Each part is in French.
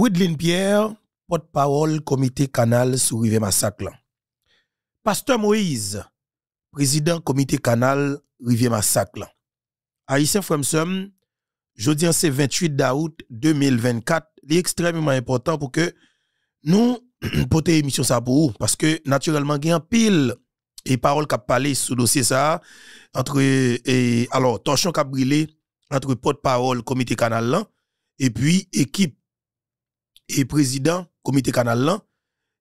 Woodlin Pierre, porte-parole comité canal sous rivière massacre. Pasteur Moïse, président comité canal rivière massacre. Haïtien Fremsom, jeudi en 28 d'août 2024, est extrêmement important pour que nous portions émission ça pour parce que naturellement il y a pile et parole qui parlé sous dossier ça entre et alors torchon qui brillé entre porte-parole comité canal et puis équipe et président comité canal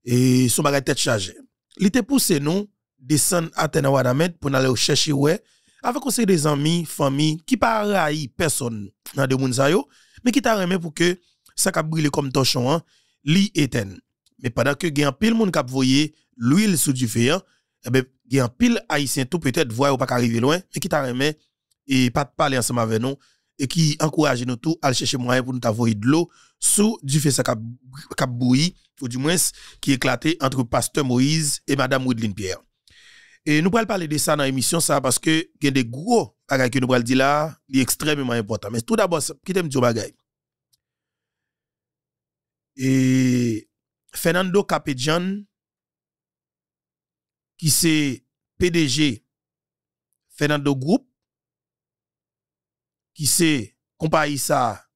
et son bagage tête chargé. Il était poussé nous descendre à Tenawadamet pour aller chercher ouais avec conseil des amis, famille qui pas raï personne dans de monde mais qui t'a remis pour que ça cap comme torchon hein, li éteint. Mais pendant que gagne pile monde cap voyer l'huile sous du feu, hein, eh ben gagne pile haïtien tout peut-être voit ou pas arriver loin mais qui t'a remis et pas de parler ensemble avec nous et qui encourage nous tous à chercher moyen pour nous avoir de l'eau sous du fait ça cap bouilli ou du moins qui éclaté entre pasteur Moïse et madame Woodline Pierre. Et nous allons parler de ça dans l'émission ça parce que il y a des gros bagages que nous allons dire là, sont extrêmement important. Mais tout d'abord, qui t'aime dire Et Fernando Capedjan qui c'est PDG Fernando Group qui c'est compagnie ça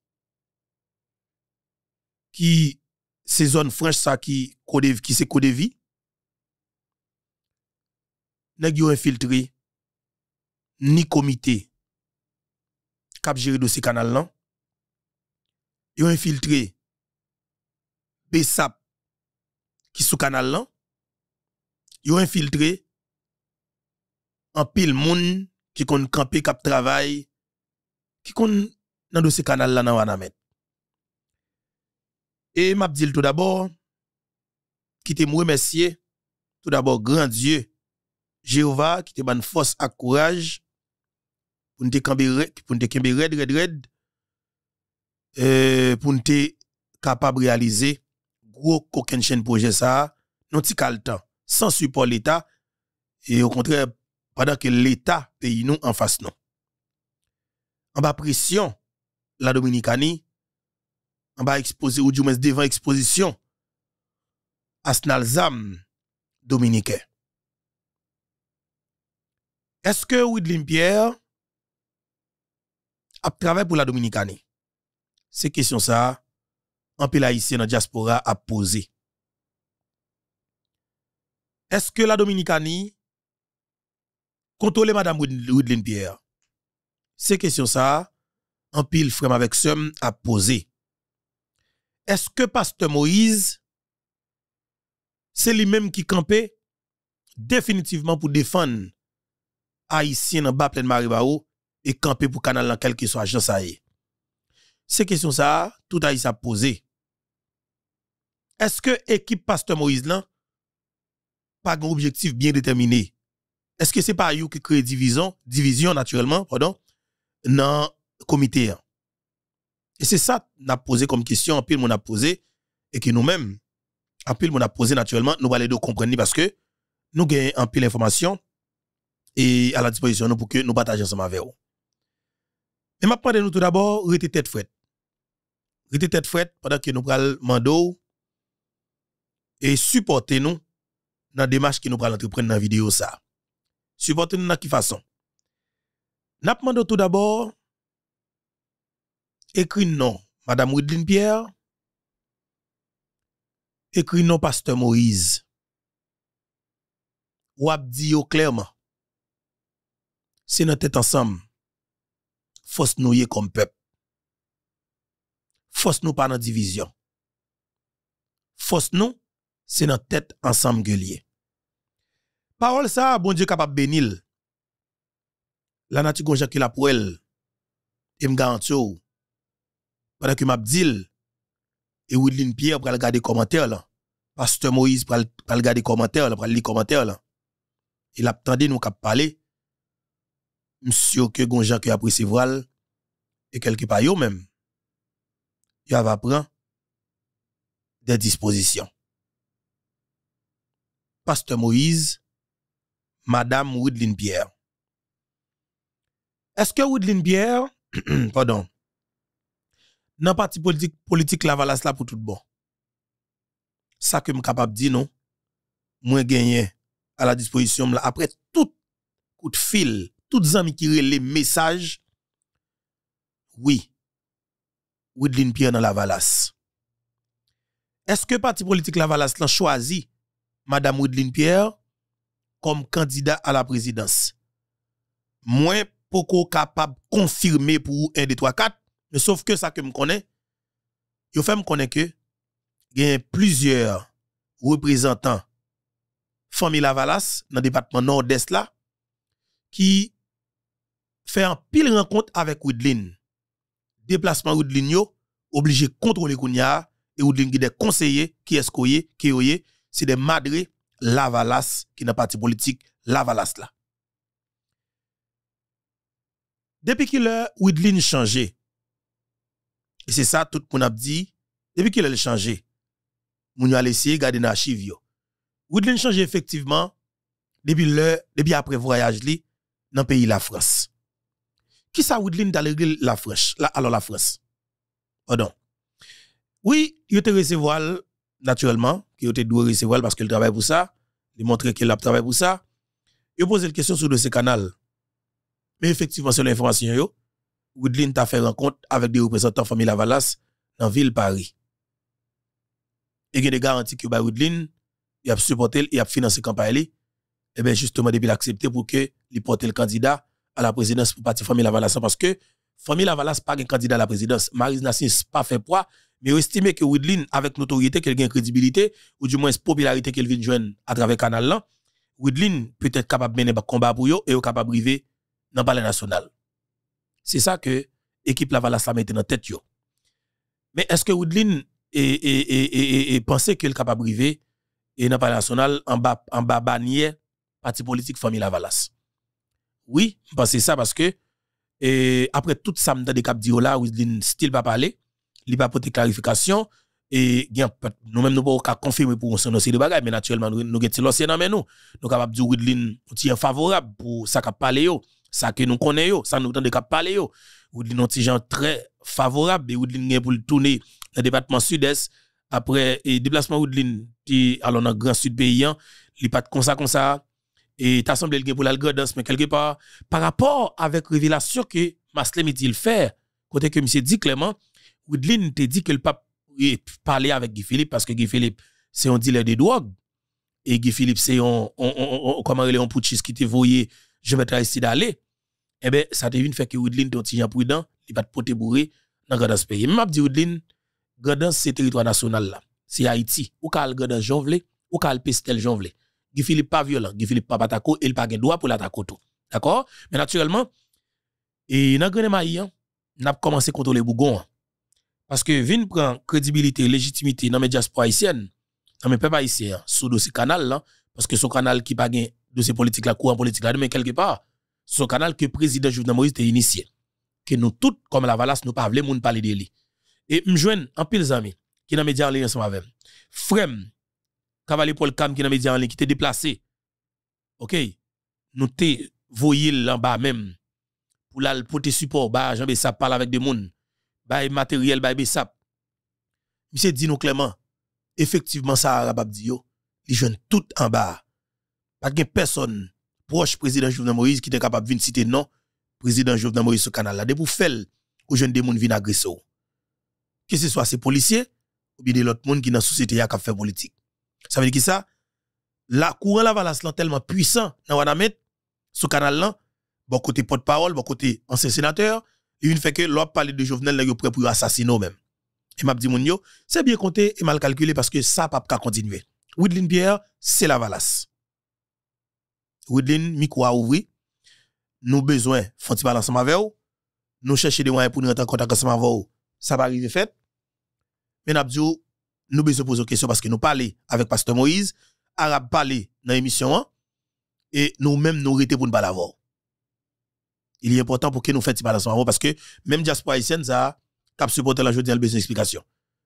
qui zones zone ça qui code qui c'est code vie yo infiltré ni comité cap gérer dossier canal là yo infiltré BSAP qui sous canal là yo infiltré en pile moun qui kon camper cap travail qui compte dans ce canal là dans Wanamet. Et m'a tout d'abord, qui te remercier, tout d'abord grand Dieu, Jéhovah, qui te une force à courage pour te camber, pour te camber red, red, red, euh, pour te capable de réaliser gros coquin chaîne projet ça, non t'y temps, sans support l'État, et au contraire, pendant que l'État paye nous en face non en bas pression la Dominicanie, en bas exposé ou du moins devant exposition à snalzam dominicain. Est-ce que Widlin Pierre a travaillé pour la Dominicanie? C'est question ça, en pile haïtien dans diaspora a posé. Est-ce que la Dominicanie contrôle Madame Woodlin Pierre? Ces questions, ça, en pile frère avec Sum à poser. Est-ce que Pasteur Moïse, c'est lui-même qui campait définitivement pour défendre Haïtien en bas plein de Maribao et camper pour canal dans quel que soit Jean Ces questions ça, tout a a posé. Est-ce que l'équipe Pasteur Moïse là, pas un objectif bien déterminé? Est-ce que c'est pas you qui crée division, division naturellement, pardon? dans le comité. Hein. Et c'est ça que a posé comme question, en pile qu'on a posé, et que nous-mêmes, en pile a posé naturellement, nous allons comprendre parce que nous avons en pile d'informations et à la disposition nous pour que nous partagions ensemble avec vous. Mais maintenant, nous tout d'abord, restez tête froide Restez tête froide pendant que nous prenons mando et supportez-nous dans la démarche que nous prenons entreprendre dans la vidéo. Supportez-nous dans quelle façon? N'a tout d'abord, écris non, Madame Widlin Pierre, écris non, Pasteur Moïse. Ou yo clairement, c'est notre tête ensemble, force nous yé comme peuple. Force nous pas dans division. Force nous, c'est notre tête ensemble gueulier. Parole ça, bon Dieu capable bénir la nature gonjan ki la poêle, et me m pendant que que et et ap Woodlin Pierre pral gade commentaire Pasteur Moïse aller regarder commentaire là, pour aller lire komantèr là. il a attendu nous qu'à parler. Monsieur que gonjan qui ap et quelques quelque même, il men, yo des dispositions. Pasteur Moïse, Madame Woodlin Pierre, est-ce que Woodlin Pierre, pardon, nan parti politique politique la valas tout bon. ça que me suis dit non Moi, gagné à la disposition là. la Après tout de fil, tout zami qui re le oui, Woodlin Pierre dans la ce que parti politique la valas choisi Madame Woodline Pierre comme candidat à la présidence? Moi, poko capable confirmer pour 1 2 3 4 mais sauf que ça que je connais je fait me connais que il y a plusieurs représentants famille Lavalas dans le département nord-est là qui fait un pile rencontre avec Woodlin déplacement Woodlin obligé obligé contrôler Kounia et Woodlin qui des conseillers qui est qui c'est des madres Lavalas qui n'a parti politique Lavalas là depuis qu'il a changé, et c'est ça tout le monde a dit, depuis qu'il a changé, on a laissé garder dans l'archive. Widlin changé effectivement depuis, le, depuis après voyage dans le pays la France. Qui ça Widlin dans la France? alors la France. Pardon. Oui, il été recevoir naturellement, a été doué recevoir parce qu'il travaille pour ça, il montré qu'il a travaillé pour ça. Il posé une question sur ce canal. Mais effectivement, selon l'information, Woodlin a fait rencontre avec des représentants de la famille Lavalas dans la ville Paris. Et il y a des garanties que bah, Woodlin a supporté et a financé la campagne. Et eh bien justement, depuis l'accepter pour que il porte le candidat à la présidence pour parti famille Lavalas. Parce que famille Lavalas pas un candidat à la présidence. marie Nassis pas fait poids, mais estime que Woodlin, avec l'autorité, qu'elle une crédibilité, ou du moins popularité qu'elle vient de joindre à travers le canal là, Woodlin peut être capable de mener un combat pour eux et capable de dans le palais national. C'est ça que l'équipe Lavalas a mis dans la tête. Mais est-ce que Woodlin et, pensait qu'il est capable de et dans le palais national en bas, en bas parti politique famille Lavalas? Oui, je pense ça parce que après tout ça, dans des cap là, Woodlin still pas parler, il pas porter clarification et nous-mêmes nous pouvons confirmer pour nous aussi de bagages mais naturellement nous avons l'ancien mais nous nous capable dire que Woodlin est favorable pour ça qu'a parlé ça que nous connaissons, ça nous tente de parler. Ou dit non, gens très favorable, ou dit pour tourner dans le département sud-est, après le déplacement ou qui alors dans le grand sud paysan, hein, il pas comme ça, comme ça, et t'as semblé le pour l'algodance, mais quelque part, par rapport avec révélation que Maslem dit faire, côté que monsieur dit clairement, Woodlin te dit que le pape parler avec Guy Philippe parce que Guy Philippe, c'est un dealer de drogue. Et Guy Philippe, c'est un, comment il est, un putschiste qui te voyait, je vais ici d'aller eh bien, ça te fait que Woodline, ton petit prudent, il va te porter bourré dans Gradance pays. Même dit Woodline, Gradance, c'est territoire national là. C'est Haïti. Ou quand Gradance jonvle, ou quand Pestel jonvle. Guy Philippe pas violent, Guy Philippe pas patako, il pas de droit pour l'attaquer tout. D'accord? Mais naturellement, et dans Grenemaï, hein, n'a commencé à contrôler Bougon. Hein. Parce que vin prend crédibilité, légitimité dans médias diaspora haïtienne, dans mes peuples haïtiens, hein, sous dossier canal là, parce que ce canal qui pas de dossier politique la courant politique là, mais quelque part, son canal que le président Jovenel Moïse a initié. Que nous tous, comme la valasse, nous parlons, nous parler de lui. Et je en pile amis qui dans média en ligne ensemble avec Frem, Cavalier Paul Cam qui dans média en ligne, qui était déplacé. OK? Nous te voyé en bas même pour la pour te support bah j'en ça parle avec des monde bah matériel bah ça. monsieur dit nous clairement effectivement ça rabab dit yo les jeunes tout en bas pas qu'une personne proche président Jovenel Moïse qui est capable de citer non, président Jovenel Moïse ce canal là, de pour faire aux jeunes des monde viennent agresser. Que ce soit ces policiers ou bien l'autre monde qui dans la société a fait politique. Ça veut dire que ça, la courant la valance tellement puissant dans Wanamet, ce canal là, bon côté porte-parole, bon côté ancien sénateur, et une fait que l'on parler de Jovenel là, prêt pour assassiner même. Et m'a dit c'est bien compté et mal calculé parce que ça pas continuer. Woodlin Pierre, c'est la valasse. Woodlin, Mikwa ouvri. ouvri Nous besoin, font il ensemble avec vous. Nous cherchons des moyens pour nous rentrer en contact avec vous. Ça va arriver fait. Mais nous nous besoin poser question parce que nous parlons avec Pasteur Moïse, Arabe parler dans l'émission, et nous-mêmes nous arrêtons pour nous pas Il est important pour que nous fassions avec ensemble parce que même Jasper Haïtien ça, a supporter la journée, a besoin d'explication.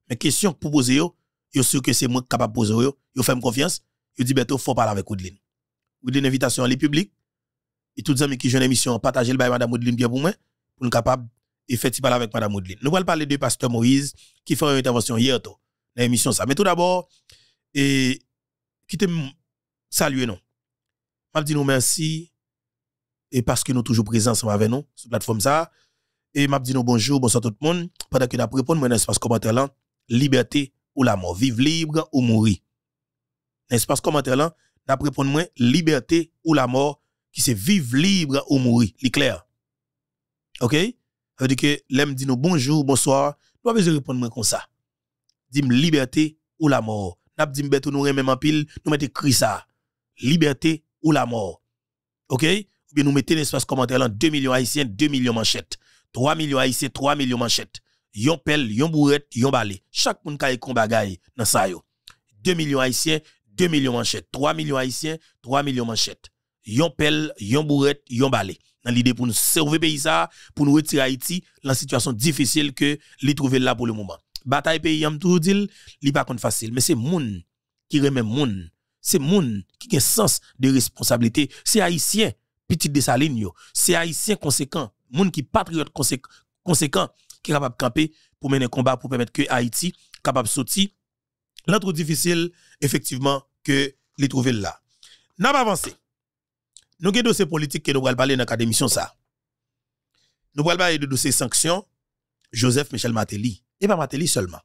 Mais question pour poser, yo, yo sûr que c'est moi capable de poser, yo, yo fait confiance, yo dit, bientôt, faut parler avec Woodlin ou une invitation à les Et tous les amis qui jouent l'émission, partagez le bail Madame Moudlin bien pour moi, pour nous capable et faire parler avec Madame Moudlin. Nous allons parler de Pasteur Moïse qui fait une intervention hier dans l'émission ça. Mais tout d'abord, et qui te saluer non. Je dis merci et parce que nous toujours présents avec nous sur la plateforme ça. Et je dis bonjour, bonsoir tout le monde. Pendant que nous répondons, l'espace espace commentaire là, liberté ou la mort, vivre libre ou mourir. L'espace commentaire là, d'après moi, liberté ou la mort, qui se vivre libre ou mourir, c'est clair. OK? Ça veut dire que l'homme dit nous bonjour, bonsoir, nous avons besoin de répondre comme ça. Dim liberté ou la mort. dit nous même en pile, nous mettez ça. Liberté ou la mort. OK? Ou bien nous mettez l'espace commentaire en 2 millions haïtiens, 2 millions manchettes. 3 millions haïtiens, 3 millions manchettes. Yon pelle, yon bourrette, yon balé Chaque moun bagay dans sa yo. 2 millions haïtiens, 2 millions manchettes, 3 millions haïtiens, 3 millions manchettes. Yon pelle, yon bourrette, yon balai. Dans l'idée pour nous sauver pays pour nous retirer Haïti, la situation difficile que les trouver là pour le moment. Bataille pays, yon tout dit, pas facile, mais c'est moun qui remet moun. C'est moun qui a un sens de responsabilité. C'est haïtien, petit de sa ligne, c'est haïtien conséquent, moun qui patriote conséquent, qui est capable de camper pour mener un combat pour permettre que Haïti capable de sortir. L'autre difficile, effectivement que les trouver là. N'a pas avancé. Nous avons dossiers politiques que nous allons parler dans l'Académie. ça. Nous allons parler de dossier sanctions Joseph Michel Matéli et pas Matéli seulement.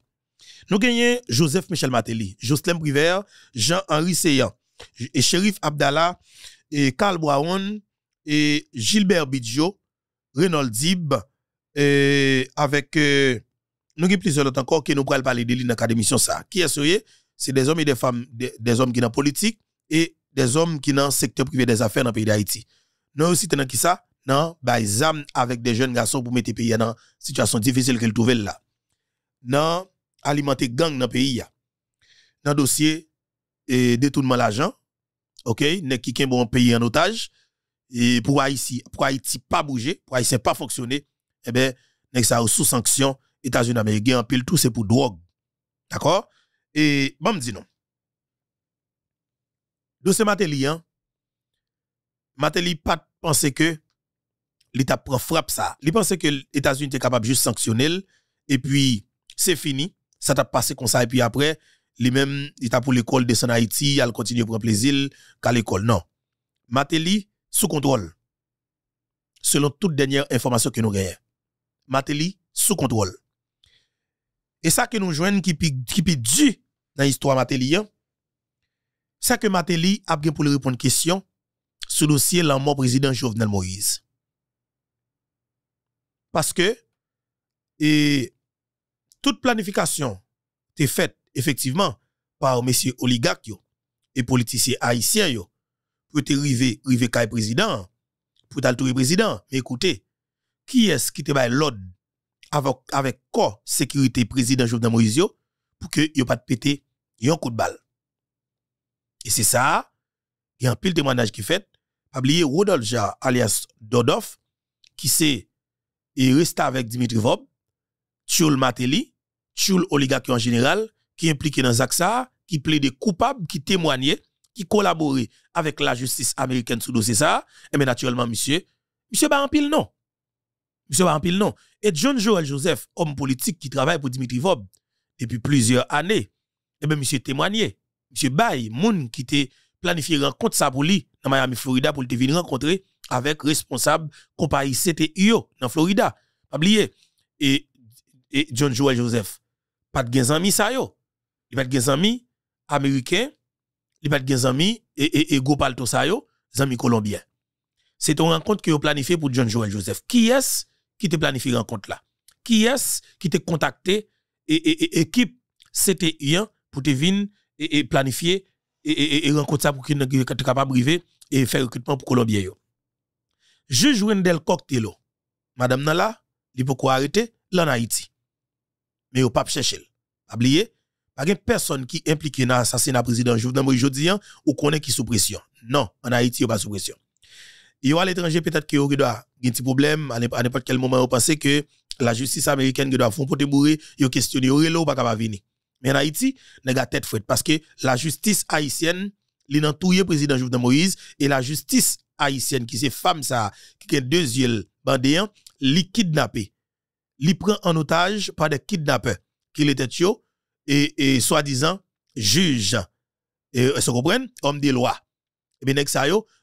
Nous gagnons Joseph Michel Matéli, Jocelyn Privert, Jean-Henri Seyan, et Abdallah, et Karl Brown, et Gilbert Bidjo, Renald Dib, et avec euh, nous avons plusieurs autres encore que nous allons parler de lui dans ça. Qui est ce c'est des hommes et des femmes, des, hommes qui sont dans la politique et des hommes qui sont dans le secteur privé des affaires dans le pays d'Haïti. Nous aussi, dans qui ça? Bah, ils avec des jeunes garçons pour mettre le pays dans une situation difficile qu'ils trouvent là. non alimenter gangs dans le pays. Dans le dossier et détournement l'argent, ok, avons qui pays en otage, et pour Haïti, pour Haïti pas bouger, pour Haïti pas fonctionner, eh ben ne ça sous sanction, États-Unis américains, en pile tout, c'est pour drogue. D'accord? Et, bon, me dit non. Dossier Matéli, hein, Matéli pas pensé que l'État prend frappe ça. Il pensait que les États-Unis étaient capables juste sanctionner, et puis, c'est fini. Ça t'a passé comme ça, et puis après, les mêmes, il pour l'école de son Haïti, elle continue à prendre plaisir qu'à l'école. Non. Matéli, sous contrôle. Selon toute dernière information que nous avons. Matéli, sous contrôle. Et ça que nous jouons, qui peut qui dans l'histoire Matéli. Hein. c'est que Matéli a bien pour lui répondre question sur le dossier la mort président Jovenel Moïse. Parce que et toute planification est faite effectivement par M. Oligak et politiciens haïtiens pour te river river président pour t'altourer président mais écoutez qui est-ce qui te l'ordre avec quoi corps sécurité président Jovenel Moïse pour que a pas de a un coup de balle. Et c'est ça, il y a un pile témoignage qui fait. Pas oublier Rodolja, alias Dodov, qui il resté avec Dimitri Vob, Tchoul Mateli, Tchoul Oligaki en général, qui est impliqué dans Zaxa, qui des coupable, qui témoignait, qui collaborait avec la justice américaine sous dossier ça. Et eh bien naturellement, monsieur, monsieur pas en pile non. Monsieur va en non. Et John Joel Joseph, homme politique qui travaille pour Dimitri Vob, depuis plusieurs années. Eh bien, monsieur témoigné. Monsieur Baye, moun qui était planifié rencontre ça pour lui dans Miami, Florida, pour te venir rencontrer avec responsable compagnie CTIO dans Florida. Pas Et, et John Joel Joseph. Pas de gens amis, ça yo. Il pas de gens amis américains. Il pas de gens amis et, et, et ça yo, amis colombiens. C'est une rencontre que ont planifiée pour John Joel Joseph. Qui est-ce qui te planifie rencontre là? Qui est-ce qui te contacté et, équipe c'était pour te venir et, planifier et, rencontrer ça pour te soit capable et faire recrutement pour Colombien. Juge joue del cocktail. Madame Nala, il peut arrêter en Haïti. Mais il pas chercher. a pas de personne qui est dans l'assassinat président Jovenel Moïse hein, ou connaît qui sous pression. Non, en Haïti, il pas sous pression. Yo à l'étranger, peut-être que vous doit un petit problème, à n'importe quel moment, vous pensez que la justice américaine doit faire pour te bourrer, yo questionner yo pas capable venir. Mais en Haïti, a pas tête fouette parce que la justice haïtienne, il a tout président Jovenel Moïse et la justice haïtienne, qui c'est femme ça, qui est deux yeux l'a li kidnappé. Li prend en otage par des kidnappeurs qui l'étaient yo et, et soi-disant juge. Et se comprennent? Homme des lois. Et bien,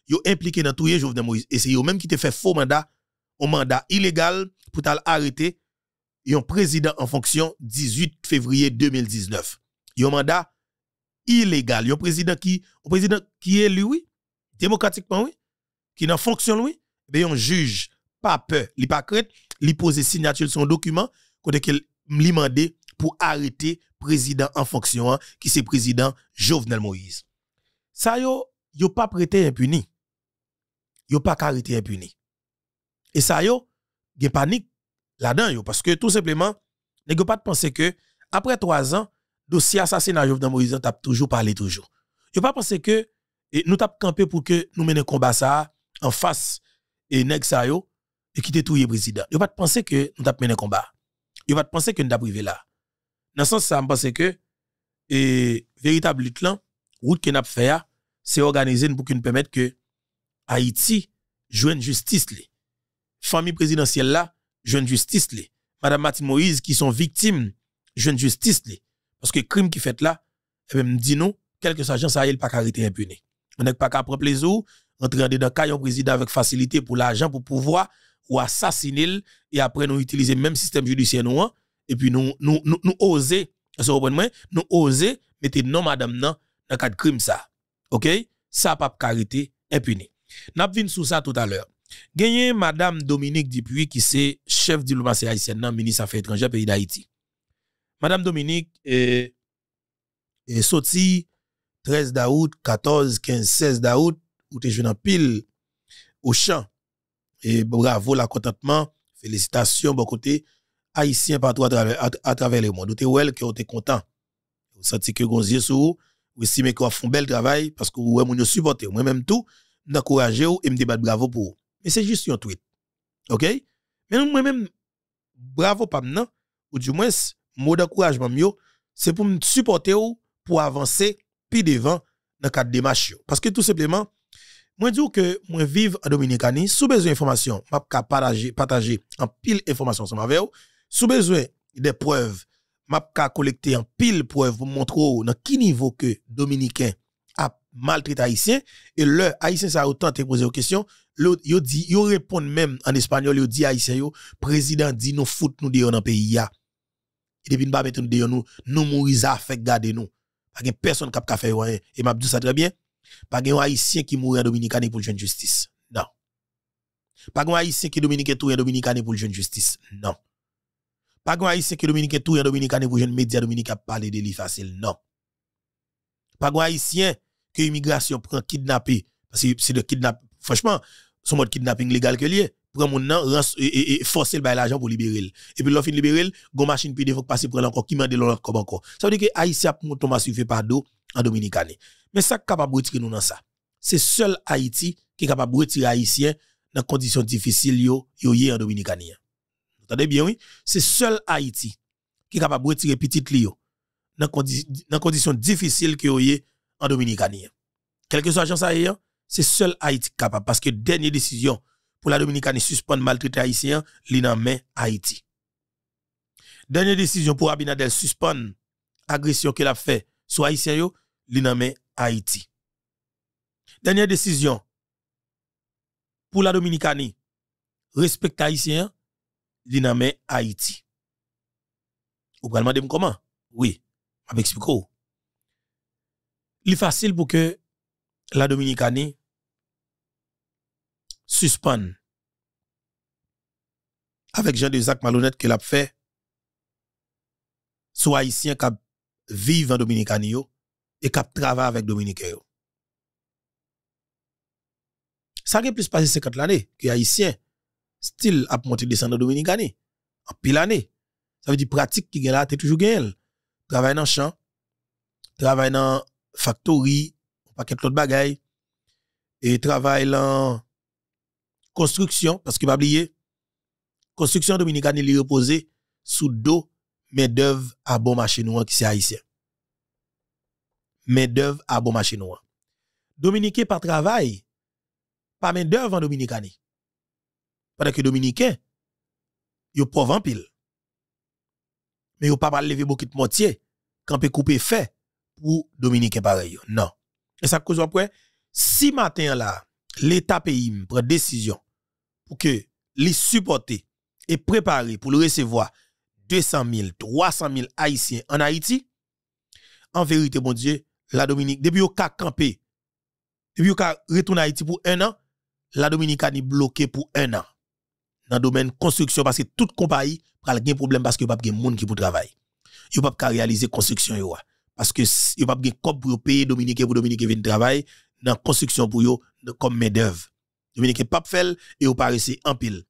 yo impliqué dans tout Jovenel Moïse. Et c'est eux-mêmes qui te fait faux mandat, un mandat illégal pour arrêter un président en fonction 18 février 2019. Un mandat illégal, un président qui un président qui est lui, démocratiquement oui, qui est en fonction lui, mais eh un juge pas peur, li pas crête, li poser signature son document côté qu'il li mandé pour arrêter président en fonction hein, qui c'est président Jovenel Moïse. Ça yo yo pas prêté impuni a pas carité impuni. Et ça yo, une panique là-dedans parce que tout simplement, ne pas de penser que après trois ans, dossier assassinat Jovenel Moïse tape toujours parlé toujours. Yo pas penser que nous tape campé pour que nous menions combat ça en face et nèg ça yo et qui tout le président. Yo pas penser que nous tape un combat. Yo pas de penser que nous tape privé là. Dans ce sens ça, me penser que et véritable lutte là, route qu'on a fait c'est organiser pour nous permette que Haïti, jouen justice li. Famille présidentielle là, jeune justice li. Madame Martine Moïse qui sont victimes, jouen justice li. Parce que crime qui fait là, eh ben, me dit non, quelques agents ça y est pas carité impuni. On n'est pas qu'à prendre plaisir, entrer dans caillon président avec facilité pour l'argent pour pouvoir ou assassiner et après nous utiliser même système judiciaire nous hein. et puis nous nous nous, nous oser, nous oser mettre non madame non dans de crime ça. OK? Ça pas carité impuni. N'a vin sous ça tout à l'heure. Gagné Madame Dominique Dupuis qui c'est chef diplomatie haïtienne dans ministre affaires étrangères pays d'Haïti. Madame Dominique est, est sortie 13 d'août, 14, 15, 16 d'août, ou te en pile au champ. Et bravo, la contentement, félicitations, bon côté, haïtien partout à travers, à, travers le monde. Ou te well que ou te content. Ou senti que gonzier sou, ou, ou a qu'on font bel travail parce que ou moun yo supporté. Moi même tout, d'encourager ou et me dire bravo pour. vous. Mais c'est juste un tweet. OK Mais moi-même bravo pas maintenant ou du moins mot d'encouragement mieux c'est pour me supporter ou pour avancer puis devant dans cadre démarche parce que tout simplement moi dis que moi vive en Dominicani, sous besoin d'informations je partager partager en pile d'informations sous besoin des preuves peux collecter en pile preuves pour montrer dans quel niveau que dominicain à maltraiter haïtien et le haïtien ça autant te poser aux questions l'autre dit yo répond même en espagnol yo dit haïtien yo président dit nous fout nous dehors dans pays ya et depuis pas mettre nous dehors nous nous mourir ça fait garder nous pas gen personne qui a fait rien et m'a dit ça très bien pas gen haïtien qui mourir en dominicaine pour le jeune justice non pas gen haïtien qui dominicain tout en dominicaine pour le jeune justice non pas grand haïtien qui dominicain tout en dominicaine pour jeune média dominicain parler de lui facile non pas gen haïtien que l'immigration prend kidnapper, parce que c'est de kidnapper, franchement, son mode kidnapping légal que lié, prend mon nom, et, forcer l'argent pour libérer. Et puis, l'offre libérer, gon machine puis faut passer pour encore, qui m'a dit comme encore. Ça veut dire que Haïti a pour fait suivi par dos en Dominicane. Mais ça capable de retirer nous dans ça. C'est seul Haïti qui est capable de retirer Haïtien dans conditions difficiles yo, yo en Dominicane. Vous entendez bien, oui? C'est seul Haïti qui est capable de retirer petit lio dans conditions difficiles que yo en Dominicanie. Quelque que soit l'agence aérien, c'est seul Haïti capable. Parce que dernière décision pour la Dominicanie suspend maltraiter haïtien, l'inamé Haïti. Dernière décision pour Abinadel suspend agression qu'il a fait sur haïtien, l'inamé Haïti. Dernière décision pour la Dominicanie, respecte haïtien, l'inamé Haïti. Vous pouvez comment? Oui, je vais il est facile pour que la Dominicanie suspende avec Jean de Zach Malhonnête que l'a fait sur haïtien qui vivent en Dominicanie et qui travaillent avec Dominicains. Ça a plus passé 50 années que haïtien style a monté descendre en Dominicanie en pile année. Ça veut dire pratique qui est là, tu toujours gagné. Travail dans le champ, travail dans factory, un paquet de bagaille, Et travail en construction, parce que pas oublier, construction dominicaine, il est reposé sous dos, mais dœuvre à bon marché noir qui c'est haïtien. Mais dœuvre à bon marché noir. Dominicain par travail, pas main-d'œuvre en Dominicani. Pendant que Dominicain, yo pas en pile. Mais yo pas pas lever beaucoup de moitié, quand peut couper fait ou Dominique pareil. Non. Et ça cause après, si matin là, l'État pays prend décision pour que les supporter et préparer pour le recevoir 200 000, 300 000 Haïtiens en Haïti, en vérité, mon Dieu, la Dominique, depuis au a campé, depuis au a retourné en Haïti pour un an, la a est bloquée pour un an dans le domaine construction parce que toute compagnie a un problème parce que n'y a pas de monde qui peut travailler. Il n'y pas de réaliser construction parce que il pas de cop pour payer Dominique pour Dominique venir travailler dans construction pour yo comme main d'œuvre. Dominique pas fait et au pas réussi en pile.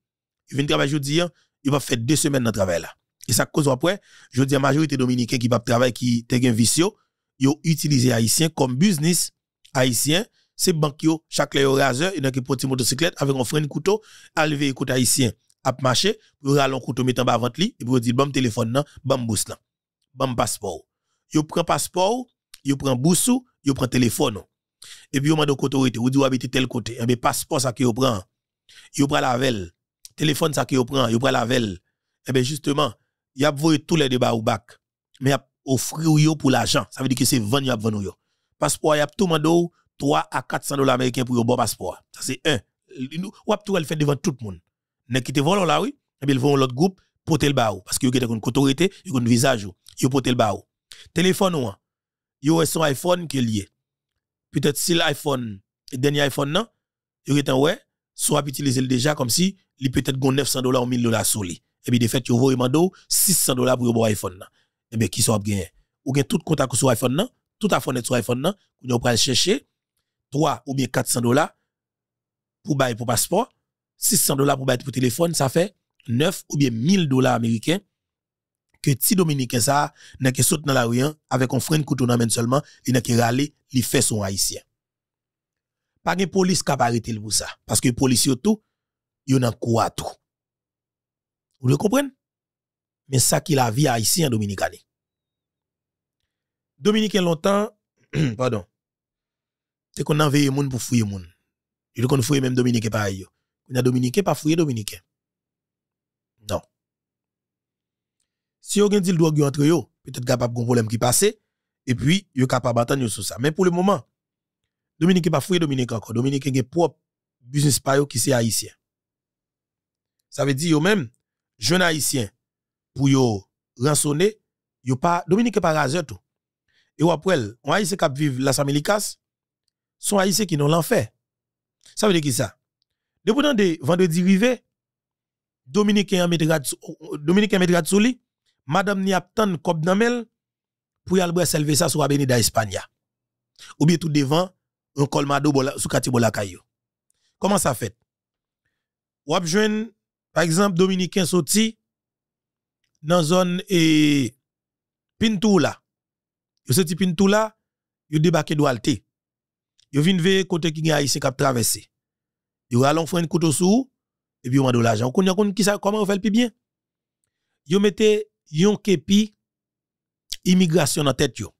Il vient travailler aujourd'hui, il va faire deux semaines dans travail là. Et ça cause après, je dis la majorité dominicains qui va travailler qui te un vicio, yo utilisé haïtien comme business haïtien, c'est banque yo chaque yo raseur et qui petit motocyclette avec un frein couteau, lever écoute haïtien a marché, pour ralon couteau mettre en bas vente li et pour dire bon téléphone nan, bon bousse là, bon passeport yo prend passeport, yo prend boussou, yo prend téléphone. Et puis yo mande autorité, ou dit habite tel côté. Et eh ben passeport ça que yo prend. Yo prend la velle. Téléphone ça que yo prend, yo prend la velle. Et eh ben justement, y a voyé tous les débats ou bac. Mais y a offrir yo pour l'argent. Ça veut dire que c'est vendu. y a vendu yo. Passeport y a tout mande 3 à 400 dollars américains pour un bon passeport. Ça c'est un. Ou tout le fait devant tout le monde. Ne qui te là oui, et eh bien ils vont l'autre groupe porter le baou parce que yo ont une autorité, ils un visage, ils porter le baou téléphone ou il a son iPhone qui est lié. Peut-être si l'iPhone, dernier iPhone, non, il est un ouais, soit utilisé déjà comme si il peut-être 900 dollars ou 1000 dollars sur Et puis de fait, il voit mando 600 dollars pour bon iPhone. Et eh bien, qui soit gagné? Ou bien tout contact sur iPhone, non, tout iPhone est sur iPhone, non, on va chercher 3 ou bien 400 dollars pour bail pour passeport, 600 dollars pour bail pour téléphone, ça fait 9 ou bien 1000 dollars américains que si dominicain ça n'a que saute dans la rue hein, avec un frein couteau dans seulement il n'a que râler il fait son haïtien pas de police qui arrêter pour ça parce que police tout yo nan quoi tout vous le comprenez mais ça qui la vie haïtien dominicain dominicain longtemps pardon c'est qu'on a veillé monde pour fouiller monde. il qu'on fouiller même dominicain pareil on a dominicain pas fouiller dominicain Si vous gen dit le droit entre yo peut-être capable gon problème qui passe, et puis vous capable d'entendre sur ça. Mais pour le moment, Dominique n'est pas fouille, Dominique encore. Dominique gen propre business par qui c'est haïtien. Ça veut dire, yon même jeune haïtien. pour yo rançonner, pas, Dominique n'est pas tout. Et après, on haïtien qui vivent la samelikas sont Haïtien qui n'ont l'enfer. Ça veut dire qui ça? Depuis de vendredi rivé, Dominique est Dominique mettra madame ni aptan kop namel pour y aller s'élever ça sur Abénida Espagna. Ou bien tout devant un colmado sous Katibola Kayo. Comment ça fait? Ou abjouen, par exemple, Dominicain Soti, dans zone et Pintoula. Yo sorti Pintoula, yo débarqué Doualte. Yo vin ve côté qui haïtien cap traversé. Yo allons faire un couteau sous et puis on mande l'argent. On connaît comment on fait le plus bien. Yo mettez yon kepi immigration nan tête yo.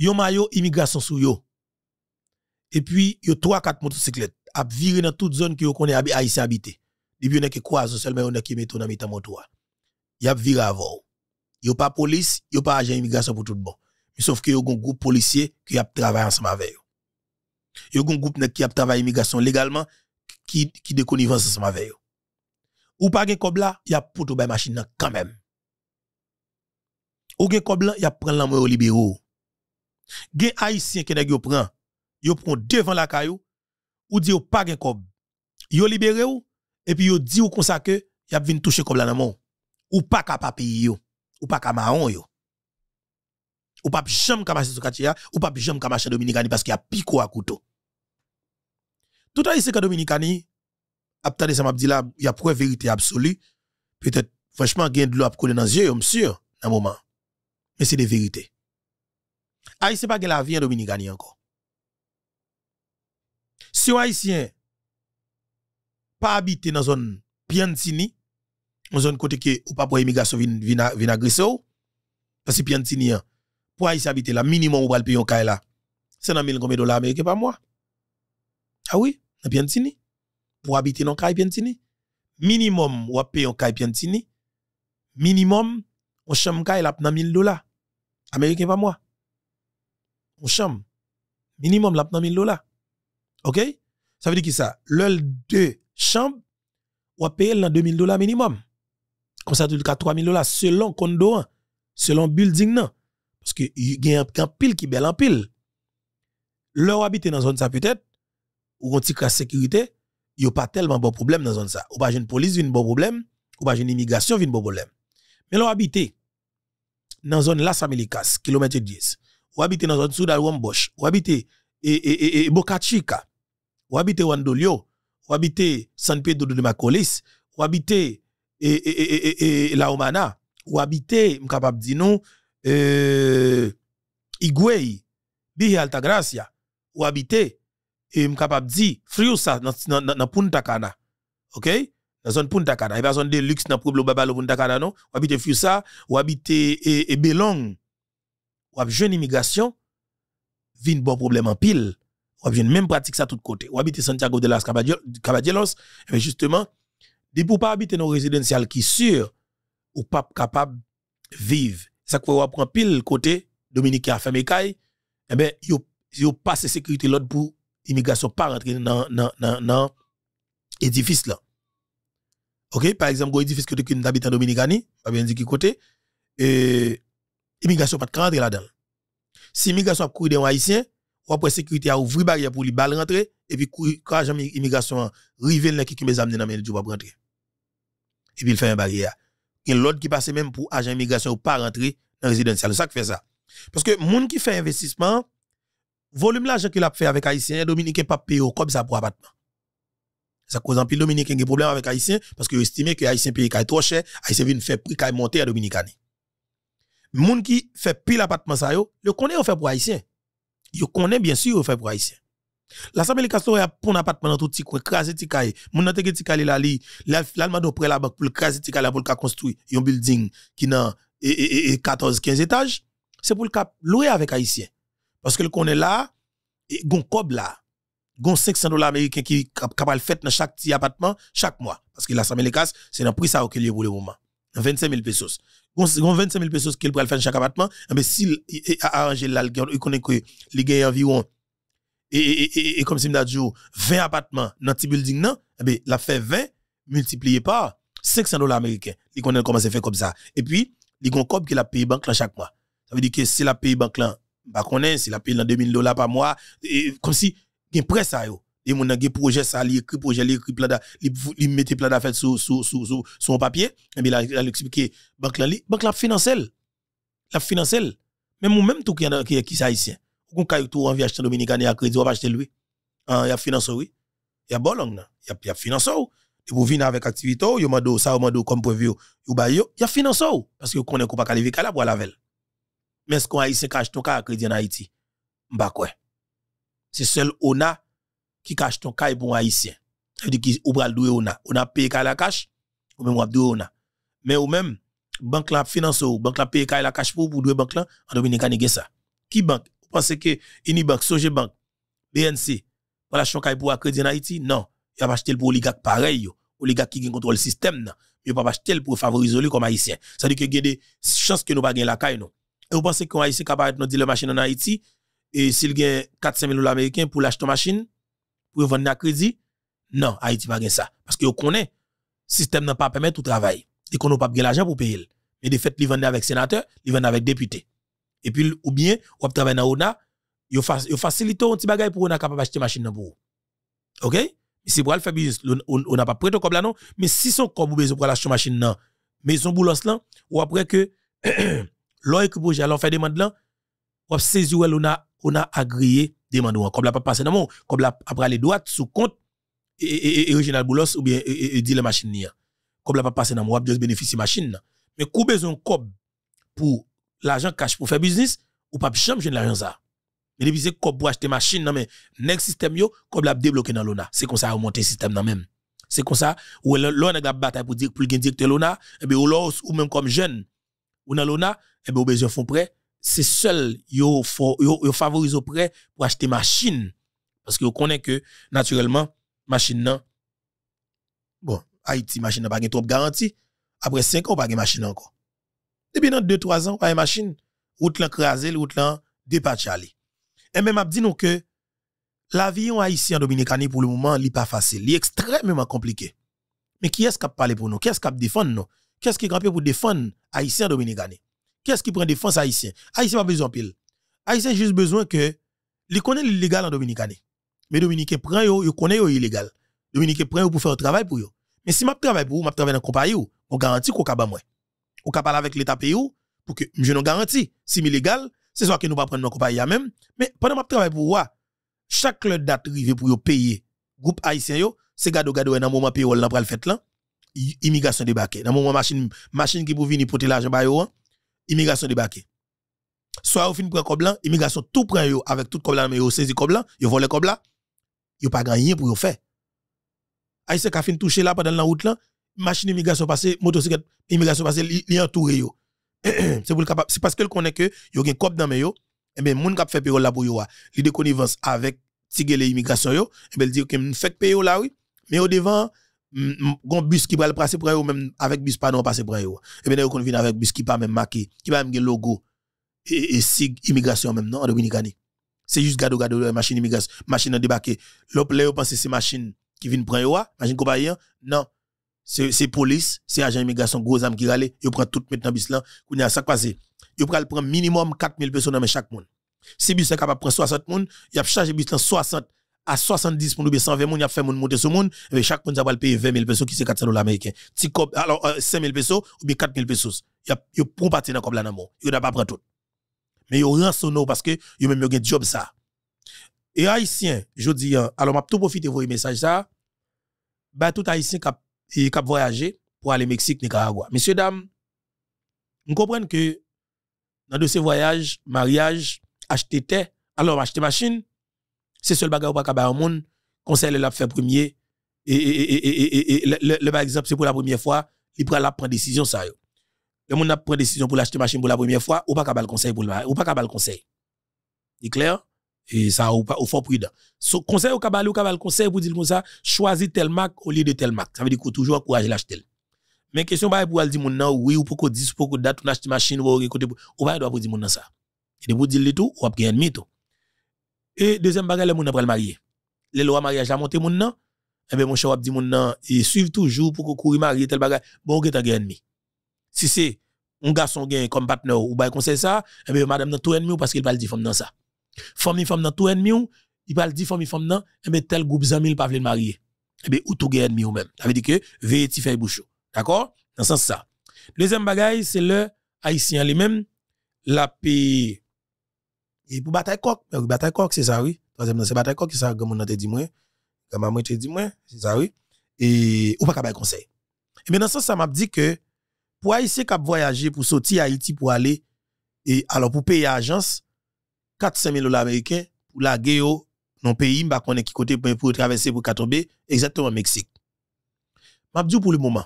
Yon maillot immigration sou yo. Et puis yo 3 4 motocyclettes ap viré dans toute zone ki yo connaît haïtien habité. Depuis on est qui croise seulement on yon qui met dans mitan moto. Y a viré avou. Yo pa police, yo pa agent immigration pour tout bon. Mais sauf que yo un groupe policier ki ap travaillé ensemble avec yo. Yo un groupe ki ap travaillé immigration légalement ki qui de connivence ensemble avec yo. Ou pas gen kobla, y a poto bay machine quand même. Ou gen kobla, y a prend l'amour au libéro. Gen haïtien qui nèg yo prend, yo prend devant la caillou ou di ou pas gen kob. Yo libéré ou et puis yo di ou comme ça que y a vinn toucher kob nan mon. Ou pas capable papi yo, ou pas ka maon yo. Ou pas jamais capable sur soukatia, ou pas ka capable dominikani parce qu'il y a pico à couteau. Tout à ici que après ça m'a là, il y a preuve vérité absolue. Peut-être franchement gain de l'eau qui est dans les yeux, sûr, dans un moment. Mais c'est des vérités. Haïtien ah, pas la vie en Dominicanie encore. Si un haïtien pas habité dans zone Piantini, dans zone côté que ou pas pour immigration vient parce que Piantini hein, pour haïtien habiter là minimum ou pas le payer là. C'est dans 1000 combien dollars américains par mois. Ah oui, dans Piantini pour habiter dans Caille Piantini. Minimum, ou payer en Caille Piantini. Minimum, on chambre Caille, la dans 1000 dollars. Américain, pas moi. On chambre. Minimum, la dans 1000 dollars. OK? Ça veut dire qui ça? l'heure de chambre, ou payer dans 2000 dollars minimum. Comme ça, tu le cas, 3000 dollars selon condo, selon building, non. Parce que il y a un pile qui belle en pile. Leur habiter dans zone ça peut-être, ou on cas la sécurité, n'y a pas tellement de bon problème dans la zone ça. Ou pas une police, un bon problème. Ou pas une immigration, un bon problème. Mais l'on habite dans la zone Las Américas, kilomètre 10. Ou habite dans la zone Soudal Wambosh. Ou habite et, et, et, e, Boca Chica. Ou habite Wandolio. Ou habite San Pedro de Macolis. Ou habite et, et, et, e, e, La Omana. Ou habite, capable de dire Igwei, Bihi Altagracia. Ou habite et suis capable dit friou ça dans dans Punta Cana OK dans zone Punta Cana et pas zone de luxe dans problème Babalo Punta Cana non ou habite friou ça ou habite et, et Belong ou habite jeune immigration vin bon problème en pile ou habite même pratique ça tout côté ou habite Santiago de las Caballeros et justement de pour pas habiter nos résidentielle qui sûr ou pas capable vivre ça que ou prend pile côté Dominique a fait mes eh ben a pas passe sécurité l'autre pour immigration pas rentrer dans dans là. OK, par exemple, l'édifice édifice que tu habites de Dominicanie, pas bien dit qui côté et immigration pas rentrer là-dedans. Si immigration a couru des haïtiens, ou après sécurité a ouvert barrière pour les balles rentrer et puis quand jamais immigration river là qui qui les amener dans le pas rentrer. Et puis il fait une barrière. Il y a l'autre qui passe même pour agent immigration ou pas rentrer dans résidentiel. C'est ça qui fait ça. Parce que monde qui fait investissement, volume l'argent qu'il a fait avec Haïtien, Dominicain pas payé comme ça pour l'appartement. Ça cause un pile Dominicain des problèmes avec Haïtien parce que estime que Haïtien paye trop cher, Haïtien vient faire prix qui monter à Les Moun qui fait pile appartement ça yo, le connaît au fait pour Haïtien. Yo connaît bien sûr au fait pour Haïtien. L'Assemblée Castro a pour un appartement dans tout petit coin, crasé petit caille. Mon nan te petit caille la li, l'allemand près la banque pour craser pour construire un building qui n'a 14 15 étages, c'est pour le cap louer avec haïtien. Parce que le qu'on est là, gon cob là, gon 500 dollars américains qui capable fait dans chaque petit appartement chaque mois. Parce que a les cases c'est dans prix ça qu'il y pour le moment. 25 000 pesos. Gon 25 000 pesos qu'il peut faire dans chaque appartement, mais eh ben, s'il a arrangé là, il connaît que les gars environ et, comme si m'a dit 20 appartements dans petit building non, eh ben, la fait 20 multiplié par 500 dollars américains. Il connaît comment c'est fait comme ça. Et puis, il y a un cob qui a payé banque là chaque mois. Ça veut dire que si la paye banque là bah connais si la paye dans 2000 dollars par mois et comme si gain prêt ça yo et mon gen projet ça li écrit projet li écrit plan il mettait plan d'affaires sur sur sur sur papier et eh bien là expliqué banque la li banque la financelle la financelle même ou même tout qui qui qui haïtien ou quand tout en acheter dominicain à crédit ou acheter lui hein, il y a financeur oui il y a bolong il y a financeur et vous venez avec activité yo mando ça yo mando comme prévu yo ba yo il y a financeur parce que connaît qu'on pas qualifier là pour la velle mais ce qu'on a ici cache ton cas à crédit en Haïti? quoi? C'est seul ONA qui cache ton cas pour un haïtien. Ça veut dire qu'il ou bral doué ONA. payé la cache, ou même ou doué ONA. Mais ou même, banque la finance ou banque la paye la cache pour pour doué banque là, en Dominique, ça. Qui banque? Vous pensez que Unibank, Soje Bank, BNC, voilà un cas pour crédit en Haïti? Non. Il a acheté pour oligarque pareil, oligarque qui contrôle le système, il pas acheté pour favoriser lui comme haïtien. Ça veut dire que il y a des chances que nous pas gagner la caille, non. Et vous pensez qu'on a ici capable de dealer machine en Haïti, et s'il gagne 400 000 dollars américains pour l'acheter machine, pour vendre à crédit, non, Haïti pas gagner ça. Parce que vous connaissez, le système n'a pas permis tout travail. Et qu'on n'a pas gagné l'argent pour payer. Mais de fait, ils vendent avec sénateur, ils vendent avec député. Et puis, ou bien, ou travaille dans ONA, ils facilitent un petit bagage pour ONA capable acheter machine pour vous. OK? c'est pour le faire business. On n'a pas prêté comme là, non? Mais si son comme vous besoin pour l'acheter machine, non. Mais son boulot là, ou après que, vous allez alors fait demande là, ou saisi ou on a, on a agréé demande comme la pas passer dans mon, comme la après les doigts sous compte et, original e, e, et, ou bien et, e, dit la machine ni. Comme la pas passer dans mon, ou juste bénéficie machine. Mais kou besoin cob pour l'argent cash pour faire business ou pas chambre de l'argent ça. Mais depuis c'est cob pour acheter machine non mais next système yo comme la débloqué dans l'ona. C'est comme ça remonter système dans même. C'est comme ça ou l'on a la bataille pour dire plus le l'ona et bien ou ou même comme jeune ou dans l'ONA, eh ben, au besoin font prêt. C'est seul, yo, yo, favorise au prêt pour acheter machine. Parce que vous connaissez que, naturellement, machine nan, bon, Haïti, machine n'a pas trop garantie. Après 5 ans, pas de machine encore. Depuis dans 2-3 ans, pas de machine. Route l'an crasé, route l'an dépatchali. Et même, dit que, la vie en Haïtien dominicani pour le moment, n'est pas facile. Il est extrêmement compliqué. Mais qui est-ce qui a parlé pour nous? Qui est-ce qui a défendu nous? Qu'est-ce qui est pour défendre Haïtien Dominique Qu'est-ce qui prend défense Haïtien Haïtien pas besoin pile. Haïtien juste besoin que les connaît l'illégal en Dominique. Mais Dominique prend yo, yo connaît yo illégal. Dominique prend yo pour faire un travail pour yo. Mais si m'a travaille pour eux, m'a travaille dans compagnie ou, on garantit qu'on capable moi. On là avec l'état pays pour que je nous garantis si illégal, c'est soit que nous pas prendre dans compagnie même, mais pendant m'a travaille pour eux, chaque date arrivé pour yo payer groupe haïtien yo, c'est gado gado en un moment pays ou le fête là immigration débarquée. Dans le moment machine machine qui pour venir porter l'argent ba yo, hein, immigration débarquée. Soit au fin prend coblan, immigration tout prend yo avec tout coblan mais yo saisi coblan, yo vole coblan, yo pas gagné pour yo faire. c'est ah, qu'à fin toucher là pendant la route là, machine immigration passée, motocyclette immigration passée, li entouré yo. C'est pour capable c'est parce qu'elle connaît que a un cob dans mais yo, et eh ben moun k'ap fait payol là pour yo, ah. li de avec Si les immigrations yo, et eh ben dit que fait payer là oui, mais au devant gon bus qui va le passer pour eux même avec bus pas non passer pour eux et bien on vient avec bus qui pas même marqué qui va même logo et, et sig immigration même non en dominicani c'est juste gado gado e, machine immigration machine débarquer l'op les pense c'est machine qui vient prendre eux machine compagnie non c'est c'est police c'est agent immigration gros âme qui aller ils prend tout maintenant bus là qu'on a ça passé ils prend prendre minimum 4000 personnes dans chaque monde si bus est capable prendre 60 personnes il a chargé bus dans 60 à 70 moun ou bien 120 moun, y a fait moun monter sur moun, et eh chaque moun va payer 20 000 pesos qui c'est 400 dollars américains. alors, 5 euh, 000 pesos ou bien 4 000 pesos. Y a, y a pour partir dans comme là dans moun. Y a pas prendre tout. Mais y a nom, parce que y a même un job ça. Et haïtien, je dis, euh, alors m'a tout profité de vos messages ça, Ben, tout haïtien qui a voyagé pour aller Mexique, Nicaragua. Messieurs, dames, vous comprenez que dans de ces voyages, mariage, acheter terre, alors acheter machine, c'est seul bagage pas capable monde conseil l'a fait premier et, et, et, et le, par exemple c'est pour la première fois il prend la prendre décision ça yo. le monde a pris décision pour l'acheter machine pour la première fois ou pas capable conseil pour le ou pas capable conseil c'est clair et ça ou pas au fort prudent so, conseil ou capable ou le conseil pour dire comme ça choisis tel marque au lieu de tel marque ça veut dire que toujours encourager l'acheter mais question pas bah, pour dire comme ça. oui ou pourquoi dire pour date on achète machine ou côté ou pas doit pour dire comme ça et de vous dire tout ou après ennemi tout et deuxième bagaille, le gens ne pas le marier. Les lois mariage a monté mon nom, Et eh bien, mon cher, dit mon nom, et suivent toujours pour que courir marier tel bagaille, Bon, vous un ennemi. Si c'est un garçon gagne comme partenaire ou bien conseil ça, et eh bien, madame, tout ennemi parce qu'il parle dire femme dans ça. Femme femme dans tout ennemi eh ben, il parle de femme, femme non, eh bien, tel groupe ne il pas le marier. Et bien, ou tout gagne ennemi ou même. Ça veut dire que, veille-tu faire bouchou. D'accord? Dans ce sens ça. Deuxième bagaille, c'est le haïtien lui-même, la paix et pour bataille coq, bataille c'est ça, oui. Troisième, c'est bataille coq, c'est ça, comme on a dit, moi. Comme on te dit, moi, c'est ça, oui. Et, ou pas qu'à conseil. Et maintenant, ça, ça m'a dit que, pour Haïtien qui voyager pour sortir à Haïti pour aller, et alors pour payer agence, 400 000 dollars américains, pour la guéo, non pays, bah, qu'on est qui côté pour, traverser pour tomber exactement Mexique. M'a dit pour le moment,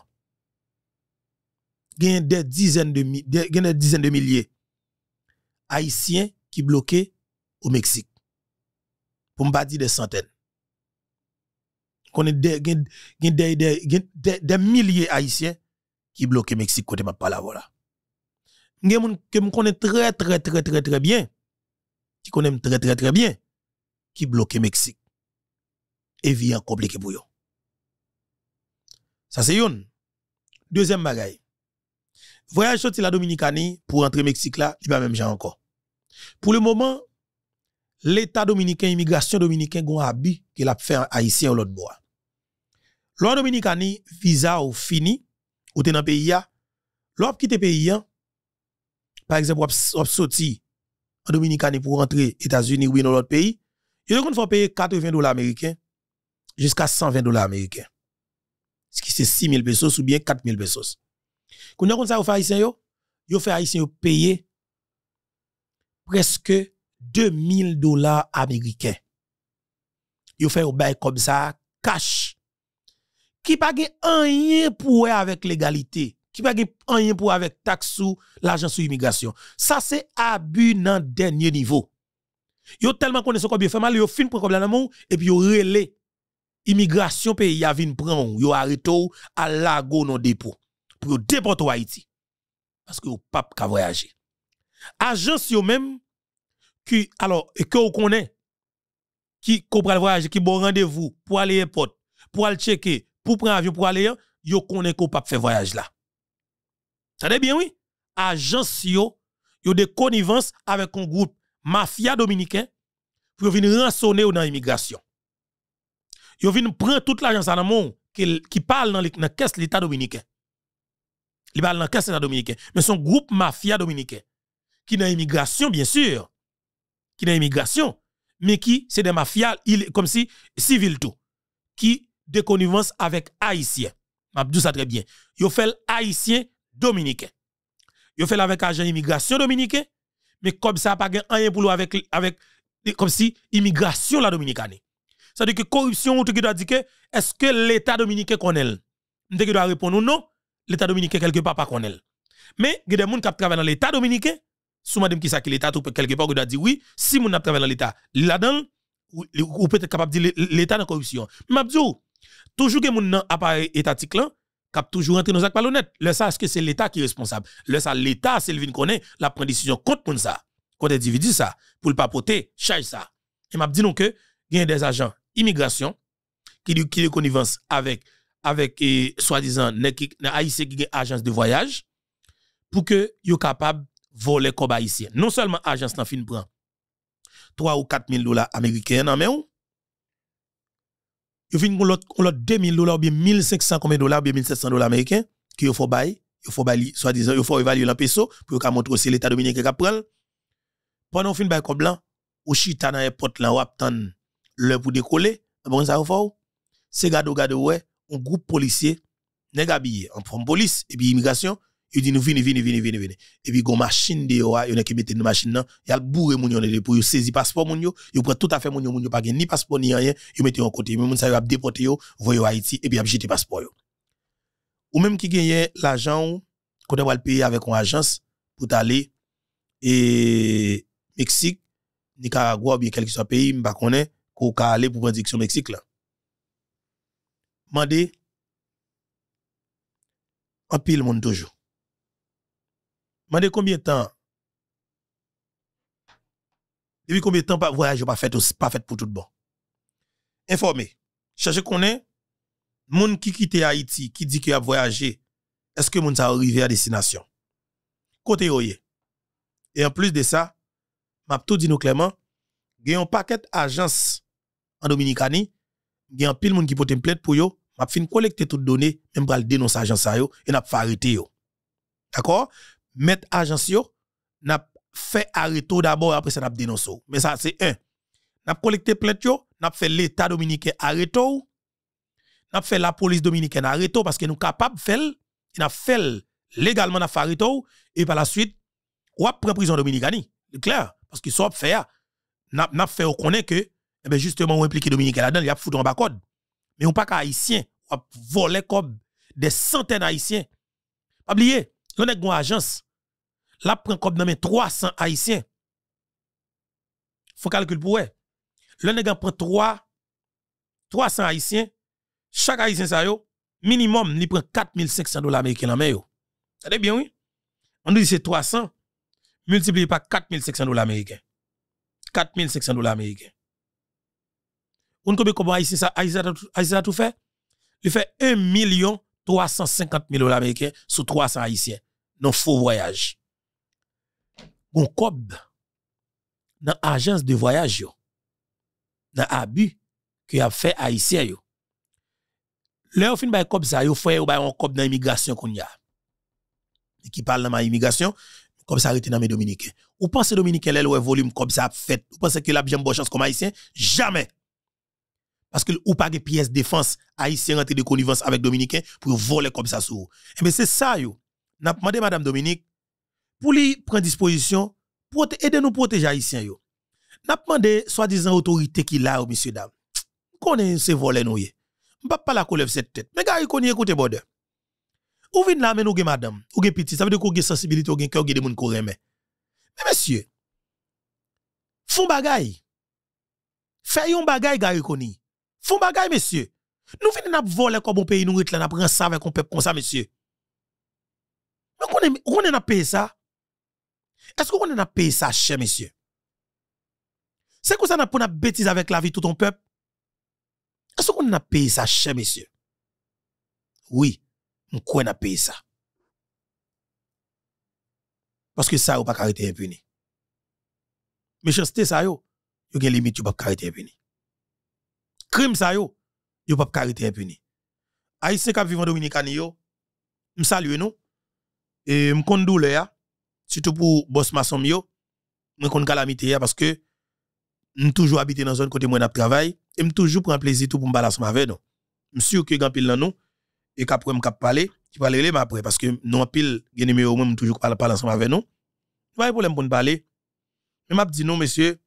il y a des dizaines de, de milliers Haïtiens qui bloquaient au Mexique. Pour ne pas dire des centaines. Qu'on des des milliers haïtiens qui bloquaient Mexique côté ma parole voilà. connais très très très très très bien. Qui connaît très très très bien qui bloquaient Mexique. Et vient compliquer compliqué pour eux. Ça c'est une. Deuxième bagaille. Voyage sorti la Dominicanie pour entrer Mexique là, il pas même j'ai encore. Pour le moment, l'État dominicain, immigration dominicaine, a habit qu'il a fait haïtien ou l'autre bois. Loi dominicani, visa ou fini, ou t'es dans le pays, l'op quitte pays, par exemple, ou sorti en dominicani pour rentrer aux États-Unis ou dans l'autre pays, il faut payer 80 dollars américains jusqu'à 120 dollars américains. Ce qui c'est 6 000 pesos ou bien 4 000 pesos. Quand on a fait haïtien, yo, yo fait haïtien payer presque 000 dollars américains. Yo fait au bail comme ça, cash. Qui pas rien pour avec l'égalité. Qui pas rien pour avec taxe ou l'argent sur immigration. Ça, c'est abus dans dernier niveau. Yo tellement connaissent combien fait mal, yo fin pour problème et puis yo relé immigration pays a vin ils yo arrêté à lago non dépôt pour déporter Haïti parce que yo pas ka voyager. Agence même, qui, alors, que vous connaît qui comprend le voyage, qui bon rendez-vous pour aller à l'aéroport, pour aller checker, pour prendre avion, pour aller, yo connaît qu'on pas faire voyage là. Ça dit bien, oui? Agence yo, yo des connivence avec un groupe mafia dominicain pour venir rançonner dans l'immigration. Yo vinn prendre toute l'agence dans le qui, qui parle dans la caisse l'État dominicain. Il parle dans la caisse l'État dominicain. Mais son groupe mafia dominicain qui dans immigration, bien sûr, qui dans immigration, mais qui, c'est des mafias, il, comme si, civil tout, qui de connivence avec haïtien. Je ça très bien. Ils fait Haïtien dominicain. Ils fait avec agent immigration dominicain, mais comme ça, pas rien pour avec, avec, comme si, immigration la dominicaine. cest dire que corruption, tu dois dire que, est-ce que l'État dominicain connaît? Tu doit répondre non, l'État dominicain quelque part pas connaît. Mais, il y a des gens qui travaillent dans l'État dominicain, souvent qui ça que l'État, quelque part, il doit dire oui, si mon a travaillé dans l'État, là-dedans, ou peut être capable de dire l'État dans la corruption. Mais oh, toujours que mon appareil étatique là, cap toujours entrer dans un pas honnête. Le ça, est-ce que c'est l'État qui est responsable? Le ça, l'État, c'est le connaît, la prend décision contre mon ça, contre individu ça, pour le papoter, charge ça. Et m'a dit donc que, il y a des agents immigration qui ont qui connivence avec, avec eh, soi-disant, haïtiens qui agence de voyage, pour que soient capables voler comme ici. Non seulement agence nan fin prend 3 ou 4 000 dollars américains nan mais ou yo fin lot 2 000 dollars ou bien 1500 combien dollars ou bien 1700 dollars américains qui yo faut bailler, yo faut bail soi-disant yo faut évaluer la peso pour ka montrer aussi l'état dominicain qui prend. Pendant fin bail comme blanc ou chita dans airport là ou attend l'heure pour décoller, bon ça faut c'est gado gado ouais, un groupe policier nèg habillé en forme police et puis immigration il dit nous venez venez venez vini vini Et puis gon machine de yo, hein, yo qui mette une machine là, y a bourré moun yo pour yo saisi passeport moun yo, yo prend tout à fait moun yo moun yo pas ni passeport ni rien, yo mette en côté. Mais moun ça yo a déporté yo, à Haïti et puis a jeté passeport yo. Ou même qui gagne l'argent qu'on le payer avec une agence pour aller et Mexique, Nicaragua ou bien quel que soit pays, m'pa connaît, qu'on ka aller pour prendre direction Mexique là. Mandé en pile moun toujours combien de temps Depuis combien de temps pas voyage pas fait pas fait pour tout bon Informez. Cherchez qu'on est Moun qui quitte Haïti qui dit qu'il a voyagé. Est-ce que moun ça arrivé à destination Côté yoye. Et en plus de ça, m'a tout dit nous clairement, a un paquet agence en Dominicanie, a un pile monde qui peut me pour yo, m'a fin collecter toutes données, même pour le dénoncer agence ça yo et n'a pas arrêté yo. D'accord mettre l'agence n'a fait arrêter d'abord après ça n'a dénoncé mais ça c'est un n'a collecté plainte yo n'a fait l'état dominicain arrêter n'a fait la police dominicaine arrêter parce que nous capable faire il a fait légalement n'a et par la suite ou prend prison dominicani c'est clair parce que ça fait n'a fait on connaît que eh ben justement impliqué dominicain là-dedans il a foutu en bas code mais on pas qu'haïtien on voler comme des centaines haïtiens pas oublier Yon nèg agence. La prend comme 300 haïtiens. Faut calculer pour eux. Le nèg prend 3 300 haïtiens. Chaque haïtien ça yo minimum li prend 4500 dollars américains en main C'est bien oui. On dit dit c'est 300 multiplié par 4500 dollars américains. 4500 dollars américains. On pas comment haïtien ça tout fait? Il fait 1 million 350 000 dollars américains sur 300 haïtiens dans faux voyage. Bon, cob dans agence de voyage yo. Dans abus que a fait haïtien yo. Là au fin bay cob ça yo fait ou cob dans immigration qu'on y a. Qui parle dans ma immigration comme ça arrêté dans mes dominicains. Ou pensez dominicain là le volume comme ça fait. Ou pensez que la une bonne chance comme haïtien jamais. Parce que ou pas de pièce défense haïtien été de connivence avec dominicain pour voler comme ça sous. Et eh bien c'est ça yo n'a demandé madame Dominique pour lui prendre disposition pour aider nous protéger haïtiens yo. N'a demandé soi-disant autorité qui là oh, monsieur dame. Connaît ces volets ne M'pa pas la couleur cette tête. Mais gars, écouter Ou madame, ou gen petit, ça veut dire qu'on sensibilité, ou gen cœur, de monde des moun Mais monsieur, font bagay. fait yon bagay gars Font bagay monsieur. Nous venons n'a voler comme un pays nous là, n'a prend ça avec un peuple comme ça monsieur. Est-ce qu'on est payé ça? Est-ce qu'on est payé ça, cher monsieur? C'est quoi ça n'a pas na bêtise avec la vie tout ton peuple? Est-ce qu'on est payé ça, cher monsieur? Oui, on na payé ça. Parce que ça n'a pas carité impuni. Méchanceté ça yo, yo gen limite ou pas carité impuni. Crime ça yo, yo pas carité impuni. Aïe, c'est qu'à vivre en Dominicani yo, nous et me compte douleur surtout pour boss maçon yo me compte calamité parce que me toujours habité dans zone côté moi n'a travail et me toujours prend plaisir tout pour me balancer avec nous me sûr que grand pile dans nous et qu'après me cap parler qui va parler après parce que nous pile gagne numéro moi même toujours parler ensemble avec nous pas de problème pour nous parler mais m'a dit non monsieur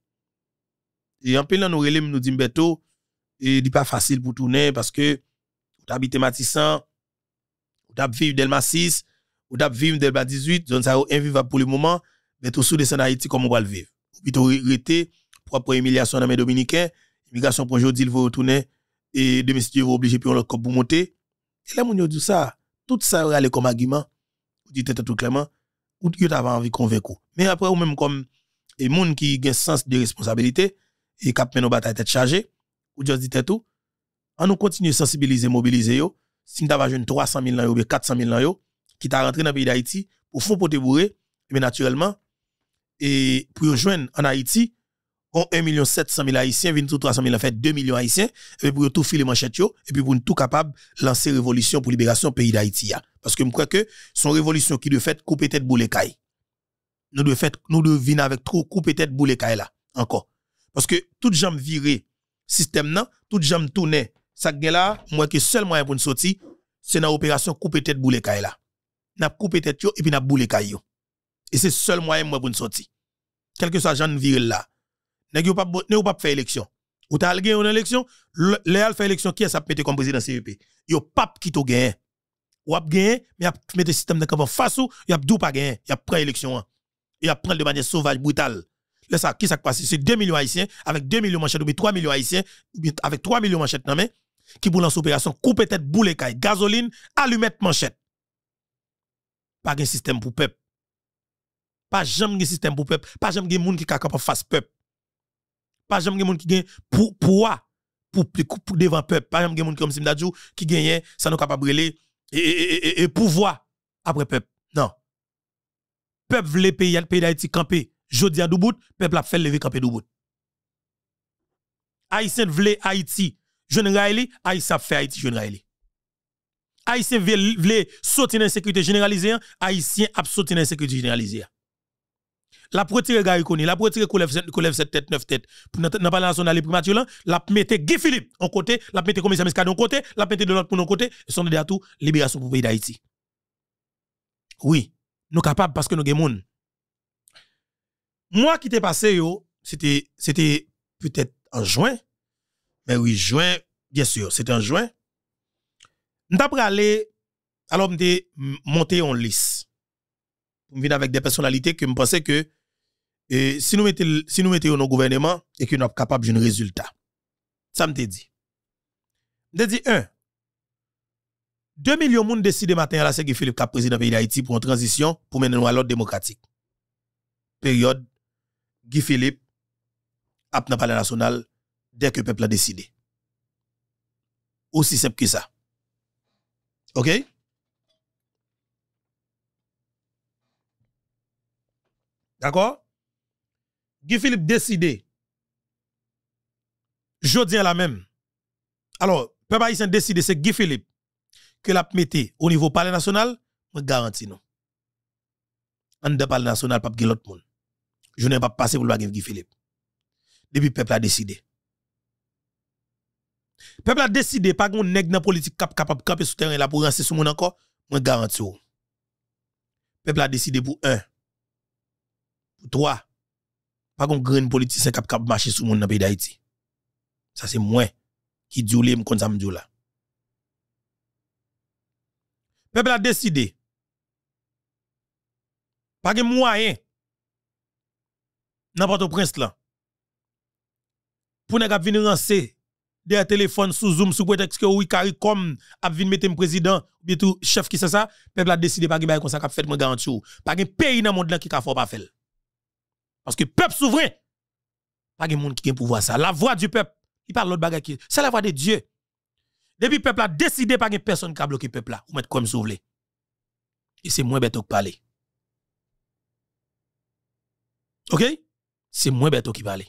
et en pile dans nous reler nous dit Beto et dit pas facile pour tourner parce que ou habité Matissan ou t'as vivre 6 ou d'ap vivre dès le 18, zone ça invivable pour le moment, mais tout sous descend Haïti comme on va le vivre. Ou plutôt rete, propre humiliation dans mes dominicains, immigration pour aujourd'hui, il va retourner, et demain si Dieu va obliger, puis on l'autre pour monter. Et là, mon dit ça, tout ça va aller comme argument, ou dit tout clairement, ou tu avais envie de convaincre. Mais après, ou même comme, et monde qui a un sens de responsabilité, et qui a nos batailles tête chargée, ou juste dit tout, on nous continue sensibiliser, mobiliser, yo, si nous avons 300 000 ou 400 000 yo, qui t'a rentré dans le pays d'Haïti pour pour te bourrer, mais eh naturellement, et pour rejoindre en Haïti, on 1 million 700 000 haïtiens, 23 000 en fait 2 millions haïtiens, et eh pour tout filer manchette et puis pour tout capable lancer révolution pour libération pays d'Haïti. Parce que je crois que son révolution qui de fait couper tête boule caille. Nous devons fait nous devons avec trop couper tête boule caille là, encore. Parce que toute jambe virée, système nan, toute jambe tournée, ça là, moi que seul moyen pour nous sortir, c'est dans l'opération couper tête boule caille là n'a coupé tête yo et puis n'a boulé caillou. Et c'est seul moyen moi pour nous sortir. Quel que soit jeune viril là. N'a pas ne pas faire élection. Ou t'as gagné une élection, le fait élection qui est ça mettre comme président CEP. Yo pape qui a gagné. Ou a gagné mais a mettre système de face ou y pas gagné, y a prend élection. Y a prend de manière sauvage brutale. Là ça qui ça passe c'est 2 millions haïtiens avec 2 millions manchettes ou 3 millions haïtiens avec 3 millions manchettes non mais qui pour lancer opération couper tête boule caille gasoline allumette manchette pas de système pour peuple. Pas jamais un système pour peuple. Pas jamais de monde qui est capable de faire peuple. Pas jamais de monde qui gagne pour pouvoir pour, pour, devant peuple. Pas jamais de monde comme Simdadjou qui gagne, ça nous capable de et, et, pouvoir après peuple. Non. Peuple veut pays, le pays d'Haïti camper. Jodi à Doubout, peuple a fait lever campé Doubout. Haïtien veut Haïti. Jeune Haïti Haïtien fait Haïti, jeune raïli. Haïtien voulait sortir dans sécurité généralisée, Haïtien a sorti la sécurité généralisée. La protéger Gary Koni, la retirer Koulev, 7 têtes, 9 têtes, Pour n'a pas nationale primature là, la mettre Guy Philippe en côté, la mettre commissaire Miskad en côté, la mettre de l'autre pour côté, et son à tout, libération pour le pays d'Haïti. Oui, nous capables parce que nous avons Moi qui t'ai passé c'était peut-être en juin, mais oui, juin, bien sûr, c'était en juin. M'tap aller alors m'te monter en liste. suis venu avec des personnalités qui me que eh, si nous mettions si nous ils nos gouvernement et que nous capable d'un résultat. Ça me dit. suis dit un 2 millions de monde décident matin à la Guy Philippe Cap président pays d'Haïti pour une transition pour mener à l'ordre démocratique. Période Guy Philippe ap dans palais national dès que le peuple a décidé. Aussi simple que ça. OK? D'accord? Guy Philippe décide. Je dis la même. Alors, peuple haïtien décidé, c'est Guy Philippe que l'a mette au niveau palais national, je garantis non. En de palais national, pas de l'autre monde. Je n'ai pas passé pour le Guy Philippe. Depuis le peuple a décidé. Peble a deside pa kon neg nan politi kap kap ap kap e soutenren la pou rense sou moun anko, mwen garanti ou. Peble a deside pou un, pou twa, pa kon gren politi se kap kap mache sou moun nan pey da iti. Sa se mwen ki djou lè m kon sa mdjou la. Peble a deside, pa gen mwa en, nan pato prens lan, pou neg ap vini rense sou moun anko. des téléphone sous Zoom sous prétexte que oui CARICOM a vienne mettre président ou bien tout chef qui sait ça peuple a décidé pas faire comme ça qu'a fait moi ou pas un pays dans le monde là qui ka fort pas faire parce que peuple souverain pas un monde qui a pouvoir ça la voix du peuple il parle l'autre bagarre qui c'est la voix de Dieu depuis peuple a décidé pas une personne qui a bloqué peuple là ou mettre comme voulez et c'est moins bête qui parler OK c'est moins bête qui parler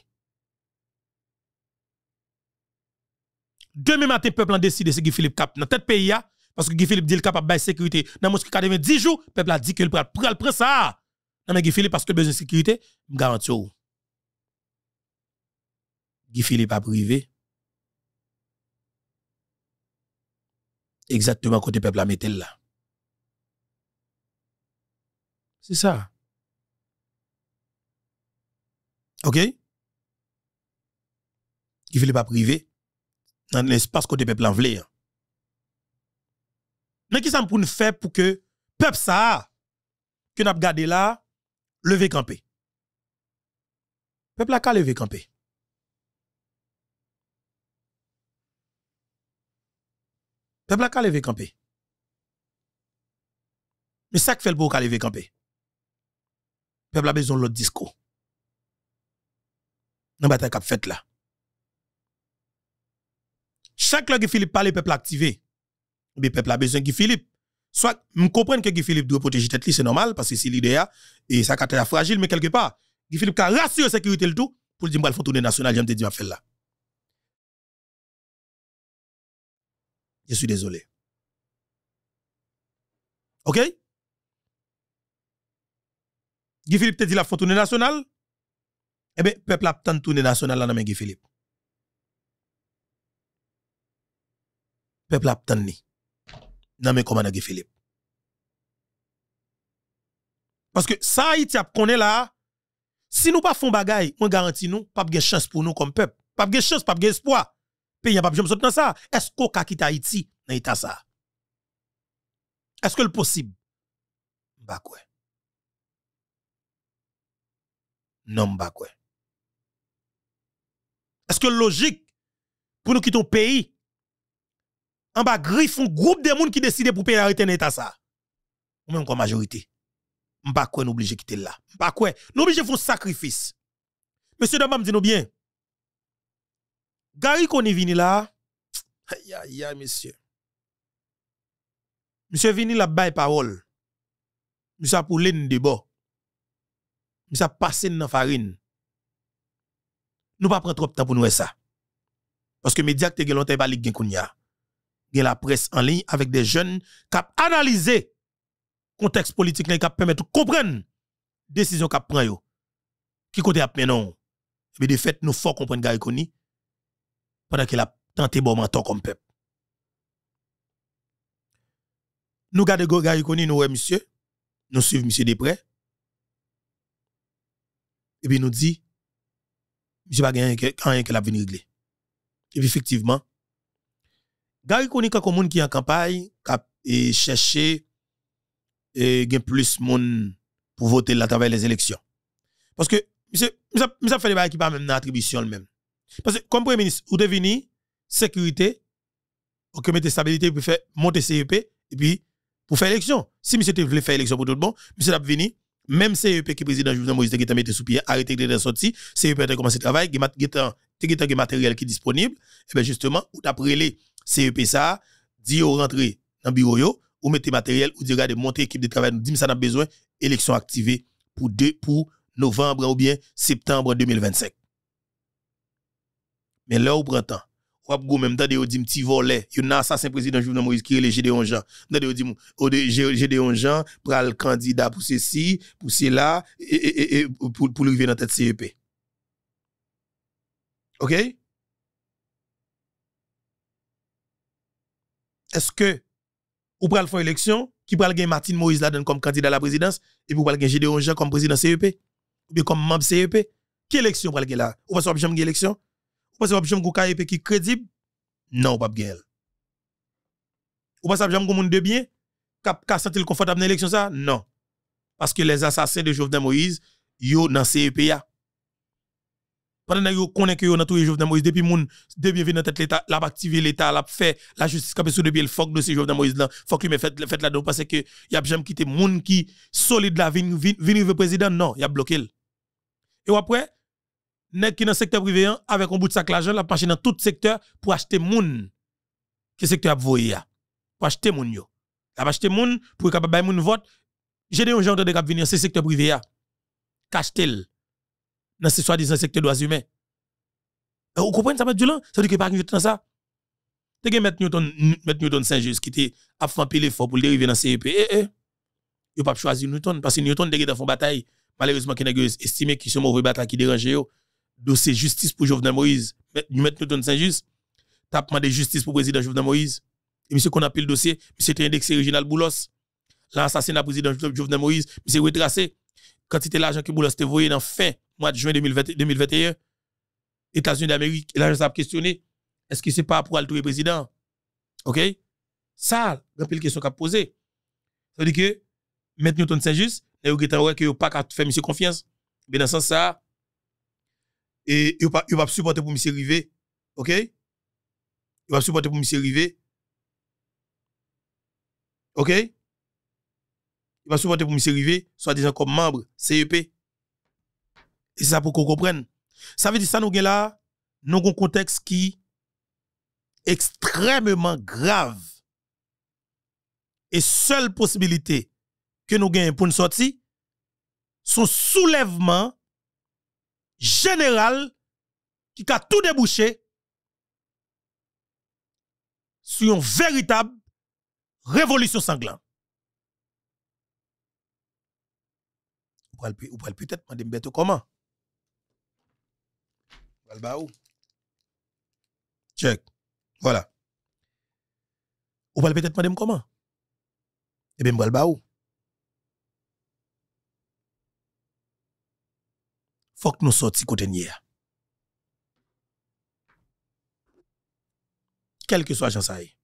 Demain matin, peuple a décidé c'est Guy Philippe Cap dans tête pays hein, parce que Guy Philippe dit le capable de sécurité dans mosquée 90 jours, le peuple a dit qu'il prend ça. Non mais Philippe parce que besoin de sécurité, vous garantis. Guy Philippe a privé. Exactement côté peuple a mis là. C'est ça. OK Guy Philippe a privé dans l'espace côté peuple en vle. Mais qui ça pour nous faire pour que peuple ça que n'a gardé là lever camper. Peuple a qu'à lever camper. Peuple a qu'à lever camper. Mais ça qui fait le beau qu'à lever camper. Peuple a besoin de l'autre discours. Dans bataille qu'a fait là chaque fois que Philippe parle, peuple activé. Eh le peuple a besoin de Philippe. Soit, je comprends que Philippe doit protéger tête, c'est normal, parce que c'est l'idée, et ça été fragile, mais quelque part, Philippe a rassuré la sécurité le tout, pour dire, je faut tourner national, je dire, faire là. Je suis désolé. OK? Guy Philippe te dit la faut tourner national. Eh bien, peuple a tant national nationale dans Guy Philippe. peuple a ni. Nan comment commandant Philippe. Parce que ça Haïti a est là, si nous pas font bagaille, on garantit nous pas de chance pour nous comme peuple, pas de chance, pas de espoir. Pays pas jamais dans ça. Est-ce qu'on ka quitter Haïti dans état ça Est-ce que le possible Bah quoi Non pas bah, quoi Est-ce que logique pour nous quitter un pays en bas un groupe de monde qui décide pour payer arrêter l'état ça ou même quoi majorité pas quoi nous obligé quitter là pas quoi nous obligé faire sacrifice monsieur me dit nous bien Gary qu'on est venu là aïe aïe aïe monsieur monsieur venu là bail parole monsieur a pour l'en débat monsieur a passé dans farine nous pas prendre trop de temps pour nous ça parce que médias te gelon te pas ligue kounya de la presse en ligne avec des jeunes qui analysé le contexte politique qui permettent de comprendre la décision qu'ils prennent. Qui côté à non. Mais de fait, nous faut comprendre Gary Koni pendant qu'il a tenté bon menton comme peuple. Nous gardons Gary Koni, nous ouais, monsieur. Nous suivons monsieur de près. Et eh puis nous dit, monsieur pas rien que la venir régler. Et effectivement, Gary Konik a comme qui en campagne, qui eh, chercher et eh, gain plus monde pour voter là travers les élections. Parce que monsieur ça fait des bails qui pas même dans attribution même. Parce que comme premier ministre, vous devenez sécurité, que mettez stabilité pour faire monter CEP et puis pour faire élection. Si monsieur voulait faire élection pour tout le monde, monsieur a venu même CEP qui président Jovenel Moïse qui t'a mettre sous pied, arrêté de sortir, CEP a commencé le travail, il y a matériel qui est disponible, et bien justement, vous avez les CEP ça, dit au rentré dans le bureau, ou mettez matériel, ou dit de monter équipe de travail, nous dit ça n'a besoin, élection activée pour, deux, pour novembre ou bien septembre 2025. Mais là, au printemps, ou ap même temps de un petit volet yon assassin président Jovenel Moïse qui est Gédéon Jean dans oh, de dit ou de Gédéon Jean pral candidat pour ceci pour cela et, pour pour arriver dans tête CEP OK est-ce que vous prenez faire élection qui pral gagner Martin Moïse là comme candidat à la présidence et vous prenez gagner Gédéon Jean comme président CEP ou bien comme membre CEP Quelle élection pral gagner là ou pas jamais gagner élection ou pas obligé gou CEP qui crédible non pas Vous ou pas obligé monde de bien cap sentir confortable dans l'élection ça non parce que les assassins de Jovenel Moïse yo dans CEP pendant que vous connaissez que vous tous les Jovenel Moïse, depuis moun, depuis tête l'État, l'a activé l'État, l'a fait, la justice depuis le fuck de ces Jovenel Moïse là, fuck lui, faites fait là, donc parce que y a jamais quitté moun qui solide vous venir président, non, y a bloqué Et après, net qui dans secteur privé, hein, avec un bout de sac l'argent, la marché dans tout secteur pour acheter moun, que secteur a ah? pour acheter moun yo. La acheter moun, pour capable moun vote, j'ai des gens de cap dans c'est secteur privé, Cachez-le. Ah, dans ce soi-disant secteur droits humains. Euh, vous comprenez ça, M. Dulan? Ça veut dire que pas dans ça. Vous avez M. Newton, Newton Saint-Just qui était à l'effort pour dériver dans le CEP. Eh, eh. Il pas choisi Newton parce que Newton, dès qu'il une bataille, malheureusement, qui n'a estimé qu'il sont mauvais bataille qui dérangeait. Dossier justice pour Jovenel Moïse. mettons Newton Saint-Just, Tapement demandé justice pour le président Jovenel Moïse. Et monsieur qu'on pris le dossier, monsieur était indexé Réginald Boulos. L'assassinat président Jovenel Moïse, monsieur retracé. c'était l'argent que Boulos était voyé dans fin mois de juin 2021, États-Unis d'Amérique, l'agence a questionné, est-ce que c'est pas pour le président? OK? Ça, rappelle question a posé Ça veut dire que, maintenant, on saint juste, et vous avez que pas qu'à faire monsieur confiance. Mais dans ce sens, ça, et vous va pas supporter pour monsieur Rivet. OK? il pas supporter pour monsieur Rivet. OK? il va supporter pour monsieur Rivet, soit disant comme membre CEP. Et ça pour qu'on comprenne. Ça veut dire ça nous avons là, nous un contexte qui extrêmement grave. Et seule possibilité que nous avons pour une sortie, son soulèvement général qui a tout débouché sur une véritable révolution sanglante. Vous Ou peut-être comment. Check. Voilà. Ou pas peut-être madame comment? Eh bien, Balbao. Faut que nous sortions côté nier. Quel que soit Jansaï.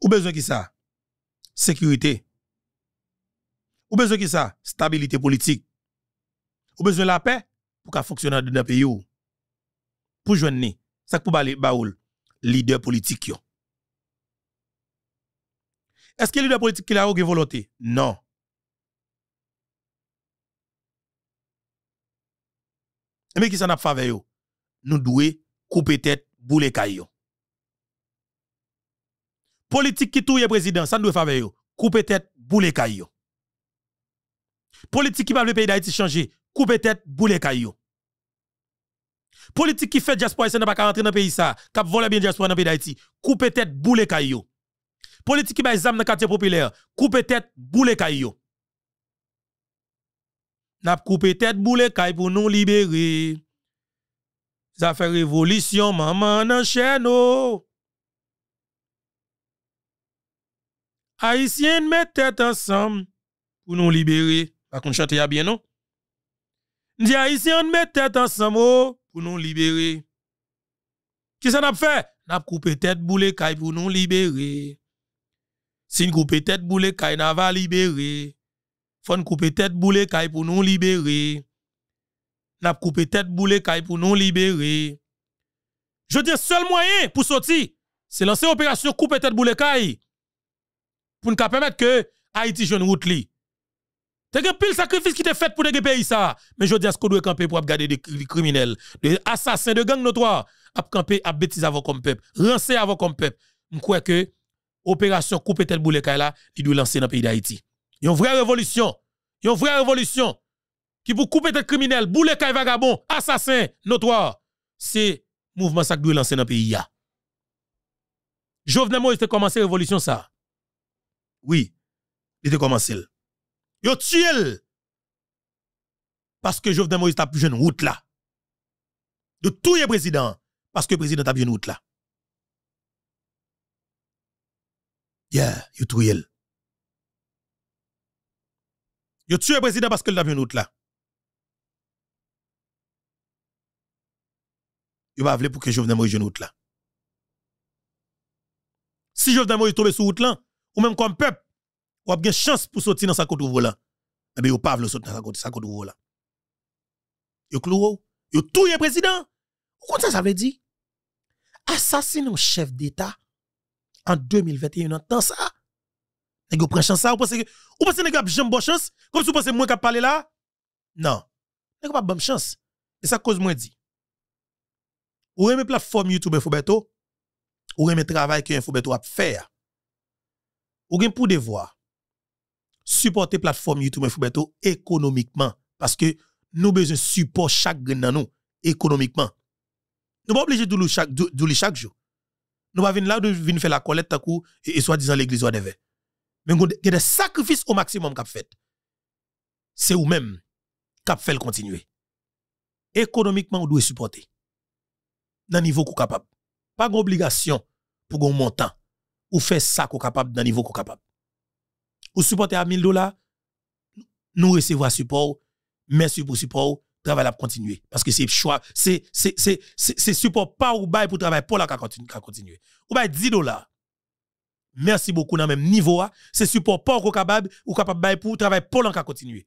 Ou besoin qui ça? Sécurité. Ou besoin qui ça? Stabilité politique. Ou besoin la paix pour qu'elle fonctionne dans le pays. Pour joindre, ça pour parler baoul, leader politique. Est-ce que le leader politique a une volonté? Non. Mais qui s'en a fait Nous devons couper tête, bouler caillou. Politique qui touille président, ça nous doit faire avec Couper tête, bouler caillou. Politique qui parle le pays d'Haïti changer, coupe tête, boule caillou. Politique qui fait diaspora n'a pas rentrer dans le pays ça, cap voler bien diaspora dans le pays d'Haïti, coupe tête, boule caillou. Politique qui va examiner dans quartier populaire, coupe tête, boule caillou. N'a coupé tête boule caillou pour nous libérer. Ça fait révolution, maman nan cheno. Haïtiens met tête ensemble pour nous libérer. Par chante ya bien, non? N'di haïtien, on met tête ensemble oh, pour nous libérer. Qui ça n'a fait? N'a coupé tête boule caille pour nous libérer. Si nous coupé tête boule caille, n'a va libérer. Fon coupé couper tête boule caille pour nous libérer. N'a coupé tête boule caille pour nous libérer. Je dis seul moyen pour sortir, c'est lancer opération coupé tête boule caille pour nous permettre que Haïti jeune route li. T'as un pile sacrifice qui t'est fait pour le pays ça. Mais je dis à ce qu'on doit camper pour garder des criminels, des assassins de gangs notoires, à camper, à bêtises avant comme peuple, lancer avant comme peuple. Je crois que l'opération couper tel boulet là, il doit lancer dans le pays d'Haïti. Il y a une vraie révolution. Il y a une vraie révolution qui pour couper tel criminel, boulet caille vagabond, assassin, notoire. C'est le mouvement ça qui doit lancer dans le pays. Jovenel Moïse a commencé la révolution ça. Oui, il a commencé. Yo tué parce que Jovenel Moïse tape jeune route là. De tout le président parce que le président tape jeune route là. Yeah, yo tué Yo tué président parce que tape jeune route là. Yo va vouloir pour que Jovenel Moïse jeune route là. Si Jovenel Moïse tombe sur route là ou même comme peuple ou avez chance pour sortir dans sa côte volant. mais eh bien, vous pas sortir dans sa côte volant. Vous clouez, vous touillez le président. Comment ça, ça veut dire? Assassiner un chef d'État en 2021, en temps ça. Vous prenez chance ça, vous pensez que vous pensez que vous bonne chance, comme si vous pensez que moi qui parle là? Non. Vous n'avez pas bonne chance. Et ça cause moi dit. Ou aimez la plateforme YouTube Infobeto, ou aimez le travail que vous a fait. Ou aimez pour devoir, supporter plateforme YouTube économiquement parce que nous besoin support chaque dans nous économiquement. Nous pas obligés de chaque chaque jour. Nous pas venir là de venir faire la collecte et, et soi-disant l'église des devait. Mais il y a des sacrifices au maximum qu'a fait. C'est ou même qu'a fait le continuer. Économiquement, on doit supporter. Dans niveau qu'on capable. Pas d'obligation pour un montant ou faire ça qu'on capable dans niveau qu'on capable ou supporter à 1000 dollars, nous recevons support, merci pour support, travail à continuer. Parce que c'est choix, c'est support pas ou bail pour travail pour la continuer. Ou bail 10 dollars. Merci beaucoup dans le même niveau, hein. c'est support pas ou capable ou capable pour travail pour la continuer.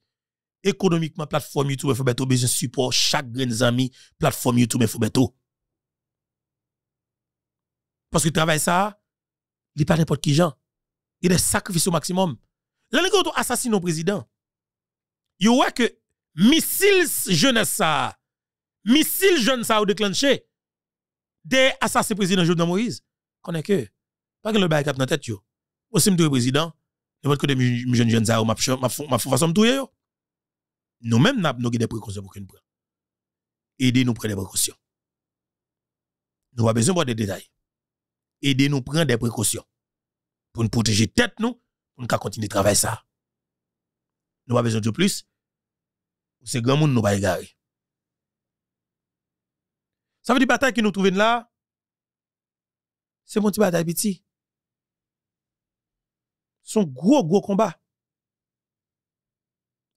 Économiquement, plateforme YouTube, il faut besoin support chaque grain ami, plateforme YouTube, il faut Parce que travail ça, il n'est pas n'importe qui gens. Il est sacrifice au maximum. Là, quand on assassine nos président, il voit que Missiles jeunesse ça, Missiles jeunes ça a déclenché des assassins président Jovenel Moïse. est que, pas que le bail cap dans tête yo. Aussi de président, n'importe côté jeune jeune ça m'a m'a façon me yo. Nous même n'a nous des précautions pour qu'on prenne. Aidez nous prendre des précautions. Nous avons besoin de détails. Aidez nous prendre des précautions pour nous protéger tête nous on peut continuer de travailler ça. Nous pas besoin de plus. C'est grand monde nous pas égaré. Ça veut dire bataille qui nous trouvons là, c'est mon petit bataille petit. Son gros gros combat.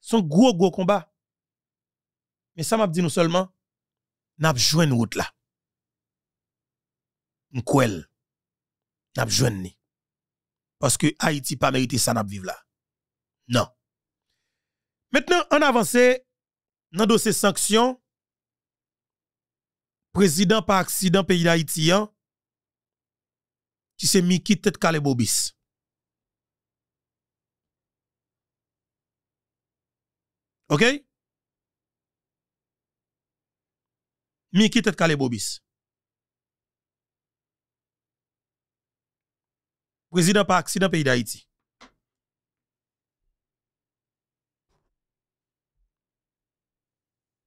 Son gros gros combat. Mais ça m'a dit nous seulement, n'a joint route là. avons N'a de ni parce que Haïti pas mérité ça n'a vivre là. Non. Maintenant, on avance dans dossier sanctions. Président par accident pays d'Haïti. Hein, qui s'est mis qui tête calé bobis. OK? Miki tête calé bobis. président par accident pays d'Haïti.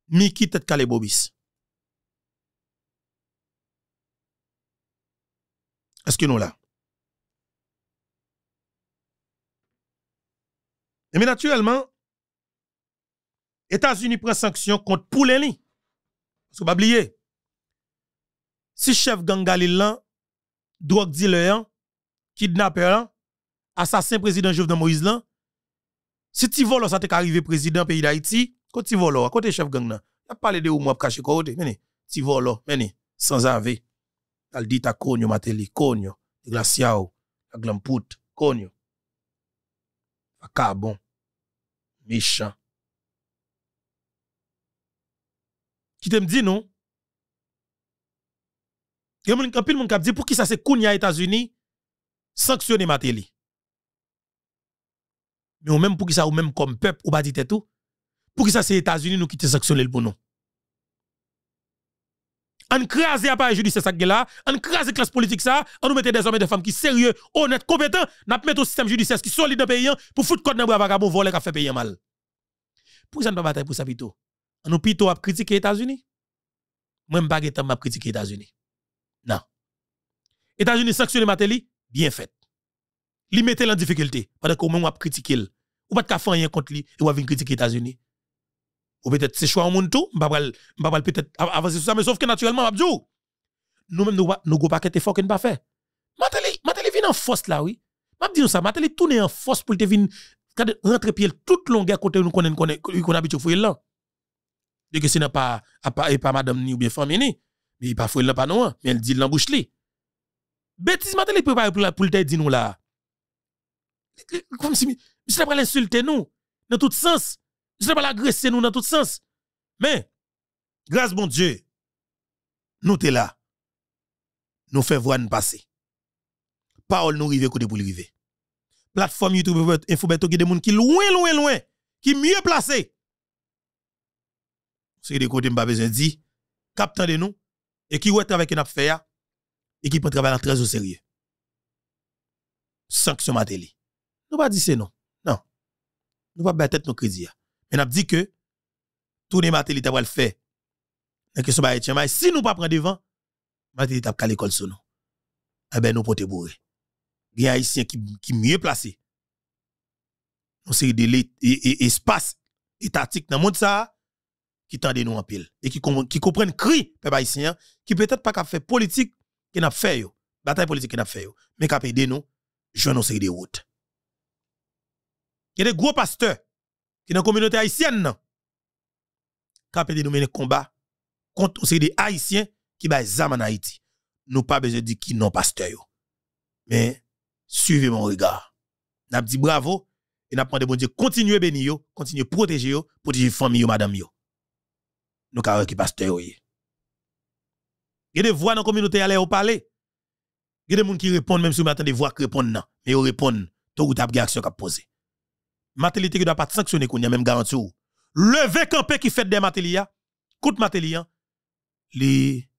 Miki tête calé Bobis. Est-ce que nous là? Et mais naturellement, États-Unis prend sanction contre Pouleni. Parce que pas oublier. Si chef gang dire drogue dealer, kidnapper, assassin président Jovenel Moïse, là, si tu voles, ça t'est arrivé président pays d'Haïti, quand tu voles, à côté chef gang, là, il a parlé de où moi caché côté, mene, tu voles, mene, sans ave. Elle dit ta cogne, mateli, conyo, glaciao, la glampout, conyo. méchant. Qui te dit non? Il y a un pile qui dit pour qui ça c'est Kounia États-Unis sanctionner Matéli. Mais ou même pour qui ça, ou même comme peuple, ou pas dit tout, pour qui ça, c'est États-Unis nous qui te sanctionner le bon nom. On crase l'appareil judiciaire ça là, on crase classe politique ça, on nous des hommes et des femmes qui sont sérieux, honnêtes, compétents, n'a mettre au système judiciaire qui est solide dans le pays hein, pour foutre code dans le vagabond voler qui fait payer mal. Pour ça, on pas bataille pour ça plutôt. On nous plutôt critiquer les États-Unis. Moi, je ne pas critiquer les États-Unis. Non. États-Unis sanctionner Matéli, bien fait, Li mettait en difficulté pendant que même on a critiqué ou pas de faire rien contre lui et avin critique critiquer États-Unis. Ou peut-être c'est choix au monde tout, on va peut-être avancer sur ça mais sauf que naturellement Abdou nous même nous nous go paquet fort que nous pas fait. Mateli Mateli vient en force là oui. M'a dit ça Mateli tourner en force pour te venir rentrer pied toute longueur côté nous connaît qu'on habitué fouiller là. De que ce n'est pas pas et pas madame ni ou bien femme ni mais pas fouiller là pas non hein. mais il dit l'embouche li. Bêtise matin, il préparé pour, pour te dire nous là. Comme si, je pas l'insulter nous, dans tout sens. Je ne pas l'agresser nous dans tout sens. Mais, grâce bon Dieu, nous t'es là. Nous faisons voir nous passer. Parole nous rive côté pour rive. Plateforme YouTube, Infobeto, qui des monde qui loin, loin, loin, qui mieux placé C'est des côtés, pas besoin de de nous. Et qui est avec une affaire et qui prend travail très au sérieux. Sanction Matéli. Nous pas dit c'est non. Non. Nous pas battre nos crédits. Mais nous dit que tout Matéli t'a le faire. Na question ba si nous pas prendre devant Matéli t'a pas l'école sur nous. Eh ben nous pote bourré. Bien haïtien qui qui mieux placé. Nous série de espace étatique dans le monde ça qui tendent nous en pile et qui comprennent cri peuple haïtien qui peut-être pas qu'à faire politique qui n'a fait yo, bataille politique qui n'a fait yo, mais qui aidé nous, je nous sais des routes. Il y a des gros pasteurs qui dans la communauté haïtienne, qui aidé nous mener combat contre les haïtiens qui sont zam en Haïti. Nous pas besoin de dire qui non pasteur yo. Mais, suivez mon regard. N'a dit bravo, et n'a demandé bon Dieu, continuez bénir yo, continuez protéger yo, protéger famille yo, madame Nous avons qui pasteur yo. Il y a des voix dans la communauté aller au palais. Il y a des gens qui répondent, même si vous des voix qui répondent, non. Mais ils répondent, tout ou t'as action qui a posé. Matélité qui doit pas sanctionner, qu'on y a même garantie. Levez campé qui fait des matélia, coûte matélia, les,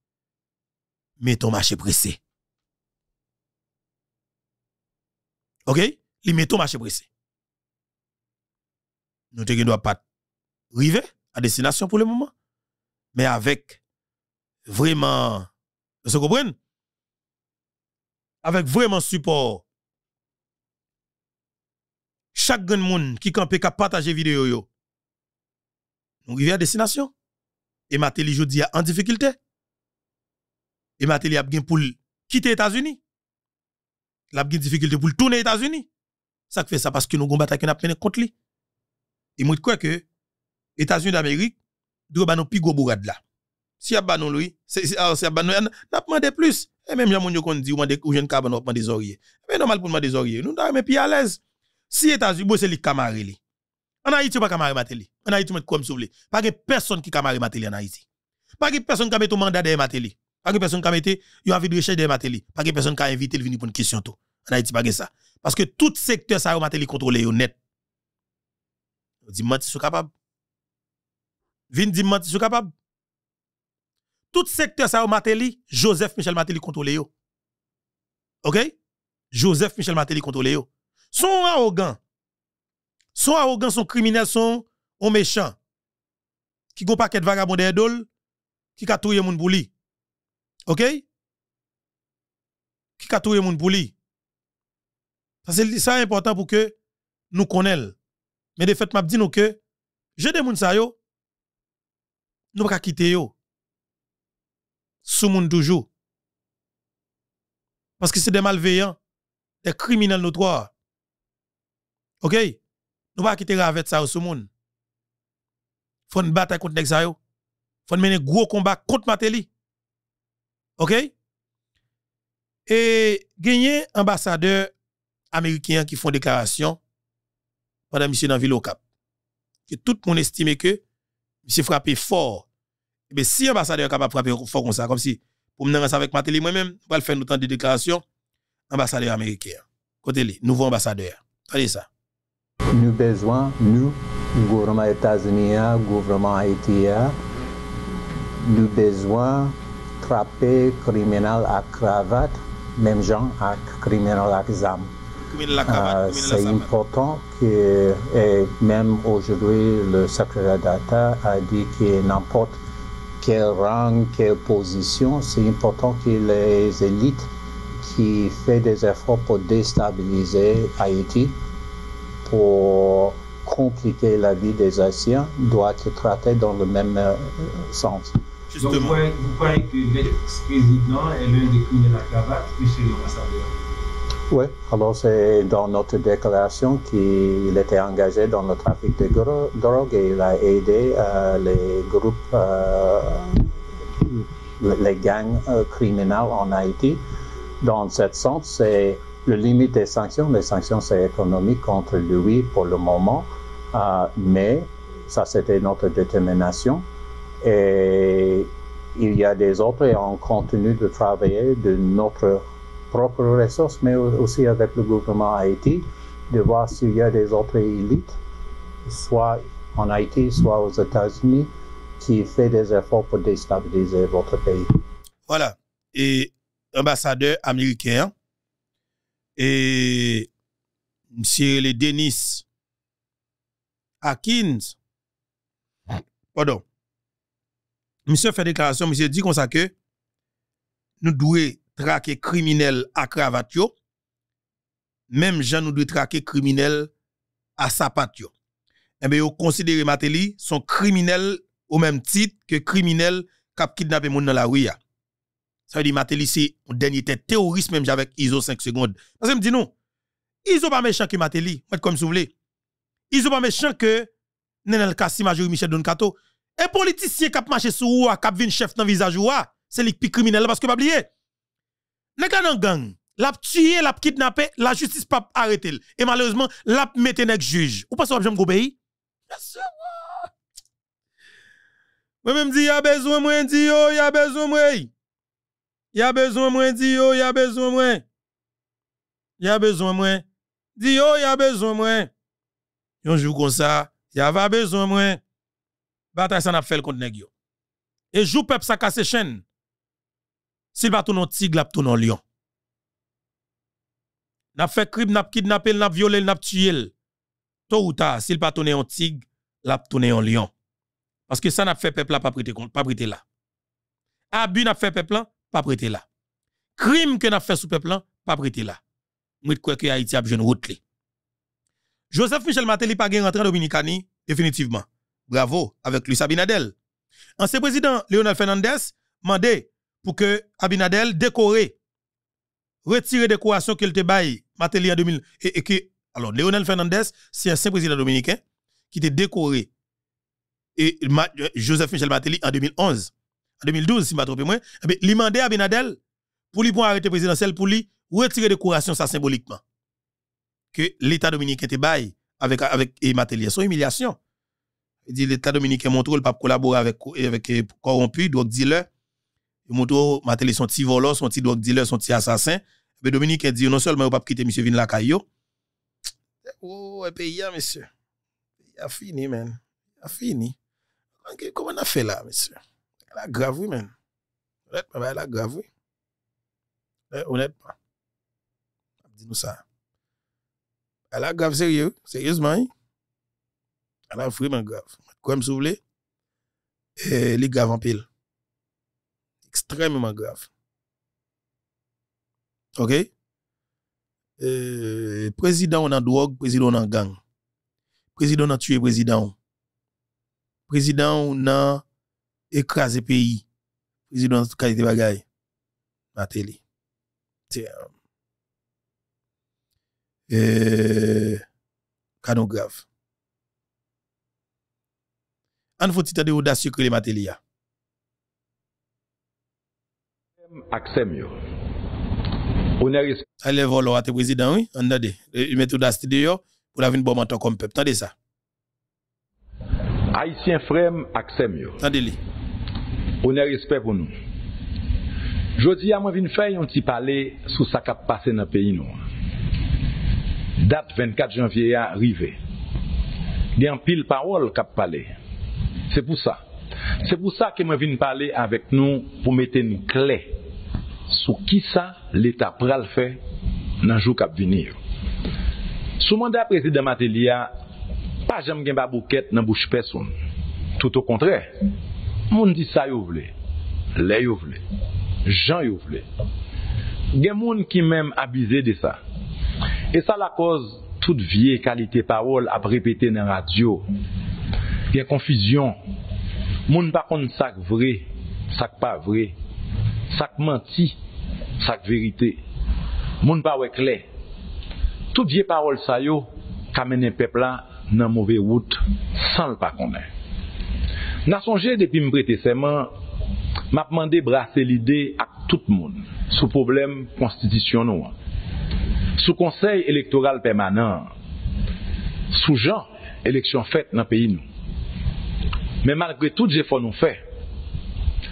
mettons marché pressé. OK? Les mettons marché pressé. Nous ne doit pas arriver à destination pour le moment. Mais avec vraiment, vous comprenez? Avec vraiment support. Chaque grand monde qui campe, qui partage vidéo, yo. nous arrivons à destination. Et Matéli, je dis, en difficulté. Et Matéli a bien pour quitter les États-Unis. Il a bien difficulté pour tourner les États-Unis. Ça fait ça parce que nous avons bataille qu'on a contre lui. Et moi, je crois que États-Unis d'Amérique doivent nous plus gros là. Si y a banon lui, c'est y a banon, n'a pas demandé plus. Et même, j'ai a mon yo qu'on dit, ou jeune cabane, on prend des Mais normal pour demander des oreillers. Nous, on mais pieds à l'aise. Si États-Unis, c'est les li En Haïti, pas camarade mateli En Haïti, met comme souffle. Pas que personne qui camarade mateli en Haïti. Pas que personne qui a mis mandat de mateli Pas que personne qui a yo a vidé recherche de mateli Pas que personne qui a invité le venir pour une question tout. En Haïti, pas que ça. Parce que tout secteur, ça, mateli contrôlé, honnête. Dis-moi, tu es capable. Vin, dis-moi, sou capable tout secteur ça Mateli, Joseph Michel Mateli contrôle yo. OK Joseph Michel Mateli contrôle yo. Son arrogant. Son arrogant, son criminel, son méchant. Qui go paquet vagabond d'edol qui ka touye moun pou OK Qui ka touye moun pou Ça c'est ça important pour que nous connaissons. Mais de fait m'a dit nous que je des moun sa yo nous pas quitter yo sous monde toujours. Parce que c'est des malveillants, des criminels notoires. OK? Nous pas quitter avec ça sous monde. Faut une bataille contre ça Faut mener gros combat contre Matéli. OK? Et gagner ambassadeur américain qui font déclaration pendant monsieur dans ville au Cap. Que tout le monde estime que monsieur frappé fort mais si ambassadeur est capable de frapper fort comme ça, comme si, pour me ça avec Matéli moi-même, on va faire notre de déclaration, ambassadeur américain. Côté nouveau ambassadeur. Allez ça. Nous besoin, nous, gouvernement États-Unis, gouvernement Haïti, nous besoin de frapper criminel à cravate, même gens à criminel à cravate. Euh, c'est important que, même aujourd'hui, le secrétaire data a dit que n'importe quel rang, quelle position, c'est important que les élites qui font des efforts pour déstabiliser Haïti, pour compliquer la vie des Haïtiens, doivent être traitées dans le même euh, sens. Donc, vous, croyez, que l'ex-président est l'un des criminels à cravate, le l'ambassadeur oui, alors c'est dans notre déclaration qu'il était engagé dans le trafic de drogue et il a aidé euh, les groupes, euh, les gangs euh, criminels en Haïti. Dans cette sens, c'est le limite des sanctions. Les sanctions, c'est économique contre lui pour le moment, mais ça, c'était notre détermination. Et il y a des autres et on continue de travailler de notre propres ressources, mais aussi avec le gouvernement Haïti, de voir s'il y a des autres élites, soit en Haïti, soit aux États-Unis, qui fait des efforts pour déstabiliser votre pays. Voilà. Et ambassadeur américain, et M. le Denis Atkins, pardon, monsieur fait déclaration, monsieur dit comme ça que nous devons traqué criminel à Cravatio, même Jean nous doit traquer criminel à sapatio. Et Eh bien, vous considérez Matéli son criminel au même titre que criminel qui a kidnappé moun dans la rue. Ça veut dire Matéli c'est un dernier terroriste même avec ISO 5 secondes. Parce que me dit non, ISO pas méchant que Matéli, comme vous voulez. ISO pas méchant que Nenel si Major Michel Donkato. Et politicien qui a marché sur vous, qui a chef dans le visage c'est le plus criminel parce que pas oublier les gars gang, l'a tué, l'a kidnappé, la justice pas arrêté. Et malheureusement, l'a metté nek juge. Ou pas ça j'aime gros pays Moi même dit y a besoin moi dit oh y a besoin moi. Y a besoin moi dit oh y a besoin moi. Y a besoin moi. Dit oh y a besoin moi. Un jour comme ça, y a va besoin moi. Bataille ça n'a fait contre nèg yo. Et jou peuple ça casse chaîne. Si pas un tigre, un lion. a fait crime, n'a kidnappé, n'a violé, n'a tué. Tôt ou tard, s'il pas tourné en tigre, l'a tourner en lion. Parce que ça n'a fait peuple pas prêter compte, pas prêter là. Abus n'a fait peuple pas prêter là. Crime que n'a fait sous peuple pas prêter là. Moi crois que Haïti a besoin route Joseph Michel Matéli pas rentré rentré Dominicani définitivement. Bravo avec Luis Abinadel. Ancien président Léonel Fernandez mandé pour que Abinadel décoré, retire décoration qu'il te baille Matéli en 2000 et, que alors Léonel Fernandez, c'est un ancien président dominicain qui était décoré et Joseph Michel Matéli en 2011, en 2012 si je ne me moins, eh il mandé à Abinadel pour lui pour arrêter présidentiel pour lui retirer décoration ça symboliquement que l'état dominicain te baille avec avec et Matéli, son humiliation. Il dit l'état dominicain montre le pas collaborer avec avec corrompu, dis dealer moto Matéli son petit voleur, son petit drug dealer, son petit assassin. Mais eh ben, Dominique a dit non seulement il pas quitter monsieur Vinla Kayo. Oh, et oh, oh, pays hein, monsieur. Il a fini man. Il a fini. Comment on a fait là monsieur Elle grave oui man. Honnêtement, la grave eh, oui. Honnêtement. Dis-nous ça. Elle a grave sérieux, sérieusement. Hein? Elle a vraiment grave. Comme vous voulez, les grave en pile extrêmement grave. OK? Euh, président on a drogue, président on a gang. Président on a tué président. Président on a écrasé pays. Président y a qualité bagaille. Matéli. télé. Euh, canon grave. An faut-il de audacieux que les matélias? Aksem yo. Allez, volo à tes présidents, oui. Attendez, il met tout dans studio pour la une bonne bon menton comme peuple. Attendez ça. Haïtien frem Aksem yo. Attendez-le. On a respect pour nous. Jodi à moi vinn faire un petit parler sur ça qui a passé dans le pays nous. Date 24 janvier a arrivé. Il y a un pile parole qui a parlé. C'est pour ça. C'est pour ça que moi vinn parler avec nous pour mettre une clé sur qui ça l'État pourra le faire dans le jour à venir. Sous le mandat du président Matélia, pas jamais qu'il n'y ait de bouquet dans la bouche de personne. Tout au contraire, les gens disent ça, ils veulent. Les gens veulent. Il y a des gens qui m'aiment abuser de ça. Et ça, la cause, de toute vieille qualité de parole à répéter dans la radio, il y a confusion. Les gens ne comprennent pas ce qui est vrai, ce qui n'est pas vrai. sak manti, sak verite, moun pa wekle. Tout vie parol sayo, kamen en pepla nan mouve wout, san l pa konen. Na sonje depi mprete seman, ma pman de brase lide ak tout moun, sou problem konstitisyon nouan. Sou konsey elektoral pemanan, sou jan elektyon fet nan peyi nou. Men malgre tout je fon nou fey,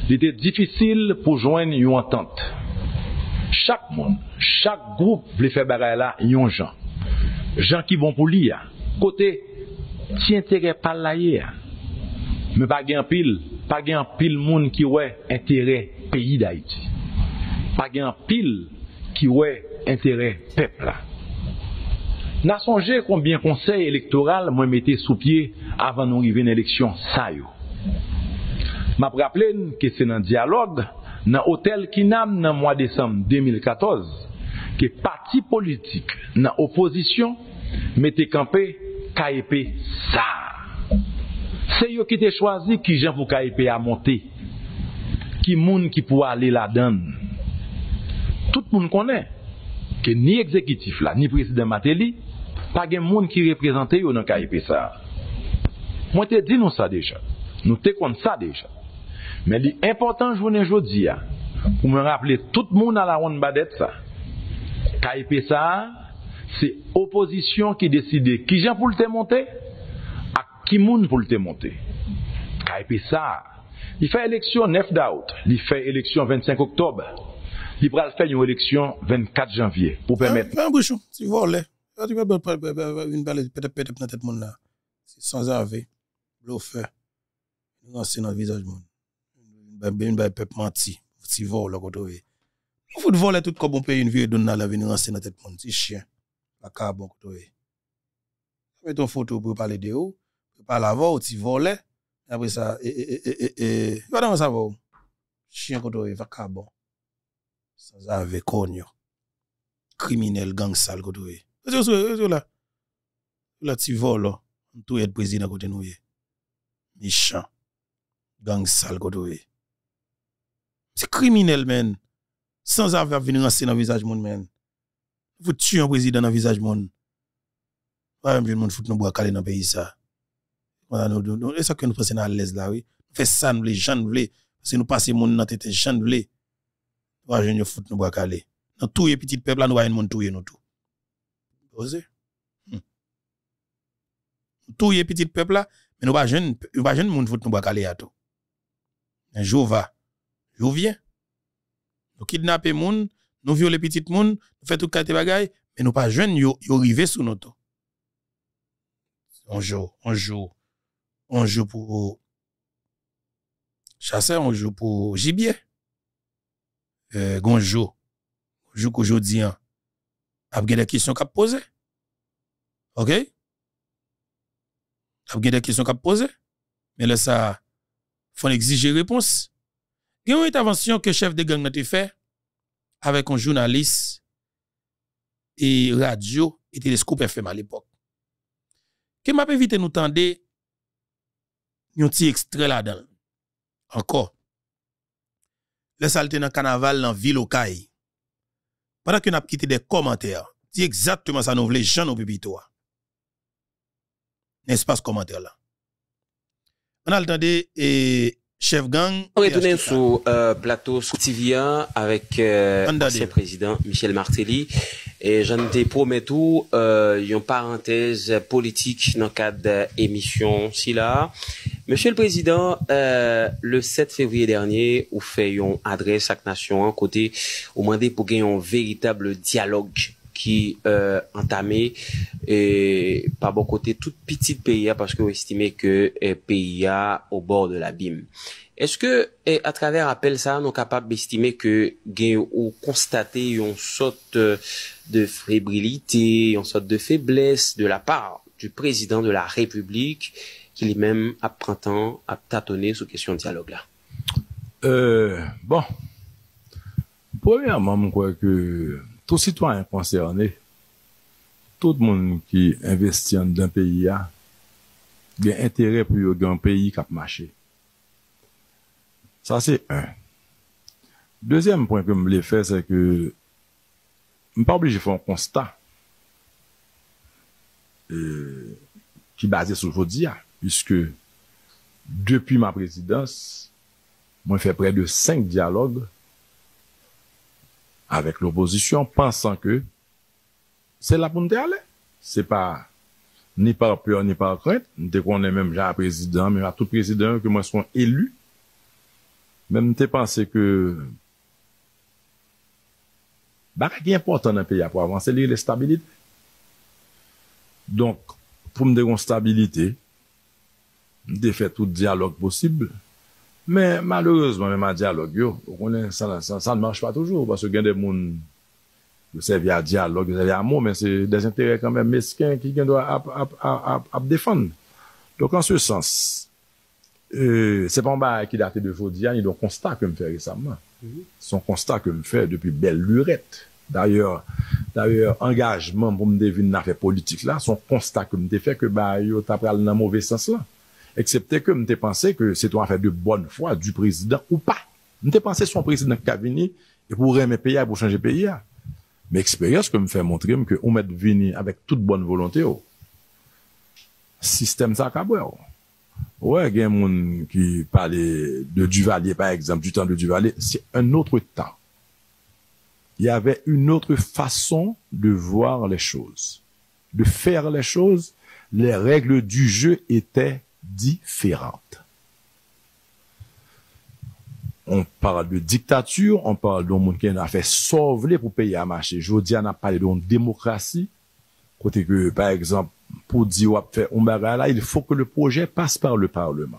c'était difficile pour joindre une entente. Chaque monde, chaque groupe voulait faire des là, yon gens. Gens qui vont pour lui, côté, qui intérêt pas là, mais pas gain pile, pas gain pile monde qui ouais intérêt pays d'Haïti. Pas gain pile qui ouais intérêt peuple N'a songé combien conseil électoral moi mis sous pied avant d'arriver arriver une élection ça m'a rappelé que c'est le dialogue dans hôtel Kinam dans mois décembre 2014 que parti politique dans opposition mettait campé KEP ça. C'est eux qui ont choisi qui gens pour KEP à monter. Qui monde qui pour aller là-dedans. Tout le monde connaît que ni exécutif là, ni président Matéli, pas de monde qui représente dans KEP ça. Moi, te dit nous ça déjà. Nous te connaissons ça déjà. Mais l'important, je vous le dis, pour me rappeler tout le monde à la ronde badette, ça. c'est opposition qui décide qui vient pour le monter, à qui monde pour le monter. KIP, ça, il fait élection 9 d'août, il fait élection 25 octobre, il pourrait faire une élection 24 janvier, pour permettre. tu vois, là. C'est lancer dans le visage, monde ben ben pep menti si vol le côté nous faut voler tout comme on paye une vie donne la venir rester dans tête monde c'est chien la carbon côté met ton photo pour parler de haut pas la vol ti volé après ça et et et et va dans ça vol chien côté va ça sans avec connu criminel gang sale côté c'est là là ti voles tout être président côté nous méchant gang sale côté c'est criminel, man. Sans avoir venu dans le visage, man. Vous tuez un président dans le visage, mon. Pas même, monde fout nos bois dans le pays, ça. Voilà, nous, c'est ça que nous pensons à l'aise, là, oui. Nous faisons ça, nous les gens, les. Parce nous passons dans tête, gens, nous les. Nous jeunes, nous nos bois Dans tous les petits peuples, nous nous tout. Osez. Hmm. les petits peuples, là, mais nous pas monde à tout. Un jour va yo vient. Nous kidnapper moun, nous les petites moun, nous fait tout kate bagaille, mais nous pas jeunes, yo, yo arrive sous nos toits. On joue, on joue, on joue pour chasseur, eh, on joue pour gibier. Euh, jour joue qu'aujourd'hui, hein, a des questions qu'à poser, OK? A des questions qu'à poser, Mais là, ça, faut exiger réponse. Il y a une intervention que le chef de gang a fait avec un journaliste et radio et télescope FM à l'époque. qui m'a évité nous tendez un petit extrait là-dedans. Encore. Le salte dans carnaval dans la ville au Pendant que nous avons quitté des commentaires, dit exactement ça nous voulons Jean au pépitois. N'est-ce pas ce commentaire là? On a entendu et Chevgang, kou retenen sou euh, Plato Soutivya, avek euh, anse prezident Michel Martelly, e jan te prometou yon euh, parentese politik nan kad emisyon si la. Monsye l prezident, le 7 fevriye dernyye ou fe yon adres Ak Nation an kote, ou mande pou gen yon veritable dialog genyay. qui euh, entamé et par bon côté tout petit pays hein, parce que vous estimez que PIA euh, pays au bord de l'abîme. Est-ce que euh, à travers appel ça nous capable d'estimer que gay ou constater une sorte de fébrilité, une sorte de faiblesse de la part du président de la République qui lui-même à printemps a tâtonné sous question de dialogue là. Euh, bon. Premièrement, je crois que To sitwa yon konsey ane, to tmoun ki investyen d'an peyi ya, gen entere pou yon peyi kap mache. Sa se un. Dezyen mpwen kwen mwen le fe, se ke mwen pa oblije fwen konsta ki base sou fwodi ya, pwiske depi ma prezidans, mwen fe pre de 5 diyalog avèk l'oposisyon, pansan ke se la pou nte ale. Se pa, ni pa pyo, ni pa kret, nte konen mèm jan a prezident, mèm a tout prezident, ke mwen son elu, mèm nte pansen ke baka ki importan an pe ya pou avans, se li le stabilite. Donk, pou mde kon stabilite, nte fè tout diyalog posible, Men malourezman men ma diyalog yo, sa nan manj pa toujou, baso gen de moun, yo se vi a diyalog, yo se vi a moun, men se desintere kanmen mesken ki gen do a ap defan. Dok an sou sens, sepan ba ki date de vodi an, yon konsta kem fe resanman. Son konsta kem fe depi bel luret. D'ayor, d'ayor, angajman pou mde vi nan fe politik la, son konsta kem te fe ke ba yo tapre al nan mouve sens la. Excepté que mte panse que c'est toi faire de bonne foi du président ou pas. pa. Mte panse son prezident ka vini pou reme pays pou changer peya. Me Mais ke que me montre montrer que ou met vini avec toute bonne volonté oh. système système sa kabwe oh. il y ouais, gen moun qui de Duvalier par exemple, du temps de Duvalier, C'est un autre temps. Il y avait une autre façon de voir les choses, de faire les choses. Les règles du jeu étaient différente. On parle de dictature, on parle d'un monde qui a fait sauver pour payer à marché. Je on parlé parlé de démocratie. Côté que, par exemple, pour dire qu'il faut que il faut que le projet passe par le parlement.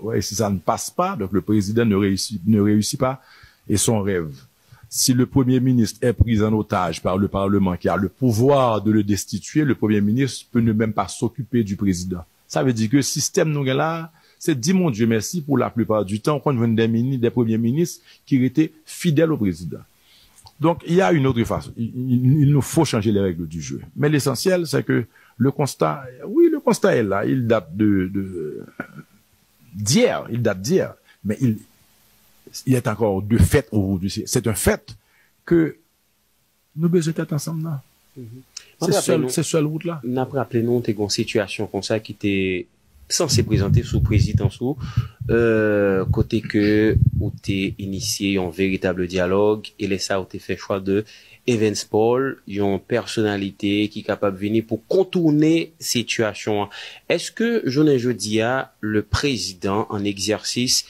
Ouais, si ça ne passe pas, donc le président ne réussit, ne réussit pas, et son rêve. Si le premier ministre est pris en otage par le parlement qui a le pouvoir de le destituer, le premier ministre peut ne même pas s'occuper du président. Ça veut dire que le système nous là, c'est dit mon Dieu merci pour la plupart du temps qu'on vient des ministres, des premiers ministres qui étaient fidèles au président. Donc, il y a une autre façon. Il, nous faut changer les règles du jeu. Mais l'essentiel, c'est que le constat, oui, le constat est là. Il date de, d'hier. Il date d'hier. Mais il, il est encore de fait aujourd'hui. C'est un fait que nous besoin d'être ensemble Se sol wout la. N apre aple nou te kon situasyon kon sa ki te sanse prezante sou prezident sou kote ke ou te inisye yon veritable dialog e lesa ou te fechwa de Evans Paul yon personalite ki kapab veni pou kontourne situasyon. Eske jounen jodi a le prezident an eksersis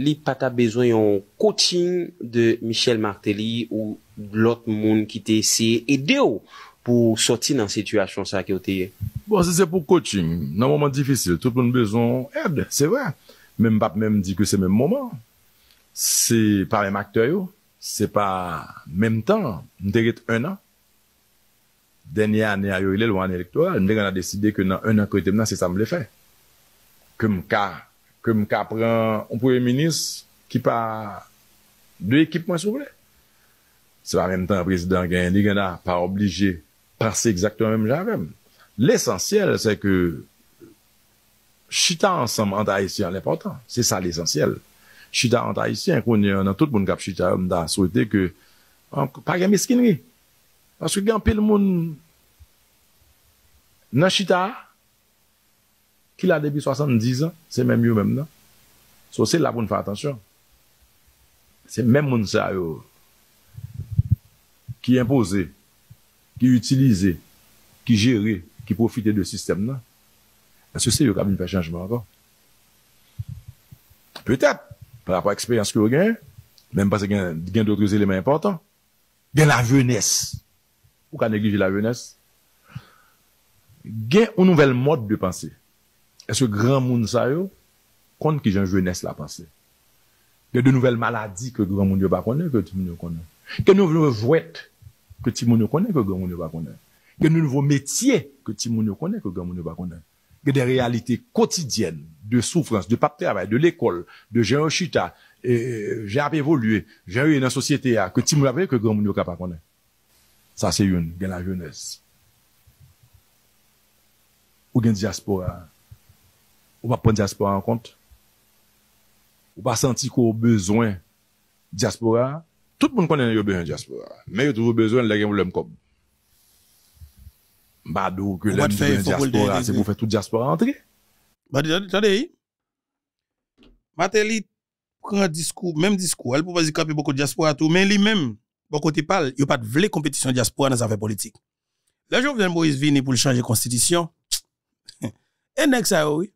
li pa ta bezo yon koutin de Michel Martelly ou blot moun ki te se ideo pou soti nan situasyon sa ki yo te ye. Bon, se se pou koti, nan mouman difisil, tout moun bezon ed, se vwa, men mbap menm di ke se menm mouman, se pa menm akte yo, se pa menm tan, mdegit enan, denye ane ayo ilè lwa ane elektoral, mdegan a deside ke nan enan kote mna se sa mble fè. Ke mka, ke mka pran, mpouye minis, ki pa, dwe ekip mwen souble, se pa menm tan prezident gen, digan a, pa oblije pa se exaktou an mèm javèm. L'essensyèl se ke chita ansam an ta isi an lèpotan. Se sa l'essensyèl. Chita an ta isi an kouni an an tout moun kap chita an da souwite ke pa gen miskinri. Paske gen pil moun nan chita ki la debi 70 an, se mèm yon mèm nan. So se la moun fè atensyon. Se mèm moun sa yo ki imposey. ki utilize, ki jere, ki profite de sistem nan, eske se yo kabin fè chanjman akon? Pe tep, par rapport a eksperyans ki yo gen, menm pase gen d'autres élèmè important, gen la vènesse. Ou ka neglige la vènesse? Gen ou nouvel mode de pensè. Eske gran moun sa yo, kon ki jen vènesse la pensè. Gen nouvel maladi ke gran moun yo ba konè, ke nouvel vwèt ke ti moun yo konen, ke gen moun yo pa konen. Gen nou nouvo metye, ke ti moun yo konen, ke gen moun yo pa konen. Gen de realite kotidyen, de soufrans, de pape tervay, de lekol, de gen o chita, gen ap evoluye, gen ouye nan sosyete ya, ke ti moun yo ap konen, ke gen moun yo pa konen. Sa se yon, gen la jounes. Ou gen diaspora. Ou pa pon diaspora an kont. Ou pa santi ko ou bezwen diaspora an. tout le monde connaît le besoin de diaspora. Mais il y a toujours besoin de bah, de problème comme. Badou, que le diaspora, c'est pour faire toute diaspora entrer. Bah, attendez, Matéli prend discours, même discours, elle peut pas dire qu'il beaucoup de diaspora tout, mais lui-même, beaucoup de parle, il n'y a pas de vraie compétition diaspora dans les affaires politiques. La Jovenel Moïse vient pour changer la constitution. Et pas, oui.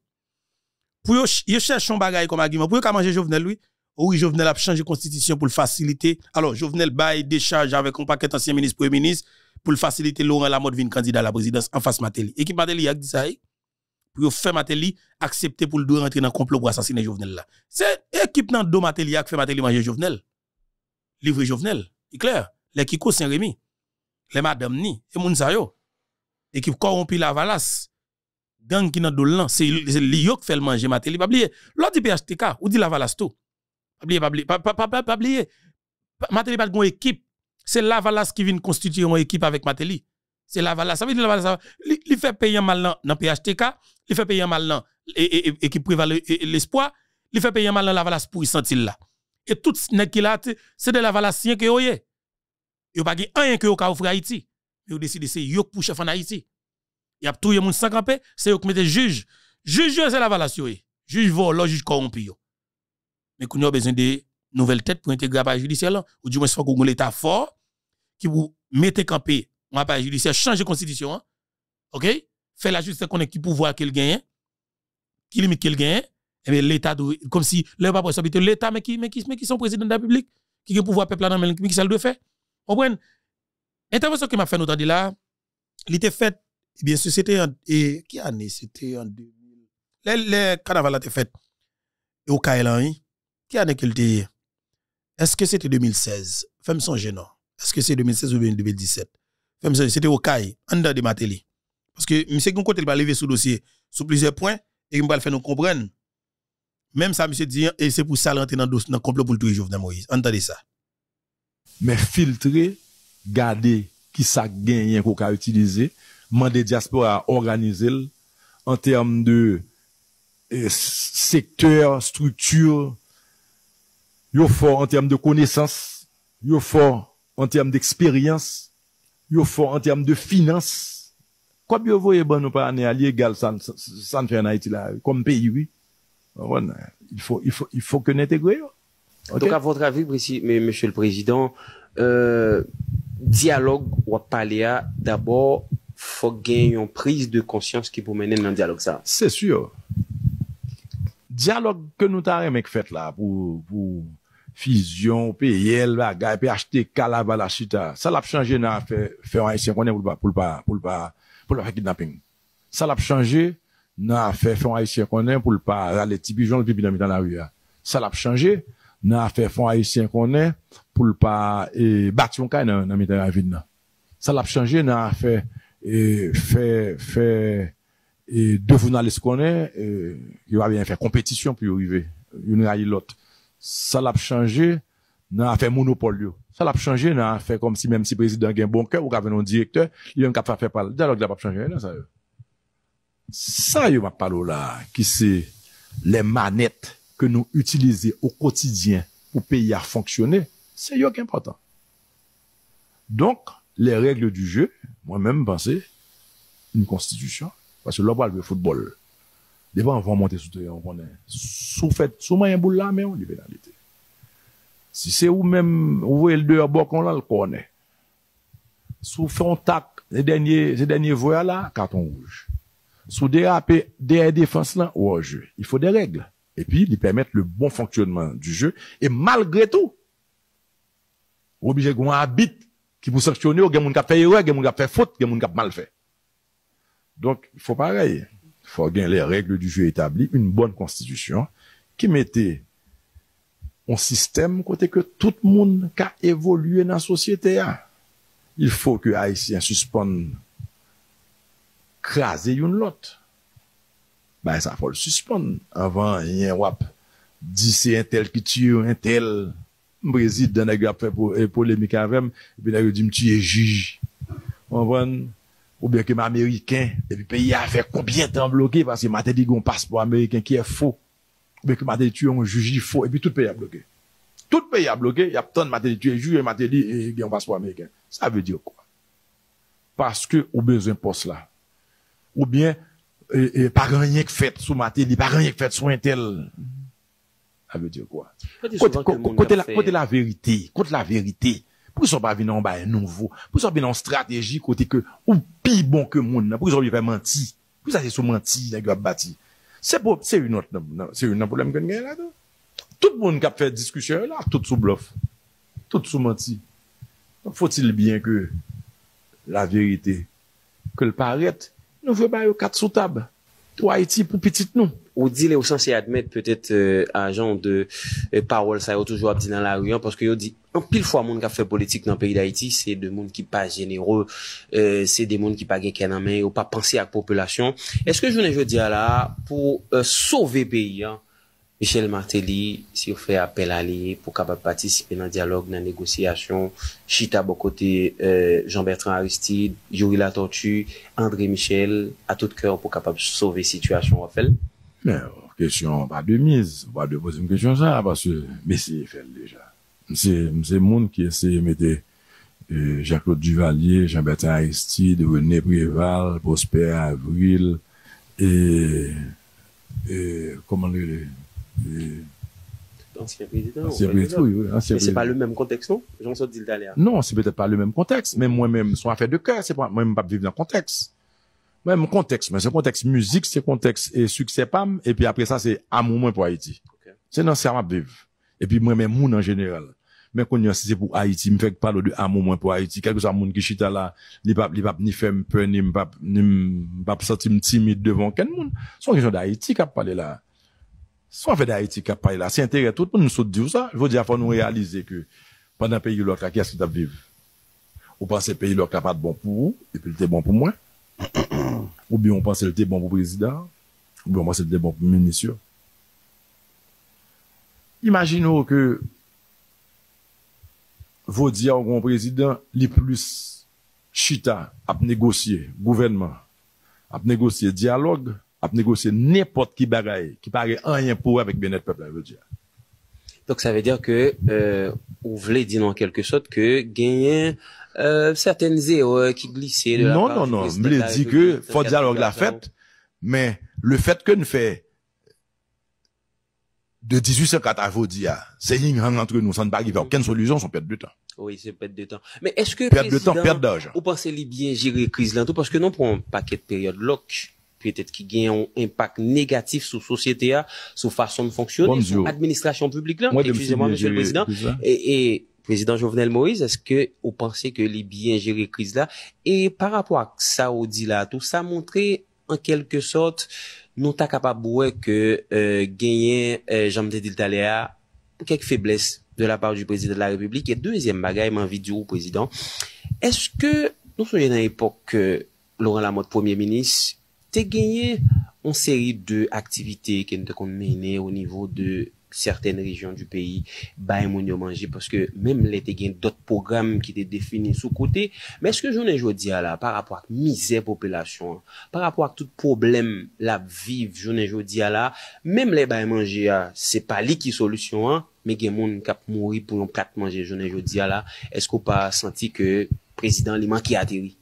Pour cherche un bagage comme argument, pour qu'il manger Jovenel, lui. Oui, Jovenel a changé la constitution pour le faciliter. Alors, Jovenel bail charges avec un paquet d'anciens ministres, premier ministre, pour le faciliter Laurent Lamotte vient candidat à la présidence en face Matéli. Équipe Matéli a dit ça, eh? pour faire Matéli accepter pour le rentrer dans le complot pour assassiner Jovenel C'est l'équipe dans Matéli qui fait Matéli manger Jovenel. Livre Jovenel. C'est clair. Les Kiko Saint-Rémy. Les Madame Ni. Et Mounsayo. Équipe corrompue la valasse. gang qui n'a l'an. c'est l'IO qui fait le manger, Matéli. Pas oublier. L'autre PHTK, ou dit la valasse tout. Oubliez, pas oublier. Pas, pas, pas, pas oublier. Matéli pas une équipe. C'est Lavalas qui vient constituer une équipe avec Matéli. C'est Lavalas. Ça veut dire Lavalas. Il fait payer mal dans le PHTK. Il fait payer mal dans l'équipe privée l'espoir. Il fait payer mal dans Lavalas pour y sentir là. Et tout ce qui là, c'est de Lavalassien que vous Il Vous n'avez pas un que au offert à Haïti. Mais vous décidez, c'est vous pour chef en Haïti. Il a tout le monde sans camper, c'est vous qui mettez juge. Juge, c'est Lavalas. Juge volant, juge corrompu. Mais qu'on a besoin de nouvelles têtes pour intégrer l'appareil judiciaire Ou du moins, il faut que l'État fort qui vous mettez campé la page judiciaire, changer la constitution. Hein? OK? Faire la justice qu'on qui pouvoir qu'elle gagne, qui limite qu'il gagne. Et eh bien, l'État, comme si le pas l'État, mais qui, mais, qui, mais qui sont président de la République, qui a pouvoir peuple là, mais qui ça le faire. Vous comprenez? l'intervention que m'a fait notre de là, il était fait, eh bien, c'était en, et, eh, qui année? C'était en 2000. Le, le carnaval a été fait. Et au Kaelan, hein. Qui a qu'il Est-ce que c'était 2016 Femme son Est-ce que c'est 2016 ou 2017 Femme son c'était au CAI, en dedans de Matéli. Parce que monsieur Goncourt, il va lever sous dossier, sur plusieurs points, et il va le faire nous comprendre. Même ça, monsieur dit, et c'est pour ça rentrer dans le complot pour le tout Jovenel Moïse. Entendez ça. Mais filtrer, garder qui ça gagne qu'on a utilisé, demander diaspora à organiser en termes de euh, secteur, structure, Yo fort en termes de connaissances, yo fort en termes d'expérience, yo fort en termes de finances. Comme vous voyez bon nous pas un ça fait comme pays oui. Ah, il faut il il que nous Donc à votre avis M. monsieur le président euh, dialogue ou parler d'abord faut gagner une prise de conscience qui peut mener dans le dialogue ça. C'est sûr. Dialogue que nous avons fait là pour, pour, Fizyon pe yel ba gaye, pe achete kalabal asyta. Sal ap chanje nan fe fè an ayisyen konen pou l pa, pou l pa, pou l pa, pou l pa fè kidnapping. Sal ap chanje nan fe fè an ayisyen konen pou l pa, rale tibijon l pi bi nan mi tan la wye. Sal ap chanje nan fe fè an ayisyen konen pou l pa, bat yon kaj nan mi tan la wye nan. Sal ap chanje nan fe, e, fe, fe, e, devou nan les konen, e, yon wè fè kompetisyon pi wè, yon wè yon lote. Sa la ap chanje nan a fe monopolyo. Sa la ap chanje nan a fe kom si menm si prezident gen bonke ou ka venon direkter, yon ka pa fe pal. Dalog la ap chanje nan sa yo. Sa yo ma palo la ki se le manet ke nou utilize au kotidyen pou peyi a fonksyone, se yo gen patan. Donk, le regle du je, mwen menm panse, yon konstitisyon, pas yo lopal ve fotbol, Deva an van monte sou te yon konen. Sou fèt, sou mayen bou la men yon li vè nan lite. Si se ou men, ou vwe l dewa bokon lan l konen. Sou fèt an tak, zè denye vwe la, katon rouge. Sou dera apè, dera defans lan, ou an jè. Il fò de règle. E pi, li pèmèt le bon fonksyonman du jè. E malgré tout, ou bi jè goun an abit ki pou sèksyonne ou, gen moun kap fè yon règle, gen moun kap fè fote, gen moun kap mal fè. Donk, fò pareyè. fò gen lè règle du jè etabli, un bon konstitisyon, ki mette un sistem kote ke tout moun ka evoluye nan sosyete ya. Il fò ke Aïsien suspon krasè yon lot. Ben, sa fò l'suspon. Avan, yon wap di se yon tel ki tiyou, yon tel mbrezit dè nè grap fè polèmi kavem, bè nè yon di mtiyè jiji. Wanvwen? Ou bè ke mè Amerikèn, e pi pe y avè koubyè tan blokè, pasè matè li gen yon passe pou Amerikèn ki yè fò, ou bè ke matè li tu yon jujil fò, e pi tout pe y a blokè. Tout pe y a blokè, y ap ton matè li tu yon jujil, matè li gen yon passe pou Amerikèn. Sa vè diyo kwa? Paske ou bè zin pos la. Ou bè, parè nye k fèt sou matè li, parè nye k fèt sou intel. Sa vè diyo kwa? Kote la verite, kote la verite, Pou ki sou pa vin an baye nouvo? Pou ki sou pa vin an strategi kote ke ou pi bon ke moun nan? Pou ki sou pa vin an menti? Pou ki sa se sou menti nan gwa bati? Se pou, se yon nan problem kon gen la do? Tout moun kap fe diskusyon la, tout sou blof. Tout sou menti. Foti li bien ke la verite, ke l paret, nou fe baye ou kat sou tab. Tou a iti pou petit nou. Ou di le ou san se admet peut-et a jan de parol sa yo toujou ap di nan la riyan paske yo di, an pil fwa moun ka fwe politik nan peyi da Haiti, se de moun ki pa jenero, se de moun ki pa genken anmen, yo pa pansi ak popolasyon. Eske jounen jo di ala pou euh, sove peyi an, Michel Martelly si yo fwe apel ali pou kapab patisipe nan dialog, nan negosyasyon, Chita Bokote, euh, Jean-Bertrand Aristide, Yurila Tortu, André Michel, a tout kèr pou kapab sove situasyon wafel. Mwen, ou kèsyon, wap de miz, wap de posi mwen kèsyon sa, apasou, mwen se fèl deja. Mwen se moun ki ese mète Jacques-Claude Duvalier, Jean-Baptiste Aristide, René Prival, Prosper Avril, e... e... komon lè? E... Ansepèr président. Ansepèr président. E se pa lè mèm konteks nou? Jansot, di l'dalè. Non, se pètè pa lè mèm konteks, mè mwen mèm son afèr de kè, mwen mèm pa biv nan konteks. Mwen mwen konteks, mwen se konteks mouzik, se konteks e suksepam, epi apre sa se amou mwen pou Haiti. Se nan se amap viv. Epi mwen mwen moun an jeneral. Mwen kon yon se se pou Haiti, mwen fek palo de amou mwen pou Haiti. Kelkou sa moun ki chita la, li pap, li pap, ni fem, pe, ni m pap, ni m pap satim timid devan ken moun. Se mwen kishon de Haiti kap pale la. Se mwen fe de Haiti kap pale la. Se intere tout, mwen moun sot di ou sa. Jvo di a fwa nou realize ke, pandan peyi lor ka, keske tap viv? Ou pa se peyi lor ka pat bon pou ou, ep ou bi yon pansele te bon pou prezident, ou bi yon pansele te bon pou menisyo, imagine ou ke vò diya ou kon prezident li plus chita ap negosye gouvenman, ap negosye dialog, ap negosye nepot ki bagay, ki parè an yon pouwe avèk benet peplè vò diya. Donk sa ve diya ke euh, ou vle di nan kelke sot ke genyen euh, certaines erreurs qui glissaient. non, non, non, je Me dit que faut dialoguer la fête, mais le fait que nous fait de 1804 à Vodia, ah, c'est une entre nous, ça ne pas arriver aucune solution, sont perte de temps. Oui, c'est perte de temps. Mais est-ce que perdre de temps, perdre d'argent. Vous pensez bien gérer crise là tout parce que non pour un paquet de période lock peut-être qui gagne un impact négatif sur société, sur façon de fonctionner, sur administration publique là, excusez-moi monsieur le président et, et Prezident Jovenel Moïse, eske ou panse ke libyen jere kriz la? Et par rapport a saoudi la, tout sa montre en kelke sort nou ta kapabouwe ke genyen Jean-Baptiste Deltaléa kek febles de la part du prezident de la republik et deuxième bagaye man vide ou prezident. Eske nou soujen nan epok Laurent Lamotte, premier-ministre, te genyen on seri de aktivite ke nou te kon mene au nivou de... Serten rejyon du peyi, bae moun yo manje, paske mem le te gen dot program ki te defini sou kote, men eske jounen jodi a la, par apwa ak mizè popelasyon, par apwa ak tout problem la viv jounen jodi ah, a la, mem le bae manje a, se pa li ki solusyon an, men gen moun kap mouri pou yon prate manje jounen jodi a la, eske ou pa santi ke prezident li man ki atiri?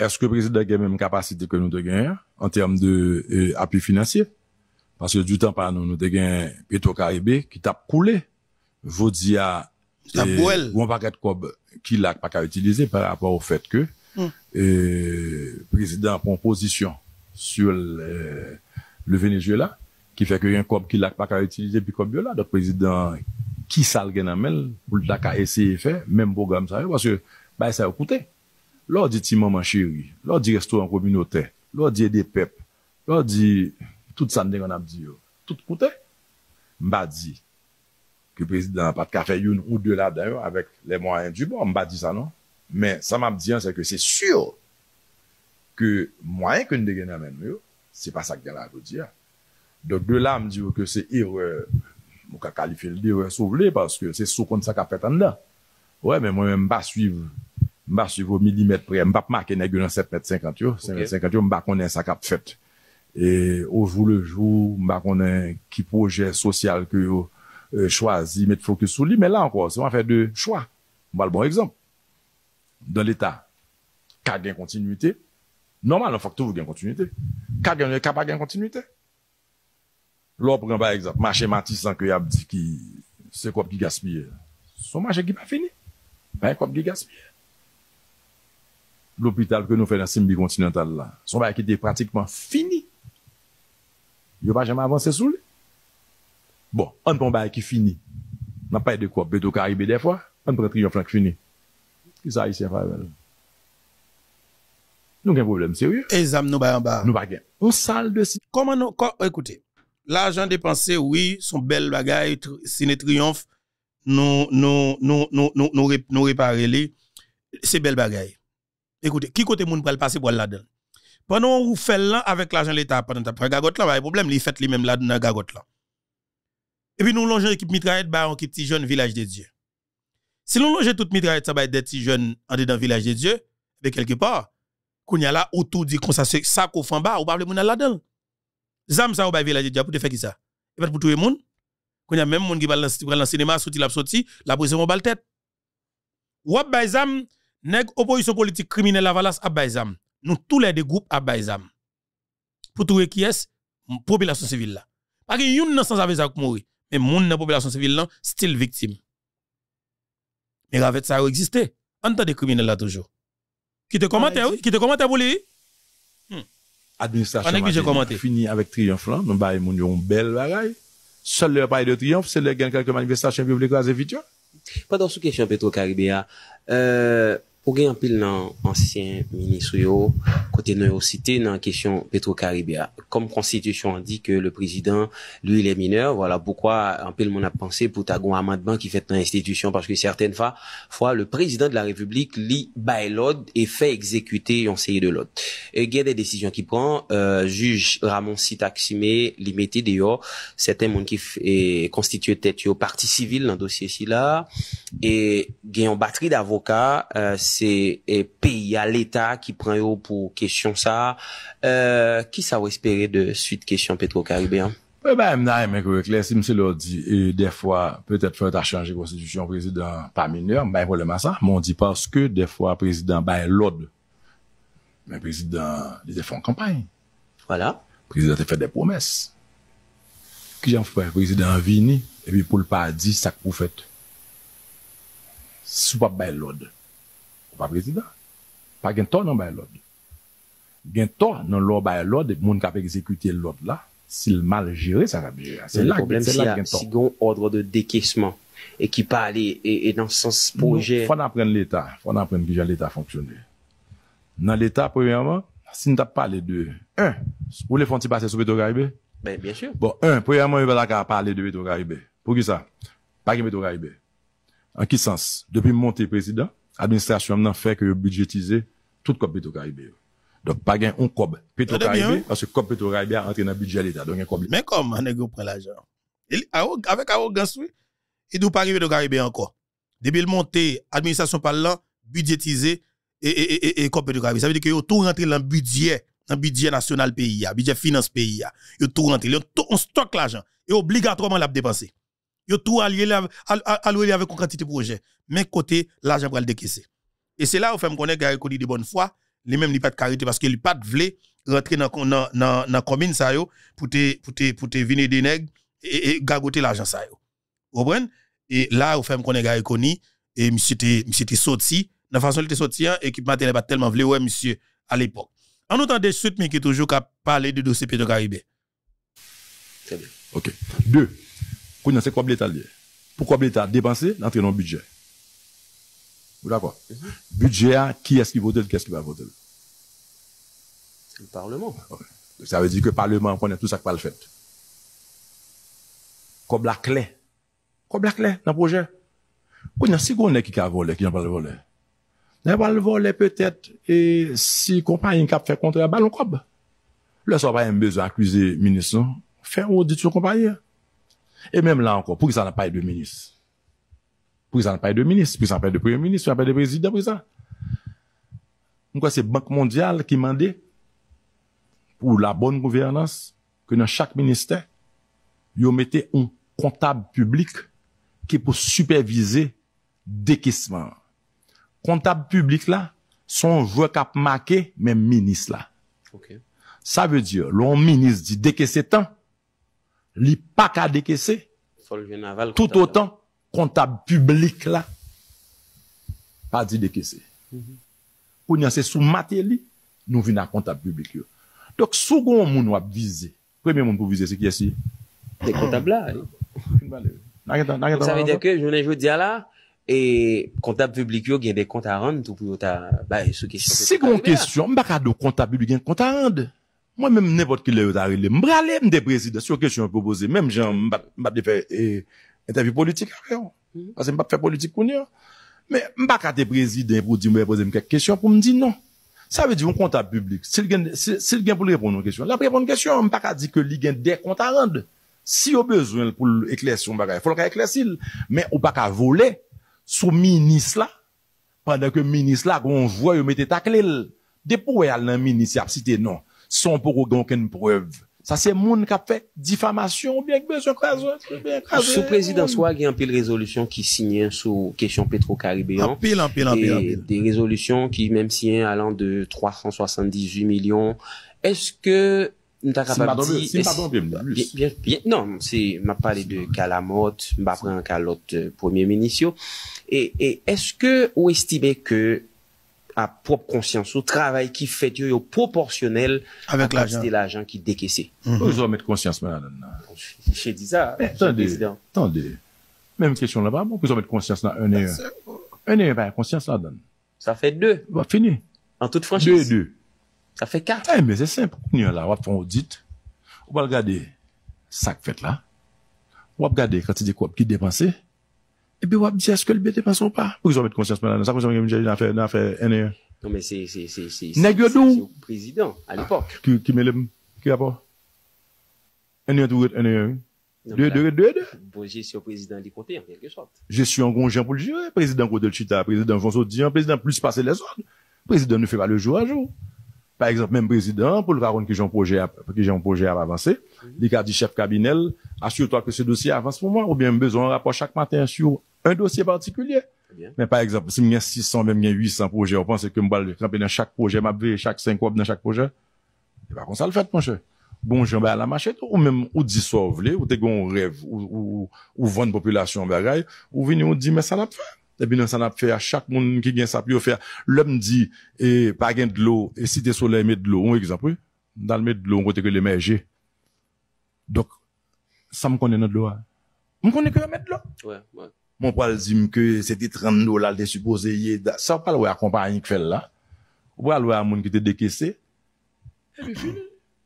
Eske prezident gen men kapasite ke nou de gen, euh, en term de api finansif, Paske du tan pa nan nou de gen Petro Karibé ki tap koule vodi a gwen pa ket kob ki lak pa ka utilize par rapport ou fet hmm. ke prezident kompozisyon sur le Venezuela ki feke gen kob ki lak pa ka utilize pi kob yo la. Dok prezident Kisal gen amel pou lak a ese fe, menm bo gam sa ve. Paske bay sa yo koute. Lò di ti maman chiri lò di resto an kominote lò di edi pep, lò di... tout sande yon ap di yo, tout koute. Mba di ki prezident pat kafe yon ou de la dayo avèk le mwa yon djibon, mba di sa non. Men, sa m ap diyan se ke se sio ke mwa yon kon de gen amèn yo, se pa sa gen lakou di ya. Don de la m diyo ke se yon mou ka kalife l de yo sou vle paske se sou kon sakap fèt an da. Mwen mba suiv mba suiv ou milimet pre, mba pma ke negyo nan 750 yo, mba konen sakap fèt. E oujou lejou, mba konen ki proje sosyal ke yo euh, chwazi, met fokus sou li, men la anko, seman fè de chwa. Mba l bon ekzamp. Dan l etat, kak gen kontinuité, normal an fòk tou gen kontinuité. Kak pa gen kontinuité? Lò, pwren bè ekzamp, manche mati san ke yab di ki se kop ki gaspye, son manche ki pa fini, ben kop ki gaspye. L opital ke nou fè nan simbi kontinental la, son bè ki de pratikman fini yo pa jamais avancé sous lui. Bon, an qui finit On n'a pas paye de kwa beto karibè ben? de fwa, an pon triyon flank fini. Ki sa Haitien favel. Nou gen problem serye. E zam nou ba. Nou On sal de si. Koman nou, ko, l'argent dépensé, oui, son belle bagay, si ne triomphe, nous nou, nou, nou, nou, nou, Écoutez, qui li, se bel bagay. Ekoute, ki kote moun la pendant vous fait là avec l'argent de l'État, pendant après gagote là, il a un problème, il fait lui-même là dans la gagote là. Et puis nous longeons équipe mitraillette, bah, on petit jeune village de Dieu. Si nous longeons toute mitraillette, ça va être des petits jeunes en dedans village de Dieu, de quelque part, qu'on y a là autour du qu'on ça, ça qu'on fait en bas, ou pas le monde là-dedans. Zam ça, ou bah village de Dieu, pour te faire qui ça? Et eh pas ben, pour tout le monde. Qu'on y a même monde qui va dans le cinéma, sorti la sorti, la prison va le tête. Ou à Baizam, nèg opposition politique criminelle la valas à Baizam nous tous les deux groupes à Baïzam. Pour trouver qui est population civile là. Pas que yon n'a sans avec à mourir, mais moun n'a population civile là still victime. Mais avec ça existé. En tant criminels là toujours. Qui te commente ah, oui, qui te commente pour lui. Hmm. Administration fini avec triomphe là, nous baï moun yon bel bagaille. Seul le pays de triomphe, c'est le gain quelques manifestations publiques là c'est Pendant ce question Petro Caribéa, euh Ou gen anpil nan ansyen ministro yo, kote nou yo site nan kesyon Petro-Karibia. Kom konstitisyon an di ke le prezident lou ilè mineur, wala poukwa anpil moun ap panse pou ta goun amat ban ki fèt nan institisyon, pache ke sèrten fa, fwa le prezident de la republik li bè lòd e fè ekzekyute yon seyi de lòd. E gen de desisyon ki pran, euh, juj Ramon Sitak-Sime li meti de yo, sèten moun ki konstituyete yo parti sivil nan dosye si la, e gen yon batri d'avoka se euh, et e, pays à l'État qui pren yo pou kèchyon sa, euh, ki sa wè espéré de suite kèchyon Petro-Caribéen? Mè nan, mè kou kèchyon, si mse lò di, de fwa, peut-être fwa t'achanger konstitüsyon président par mineur, mè bè wè le massant, mè wè di paske de fwa président bè lòd, mè président, lè fwa en kampagne. Voilà. Président fè fè de promès. Ki jan fwa? Président vini, epi pou l'pa di sak pou fèt. Sou pa bè lòd. pa prezident. Pa gen ton nan baye lòd. Gen ton nan lòd baye lòd, moun kapèk zekwite lòd la, sil mal jere sa rabi jere. Se la gen ton nan lòd baye lòd. Se yon ordre de dekesman e ki pale e nan sens pou jere. Fon apren l'Etat. Fon apren ki jan l'Etat fonksyonne. Nan l'Etat, pou yon man, si n tap pale dwe, un, pou le fon ti pase sou beto ga ibe? Ben, bien chèr. Bon, un, pou yon man yon vè la ka pale dwe beto ga ibe. Pou ki sa? Pake beto ga ibe. l'administration a fait que budgétiser toute COP pétro Caribé. Donc, pas un COP Petro Caribé, parce que COP Petro Caribé a entré dans le budget de l'État. Donc, il Mais comment, on a pris l'argent? Ah, oh, avec arrogance, ah, oh, il ne doit pas arriver au Caribé encore. Depuis le monter administration par là, budgétiser et, et, et, et, Caribé. Ça veut dire que tout rentre dans le budget, dans le budget national pays, le budget finance pays. Il tout rentre. On stocke l'argent. Et obligatoirement, l'a dépenser yo tout allié alloué avec une quantité de projet. Mais côté, l'argent va le décaisser. Et c'est là où fait me connaître Gary de bonne foi, les mêmes n'ont pas de carité parce qu'il n'ont pas de vle rentrer dans dans dans commune ça pour te pour pour venir des nègres et, et gagoter l'argent ça Vous comprenez Et là où fait me connaître Gary et monsieur était monsieur te sorti, la façon il était sorti hein, équipe matériel pas tellement vle ouais monsieur à l'époque. En entendant des suites mais qui toujours qu'à parler de dossier Pedro Caribé. Très bien. OK. Deux. Kou yon se kob leta liye. Pou kob leta, depanse, lantre yon budget. Mou d'akwa? Budget, ki eski votel, keski va votel? Se parleman. Se avè di ke parleman, konen tout sa kpal fèt. Kob la kle. Kob la kle, nan proje. Kou yon se konen ki ka vole, ki yon pa le vole. Nan pa le vole, pètèt, e si kompanyen kap fè kontre, ban nou kob. Le so pa yon bezou akwize minison, fè ou dit sou kompanyen? Et même là encore, pou ki sa n'a pas eu de minis. Pou ki sa n'a pas eu de minis, pou ki sa n'a pas eu de premier minis, pou ki sa n'a pas eu de président. Mwen kwa se bank mondial ki mande pou la bonne gouvernance ke nan chak minister, yo mette un kontab publik ki pou supervise dekisman. Kontab publik la, son rekap make, men minis la. Sa ve di, loun minis di dekis etan, Li pa ka dekesè, tout o tan, kontab publik la, pa di dekesè. Pou mhm. nyansè sou mater li, nou vi nan kontab publik yo. Tok, sougon moun wap vize, premen moun pou vize se kyesi? De kontab la. Sa ve deke, jounen jou diya la, e kontab publik yo gen de konta rande, tou pou yo ta... Segon kesyon, mba ka do kontab publik gen konta rande. mwen men mnen pot ki le yo tarile, mbre ale mde prezide sou kechyon mpo pose, men mjen mbap mbap de fe etervi politik kwenyon, mbap fe politik kounyon men mbak a te prezide mbo di mbe pose mke kechyon pou mdi non sa ve di m konta publik se l gen pou l repon nou kechyon, la prepon kechyon mbak a di ke li gen de konta rend si yo bezwen pou eklesyon mbak a fwa l ka eklesil, men ou bak a vole sou minis la pandan ke minis la konjwa yo mette takle, depo we al nan minis ya psite non son pou rou donken preuve. Sa se moun kap fèk difamasyon, bièk bè, se kwa zon, bièk kwa zon. Sou prezidans wak, yon apil rezolusyon ki sinyen sou kesyon Petro-Karibéan. Apil, apil, apil. De rezolusyon ki, mèm siyen, alan de 378 milyon. Eske, mta kap ap ti... Si mpa donbèm, si mpa donbèm, mta plus. Non, mpa pale de Kalamot, mpa pran kalot euh, pwemye menisyon. E eske ou estibe ke... a prop konsyans ou travay ki fèt yo yo proporsyonel avèk l'ajan ki dekèsè. Pouzò mèt konsyans mè nan nan nan. Jè di zà, jè prezident. Tande, mèm kèsyon la ba, pouzò mèt konsyans nan un e yon. Un e yon pa yon konsyans la nan. Sa fèt dè? Va fini. An tout franchise? Dè dè. Sa fèt ka? Ta mè zè semp. Ni an la wap fon audit, wap gade sak fèt la, wap gade krati di kou ap ki depansè, Ebe wap di aske l bete pan son pa. Pou ki son met konsyansmanan. E e non sa konsyansmanan yon jay nan fè N1. Non men se... Nè gyo nou? Se sou prezident al epok. Ki me lem? Ki apò? N1 tou gout N1? De gout de gout de? Bon jè sou prezident li kote yon. Yon ke sot. Je sou an gongen pou l jive. Prezident kote l chita. Prezident fonso di yon. Prezident plis pase l esot. Prezident nou fè pa le jou a jou. Par exemple, mèm prezident, pou l'karoun ki jè yon projè avansè, mhm. li ka di chèp kabinel, asyoutan ki se dosye avansè pou mwen, ou mèm bezon rapò chak matin sou un dosye partikulyè. Mèm par exemple, si mèm yè 600, mèm yè 800 projè, ou pan se ke mbal krempè nan chak projè, mabre chak 5 wop nan chak projè, te pa kon sa l fèt ponche. Bon, jèm bè a la machèt, ou mèm ou disov lè, ou te gon rêv, ou von population bè ray, ou vini ou di mè san ap fè. Depi nan san ap fè a, chak moun ki gen sa pyo fè a, lèm di, e, pa gen d'lò, e si te solè mè d'lò, on wè ki sa pwè, nan mè d'lò, on kote ke lè mè jè. Dok, sa m konè nan d'lò a. M konè ke mè d'lò? Wè, wè. Mon pal zim ke, se te trendo lal de suppose ye, sa pal wè a kompa yon kfel la, wè al wè a moun ki te deke se, e bi fin.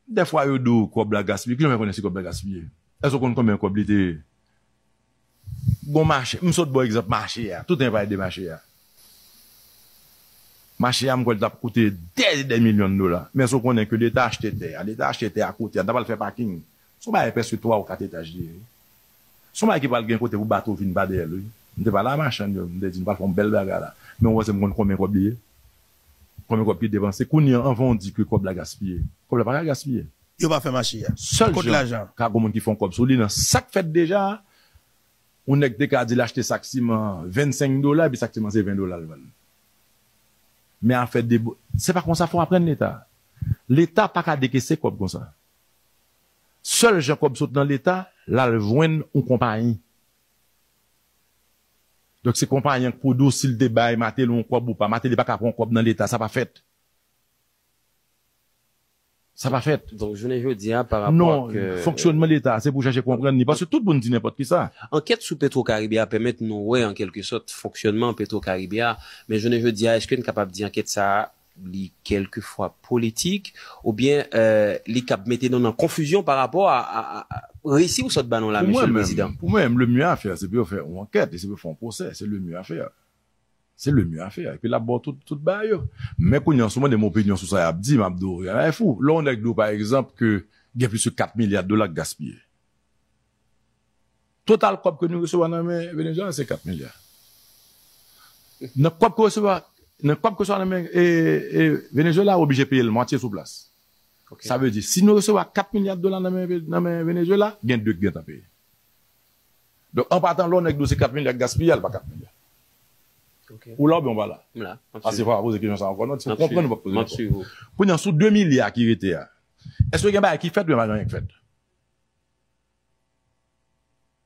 De fwa yo do, kob la gasmi, ki lè mè konè se kob la gasmi ye, e so kon kon men kob li te... Gon mache, msot bo eksept mache ya. Tout en faye de mache ya. Mache ya mwen kote kote 10, 10 milyon do la. Men sou konen ke de ta achete te. A de ta achete te akote. Soma e peswe towa ou katete ajde. Soma e ki pal gen kote vou batou vin badel. Mwen te pal la mache ya. Mwen te di val fom bel baga la. Mwen wase mwen konen kome kope ye. Kome kope ye devanse. Kounen anvan di ki kope la gaspye. Kope la pa la gaspye. Yo pa fwe mache ya. Sòl jen. Kote la jan. Ka gomen ki fon kope. Sò Ou nek dek a di l'achete saksiman 25 dola, bi saksiman se 20 dola l'van. Me an fèd debo, se pa kon sa fò apren l'Etat. L'Etat pa ka dekese kop kon sa. Sòl je kop sote nan l'Etat, l'alvwen ou kompany. Dok se kompany an kou dou si l'de bay, mate l'on kop ou pa, mate l'i pa ka pon kop nan l'Etat, sa pa fèt. Ça va faire. Donc, je ne veux dire par rapport non, que... fonctionnement de l'État, c'est pour chercher à comprendre. Parce que tout le monde dit n'importe qui ça. Enquête sur Petro-Caribia permet nous, ouais, en quelque sorte, fonctionnement Petro-Caribia. Mais je ne veux dire, est-ce qu'on est capable d'enquête ça li quelquefois politique ou bien euh, li cap mettez dans en confusion par rapport à, à, à, ou se banon là monsieur le président pour moi même le mieux à faire c'est de faire une enquête et c'est de faire un procès c'est le mieux à faire c'est le mieux à faire puis là bon tout, tout bah, Mais Mè kon yon souman de moun opinyon sou sa yabdi, mabdo, a fou. là on que do par exemple que y a plus de 4 milliards de dollars gaspillés Total quoi que nous recevons dans Venezuela c'est 4 milliards. Nan kop que resewa, nan kop que resewa nan men Venezuela obligé payer payer moitié moitié sous Okay. ça veut dire si nous recevons 4 milliards de dollars nan men Venezuela, gen 2 deux à payer donc en partant là on a do c'est 4 milliards gaspillés pas pas 4 milliards. Ou la ah, non, ou bi yon bala? Mla. Asi fwa apose kèjons an fwa nou. Mwen yon sou 2 mil ya akirete ya. Eswe gen ba aki fèt ou yon man yon yon fèt?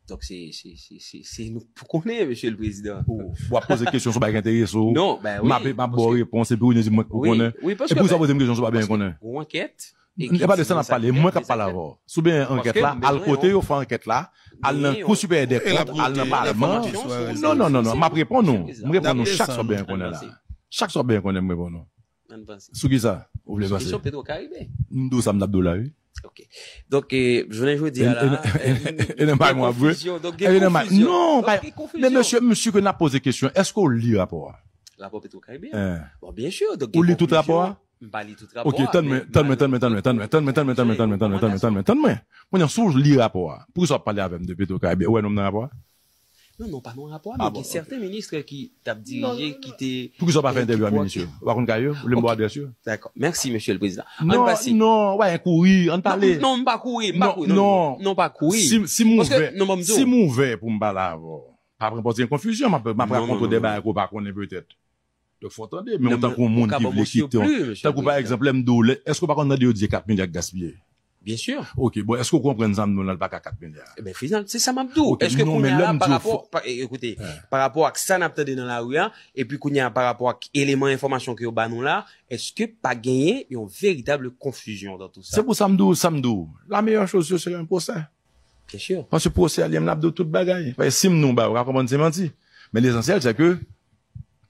Dok se nou pou konè, Mèche le prezident. Ou apose kèjons sou bagay kèjons sou? Non, ben wè. Mwen apose kèjons sou bagay kèjons sou? Mwen apose kèjons sou bagay kèjons sou? Ou an kèt? a pas de sa parler, moins qu'à parler. pale avor. enquête là, là, al côté, on fait enquête là, à l'un coup super des comptes, à l'un parlement. Non, non, non, hein, non, ma nou. nous, repon nou chaque soir bien konen la. Chak sobe yon konen mwen repon nou. Sou ki ça. Ou vle vase? Sou ki Nous Pedro sommes Mdou Sam Ok. Donc, euh, je voulais vous dire là. Et non, pas moi, vous. Non, Mais monsieur, monsieur, que n'a posé question, est-ce qu'on lit rapport? Rapport Petro-Caribé? Hein. Bon, bien sûr. on lit tout rapport? Bali tout rapport. Ok, tant tant tant tant rapport. de Non, non, pas rapport, ah mais certain ministre qui te... interview a ministre? Vous Le mbo bien sûr. D'accord. Merci, monsieur le président. Non, non, un Non, pas courir, Non, non, pas Si peut-être. Donc, faut attendre. Mais, tant qu'on monde qui veut quitter. Tant qu'on, par exemple, est-ce qu'on va on a dit 4 milliards gaspillés? Bien sûr. Ok, bon, est-ce qu'on comprend ça, nous, pas 4 milliards? Eh ben, finalement, c'est ça, Mabdou. est-ce que écoutez, par rapport à ça, a dans la rue, hein, et puis par rapport à l'élément d'information qu'il y a bas, là, est-ce que pas gagné, y une véritable confusion dans tout ça? C'est pour ça, Mabdou, La meilleure chose, c'est un procès. Bien sûr. Parce que procès, il y a un Mabdou tout bagaille. si, nous, bah, on va commencer Mais l'essentiel, c'est que,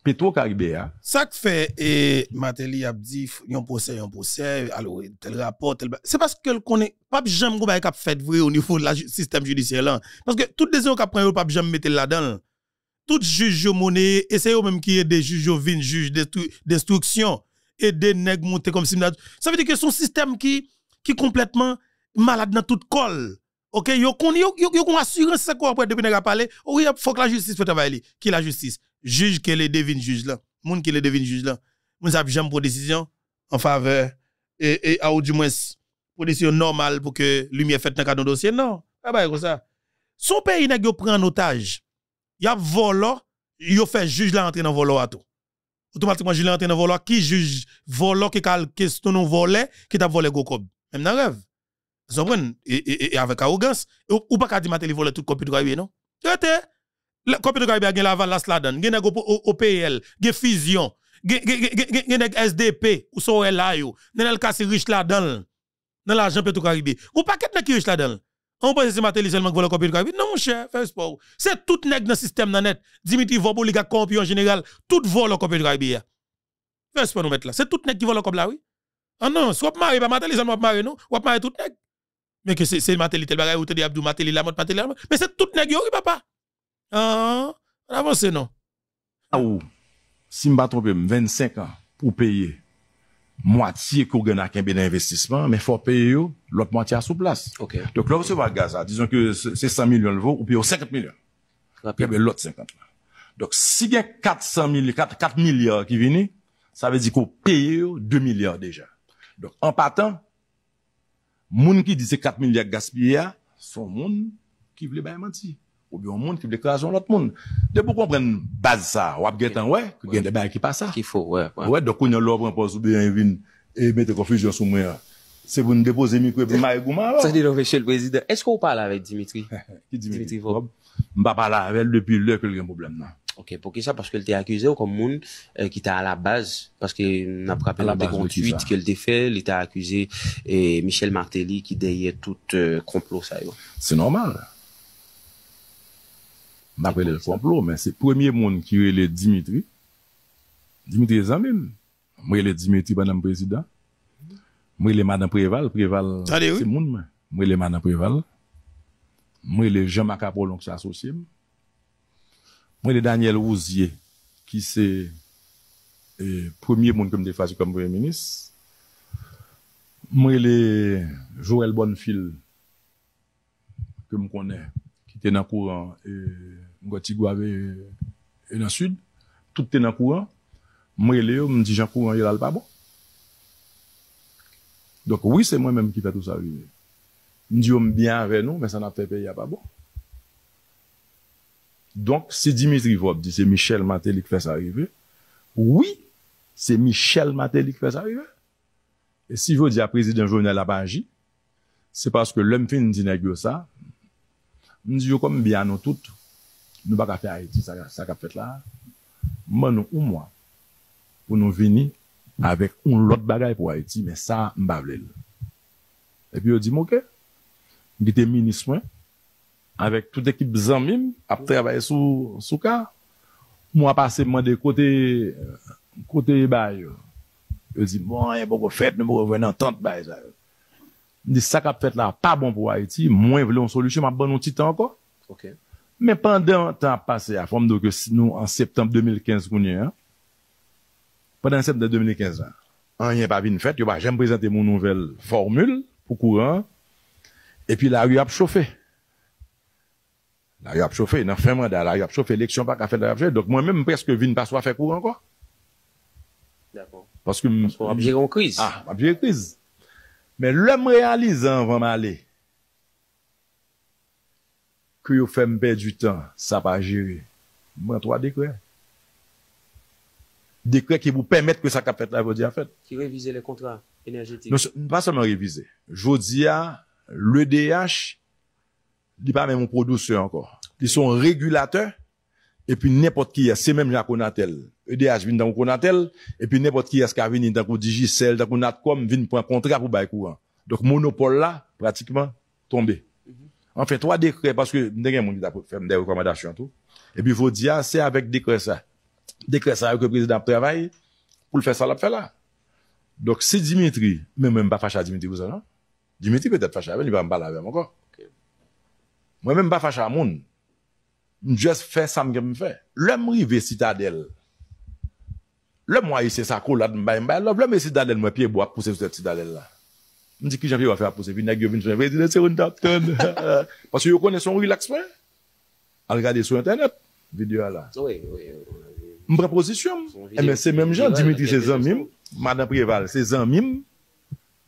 Petro-Karibé. Ça que fait, et Matéli a dit, yon procès, un procès, alors, tel rapport, tel. C'est parce que le connaît, pas jamais qu'on a fait vrai au niveau du système judiciaire là. Parce que toutes les gens qu'on prend, pas jamais mettre là-dedans. Tout juge yo monnaie, et c'est eux-mêmes qui est des juges yo vin, juges d'instruction, et des nègres montés comme si. Ça veut dire que son système qui, qui complètement malade dans toute colle. Ok, yo kon, yo, assurance, c'est quoi après depuis nègres a parlé, oui, faut que la justice fait travailler, qui est la justice juge qui le devine juge là. Moun qui le devine juge là. Moun ça jamais pour décision en faveur et, et ah, ou du moins pour décision normale pour que lumière fête dans cadre dossier non. Ah bah comme ça. Son pays n'a pris en otage. Il y a volé, il a fait juge là entrer dans volo à tout. Automatiquement juge là entrer dans volo qui juge volo qui cal question non volé qui t'a volé gokob. Même dans rêve. Vous comprenez et, et, avec arrogance ou, pas qu'à dire m'a volé tout copie de non. Tete la Kopito Karibia gen Laval Lasladan, gen nèg OPL, gen Fusion, gen nèg SDP, ou so la yo, nèl ka kasi riche ladan, dans l'argent Petro Caribé. Ou paquet de qui riche la dan. On pense que c'est Matéli seulement qui voit le Petro Non, mon cher, fais sport. C'est tout nèg dans système dans net. Dimitri Voboli liga en général, tout vole le Petro Caribé. Fais sport nous mettre là. C'est tout nèg qui vole le cop oui. Ah non, soit marié, pas Matéli seulement mari, non. Ou marié tout nèg. Mais que c'est Matéli tel ou te dit Abdou Matéli la mode Matéli Mais c'est tout nèg yo, papa. Ah, hein? avancez non? Ah ou, si me trompe 25 ans pour payer moitié qu'on gagne à un d'investissement, mais faut payer l'autre moitié à sous place. Donc là, vous recevez Gaza, disons que c'est 100 millions de vaut ou payez 50 millions. Eh l'autre 50 Donc, si il y a 400 millions, 4, 4 milliards qui viennent, ça veut dire qu'on paye 2 milliards déjà. Donc, en partant, gens qui dit 4 milliards gaspillés, sont gens qui voulait bien mentir. Ou bi yon moun ki ble krasyon lot moun. De pou kompren base sa, wap getan wè, ki gen de banki pa sa. Ki fò, wè. Wè, de koun yon lòvren posou bi yon vin, e be te konfijyon sou mwen, se voun depo zemi kwe bima e gouman lò. Sè di lòvè, chèl prezident, eskou ou pala avè Dimitri? Dimitri, mba pala avè, depi lè kel gen problem nan. Ok, pou ki sa, paske l te akuse ou kom moun, euh, ki ta a la base, paske n ap kapè la dekontuit ki l te fè, l te akuse, Michel Martelly, Mwen aprele l komplo, men se premye moun ki rele Dimitri. Dimitri Zamin. Mwen ele Dimitri, banan prezident. Mwen ele Mada Preval. Preval, se moun men. Mwen ele Mada Preval. Mwen ele Jean Macapol, anksya asosye mwen. Mwen ele Daniel Rousier, ki se premye moun ke mde fasi kom premenis. Mwen ele Joël Bonnefil, ke m konen, ki ten akouran e... gwa ti gwa ve yon e an sud, tout te nan kouan, mwen le yo mwen di jan kouan yon al pa bon. Donk, oui, se mwen menm ki fe tout sa rive. Mwen di yo mbyan ve nou, men san ap fe pe yon pa bon. Donk, se Dimitri Vop di se Michel Matelik fe sa rive, oui, se Michel Matelik fe sa rive. E si yo di a prezident Jovenel Abangie, se paske lèm fin di negyo sa, mwen di yo kom byan nou toutou. Nou bak a fè Haiti sa kap fèt la. Mwen nou ou mwen. Mwen nou vini. Awek ou lout bagay pou Haiti. Men sa mbavlel. Epi ou di mouke. Gite mini swen. Awek tout ekip zanmim. Ape trabaye sou ka. Mwen apase mwen de kote. Kote bay. Eu di mwen yon bo go fèt. Mwen bo go ven an tant bay. Ni sa kap fèt la. Pa bon pou Haiti. Mwen vle un soluche. Mwen bon nou titan ko. Ok. Ok. Men pandan tan pase a fom do ke sinou an septembe 2015 gounye an, pandan septembe 2015 an, an yon pa vin fèt, yo ba jen m prezente moun nouvel formule pou kouran, epi la riyap chowfè. La riyap chowfè, nan fèm an da la riyap chowfè, lèksyon pa ka fèt la riyap chowfè, donk mwen mèm preske vin pa swa fèt kouran kwa. D'akon. Paske m... Objèk kriz. Ah, objèk kriz. Men lè m realize an vaman lè. que vous faites perdre du temps ça va gérer trois décrets décrets qui vous permettent que ça capte la voie fait qui révisait les contrats énergétiques pas seulement réviser. je dis à l'EDH n'est pas même un produceur encore ils sont régulateurs et puis n'importe qui est c'est même la Conatel EDH vient dans le Conatel et puis n'importe qui est ce qui vient dans le Digicel, dans le NATCOM vient pour un contrat pour bailler courant donc monopole là pratiquement tombé Mwen fè 3 dekre, paske nè gen moun di da pou fèm de rekomendasyon tou. E bi fò di a, se avèk dekre sa. Dekre sa avèk yo prezidant prevay pou l fè sa l ap fè la. Dok se Dimitri, mwen mwen pa fach a Dimitri pou sa nan. Dimitri pèt fach a, mwen li vèm bala vèm ankon. Mwen mwen pa fach a moun, mwen jès fè sam gen mwen fè. Lèm rive Citadel. Lèm wè yi se sakou la, lèm wè Citadel mwen piye bwa pousse vse Citadel la. Mwen di ki javye wap fè aposè, fin nag yo vin sou yon vredi de seroun ta. Pansè yo konè son relax mwen, al gade sou internet, video ala. Mwen prepozisyon, mwen se mèm jan, Dimitri se zanmim, Mada Preval se zanmim,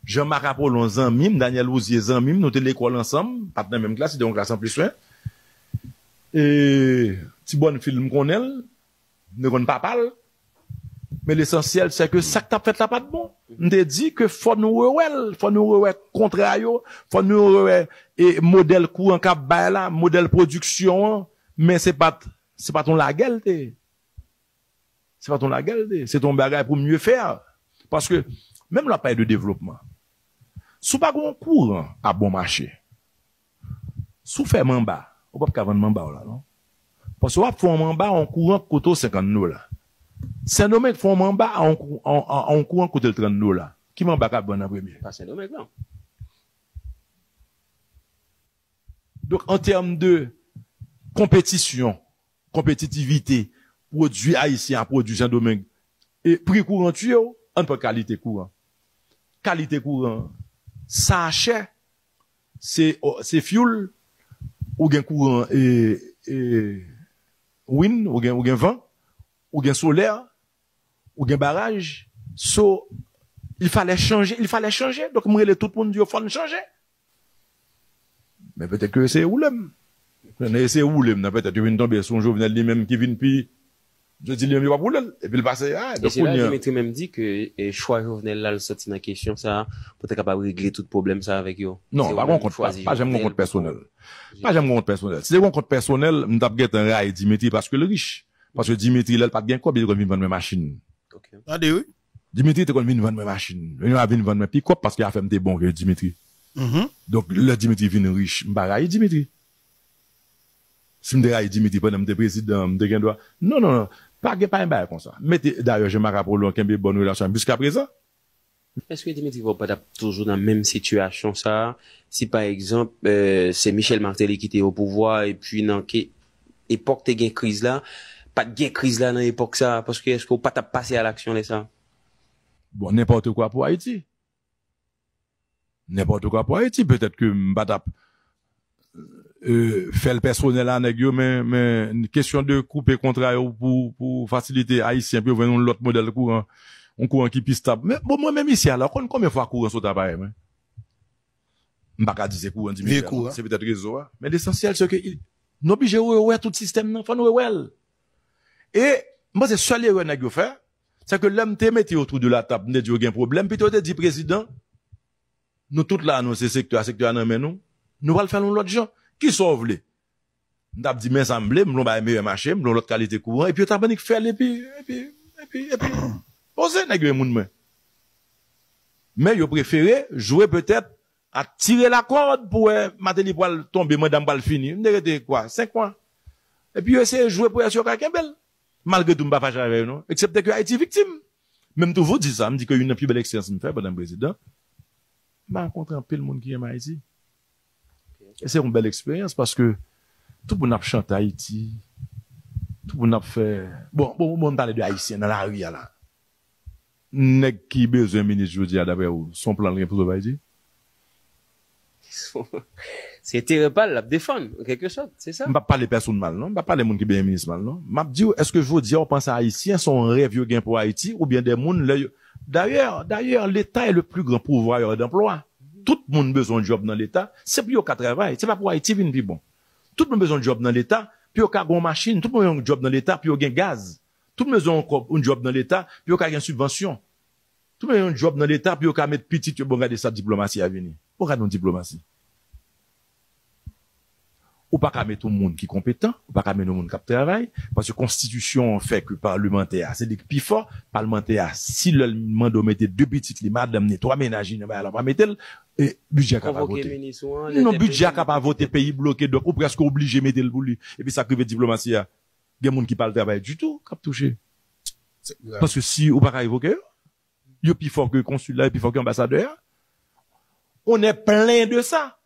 Jean Marapolon zanmim, Daniel Ouzier zanmim, nou te l'ekol ansam, pat nan mèm klas, se de yon klasan pli souen, e ti bon film konel, ne kon pa pal, Men l'esensyel se ke sakta fèt la pat bon. Nde di ke fò nou rewel, fò nou rewel kontrayo, fò nou rewel e model kou an kap bay la, model produksyon an. Men se pat, se pat ton lagel te. Se pat ton lagel te, se ton bagay pou mye fè a. Paske, menm la paye de devlopman. Sou pa goun kou an ap bon machè. Sou fè man ba, ou pa p'kavan man ba ou la non. Paske wap fò man ba an kou an koto sek an nou la. Saint-Domingue fonman ba an kouan koutel 30 nou la. Ki man baka bon an bremye. Pas Saint-Domingue nan. Donk an term de kompetisyon, kompetitivite, prodjou a yisi an prodjou Saint-Domingue. E prikouan tuyo, an pa kalite kouan. Kalite kouan sa achè, se oh, fioul, ou gen kouan win, ou gen vant, ou, gain, solaire, ou, gain, barrage, il fallait changer, il fallait changer, donc, m'relé tout le monde, du faut changer. Mais peut-être que c'est ou l'homme. c'est où l'homme, peut-être que v'une tombée, son jovenel, lui-même, qui vient puis je dis, lui-même, il va et puis, il passé, ah, donc, c'est même dit que, le choix jovenel, là, le c'est une question, ça, peut-être capable de régler tout problème, ça, avec eux. Non, pas j'aime mon compte personnel. Pas j'aime mon compte personnel. Si C'est mon compte personnel, m'd'a pas être un raid, Dimitri, parce que le riche, Paske Dimitri lèl pat gen kòp bi lèl kon vin van mè machin. Dimitri te kon vin van mè machin. Vi nou avin vin van mè pi kòp paske a fèm te bon re Dimitri. Mm-hmm. Donk lèl Dimitri vin rish, mba ray Dimitri. Si mde ray Dimitri pon nan mte prezidant, mde gen doa, non, non, non, pa gen pan mba yon konsa. Mè te, daryo, jèman rapolou an ken bi bon relasyon biska prezant. Eske Dimitri vò pat ap toujou nan mèm situasyon sa? Si par exemple, euh, se Michel Martelly ki te yo pouvoi epi nan ke epok te gen kriz la, pas de guerre crise là dans l'époque ça parce que est-ce qu'on pas passer passé à l'action les ça bon n'importe quoi pour Haïti n'importe quoi pour Haïti peut-être que m'batap euh, faire le personnel là, mais mais une question de couper contrat pour pour faciliter haïtien puis venir l'autre modèle courant un courant qui stable mais bon moi même ici alors combien fois courant sur travail mais pas dire c'est courant c'est peut-être réseau hein. mais l'essentiel c'est que nous obligés ouais tout système non faut nous ouais et moi, c'est seul erreur que vous faites, c'est que l'homme te mis autour de la table, ne dit aucun problème, puis tu te dit, président, nous tous là, nous, c'est secteur, secteur, non, mais nous, nous allons faire l'autre gens. Qui sauve les? Nous dit, mais ça me nous allons meilleur marché, nous l'autre qualité courant, et puis t'as pas panique faire, et puis, et puis, et puis, et puis, posez, nest moun Mais, ils préféré jouer peut-être à tirer la corde pour, euh, matéli pour tomber, madame, finie. le finir. quoi, cinq mois. Et puis, essayer de jouer pour assurer quelqu'un belle. Malge tou m pa fache ave, nou. Eksepte ki Haiti viktim. Men m touvo di sa. M di ki yon nan pi bel eksperyansi m fè, badan brezid. Da, man akontre an pil moun ki yon ma Haiti. E se yon bel eksperyansi, paske, tout pou nan ap chante Haiti. Tout pou nan ap fè... Bon, bon, bon, m talè de Haitien nan la ariya la. Nè ki bez un minis, jwou di ya dabè ou, son plan lèm pou zovaydi? Yon son... C'est terrible, la défense, en quelque sorte, c'est ça. ne pas parler personne mal non, pas parler monde qui bien ministre mal non. M'a est-ce que je veux dire on pense à haïtien son rêve gain pour Haïti ou bien des monde d'ailleurs d'ailleurs l'état est le plus grand pouvoir d'emploi. Tout le monde besoin de job dans l'état, c'est pour yo qui c'est pas pour Haïti vinn plus bon. Tout le monde besoin de job dans l'état, puis y a gon machine, tout le monde un job dans l'état, puis au gain gaz. Tout le monde besoin un job dans l'état, puis y a gain subvention. Tout le monde un job dans l'état, puis il y mettre petit bon regarder sa diplomatie à venir. Pour non diplomatie ou pas qu'à mettre tout le monde qui est compétent, ou pas qu'à mettre tout le monde qui travaille, parce que constitution fait que parlementaire, c'est des plus fort, parlementaire, si le mandat mettre deux petites, les madame, trois ménages, ne va mettre et budget capable voter. Hein, non, budget capable voter, pays bloqué, donc, ou presque obligé de mettre le boulot. Et puis, ça crée diplomatie, hein. il y a des gens qui parlent travail du tout, cap touché. Parce que si, ou pas évoquer, il y a plus fort que consulat, plus fort que ambassadeur. On est plein de ça.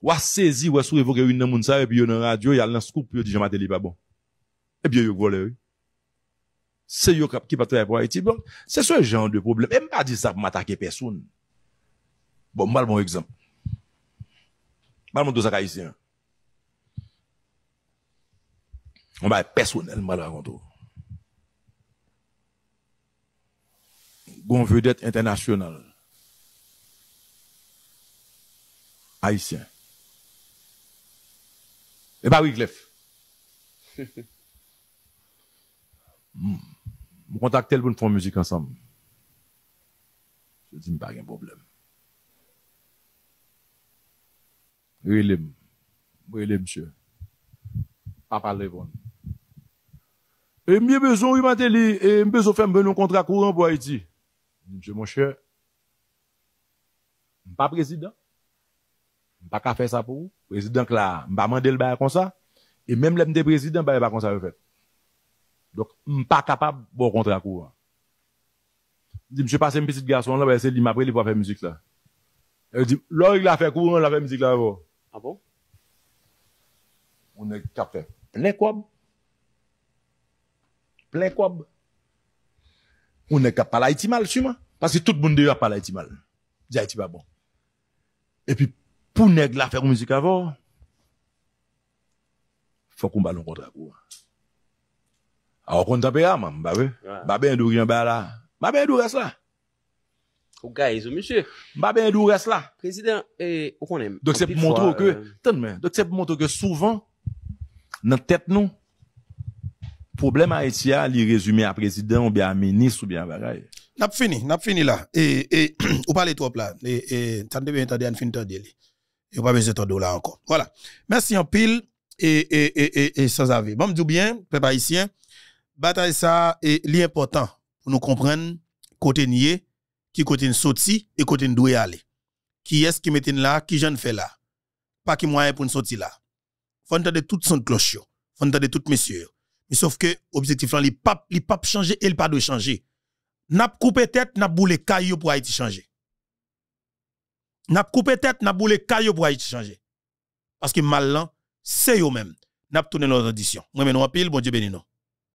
Ou a sezi, ou a sou evoke yon nan moun sa, epi yon nan radyo, yal nan skup, epi yon nan radyo. Epi yon yon kvole yon. Se yon kap ki patre apwa iti, bon, se sou yon jan de problem. Eman a di sa pou matake pesoun. Bon, mal bon ekzam. Mal moun do zaka Aisyen. On ba e pesoun elman lakonto. Gon vede ete internasyonal. Aisyen. Eh Et ben oui, Glef. Je contacte pour nous faire musique ensemble. Je dis, pas de problème. Oui, oui, l'homme, monsieur. Papa parler bon. Et mieux besoin, il m'a télé. et besoin faire un contrat courant pour Haïti. Monsieur, mon cher, pas président. Pas qu'à faire ça pour vous président là, m'a demandé le bail comme ça et même l'aime des président bail pas comme ça fait. Donc pas capable bon contrat courant. Dit monsieur passé un petit garçon là, c'est lui m'a pris pour faire musique là. Il dit là il a fait courant, il a fait musique là. Ah bon On est capable. Plein quoi Plein quoi On est capable à Haïti mal, sûrement. Parce que tout le monde a parlé à mal. Dit pas bon. Et puis, pour ne pas faire de musique avant, il faut qu'on va nous rendre la cour. Alors, on va te mam, maman. Babé, on va te rendre à la cour. Babé, on va te rendre à la cour. On aime. Donc c'est pour montrer que, monsieur. Babé, on Donc, c'est pour montrer que souvent, dans notre tête, le problème à Haïti est résumé à président ou à ministre ou à barai. N'a pas fini, n'a pas fini là. Et on parle trop là. Et tant de bien entendu, on finit il n'y a pas besoin de là encore. Voilà. Merci en pile et, et, et, et sans avis. Bon, je dis bien, peuple bataille ça est l'important pour nous comprendre côté nier, qui côté sortie et côté doit aller. Qui est-ce qui mette là, qui ne fait là. Pas qui moyen pour une sortie là. Faut entendre toutes son cloche, Il faut entendre toutes messieurs. Mais sauf que objectif les papes, les papes changer et le pas de changer. N'a coupé tête, n'a boule caillou pour Haïti changer n'a coupé tête, n'a le caillou pour y changer. Parce que malin, c'est eux même N'a tourné nos auditions. Moi, mais pile, bon Dieu béni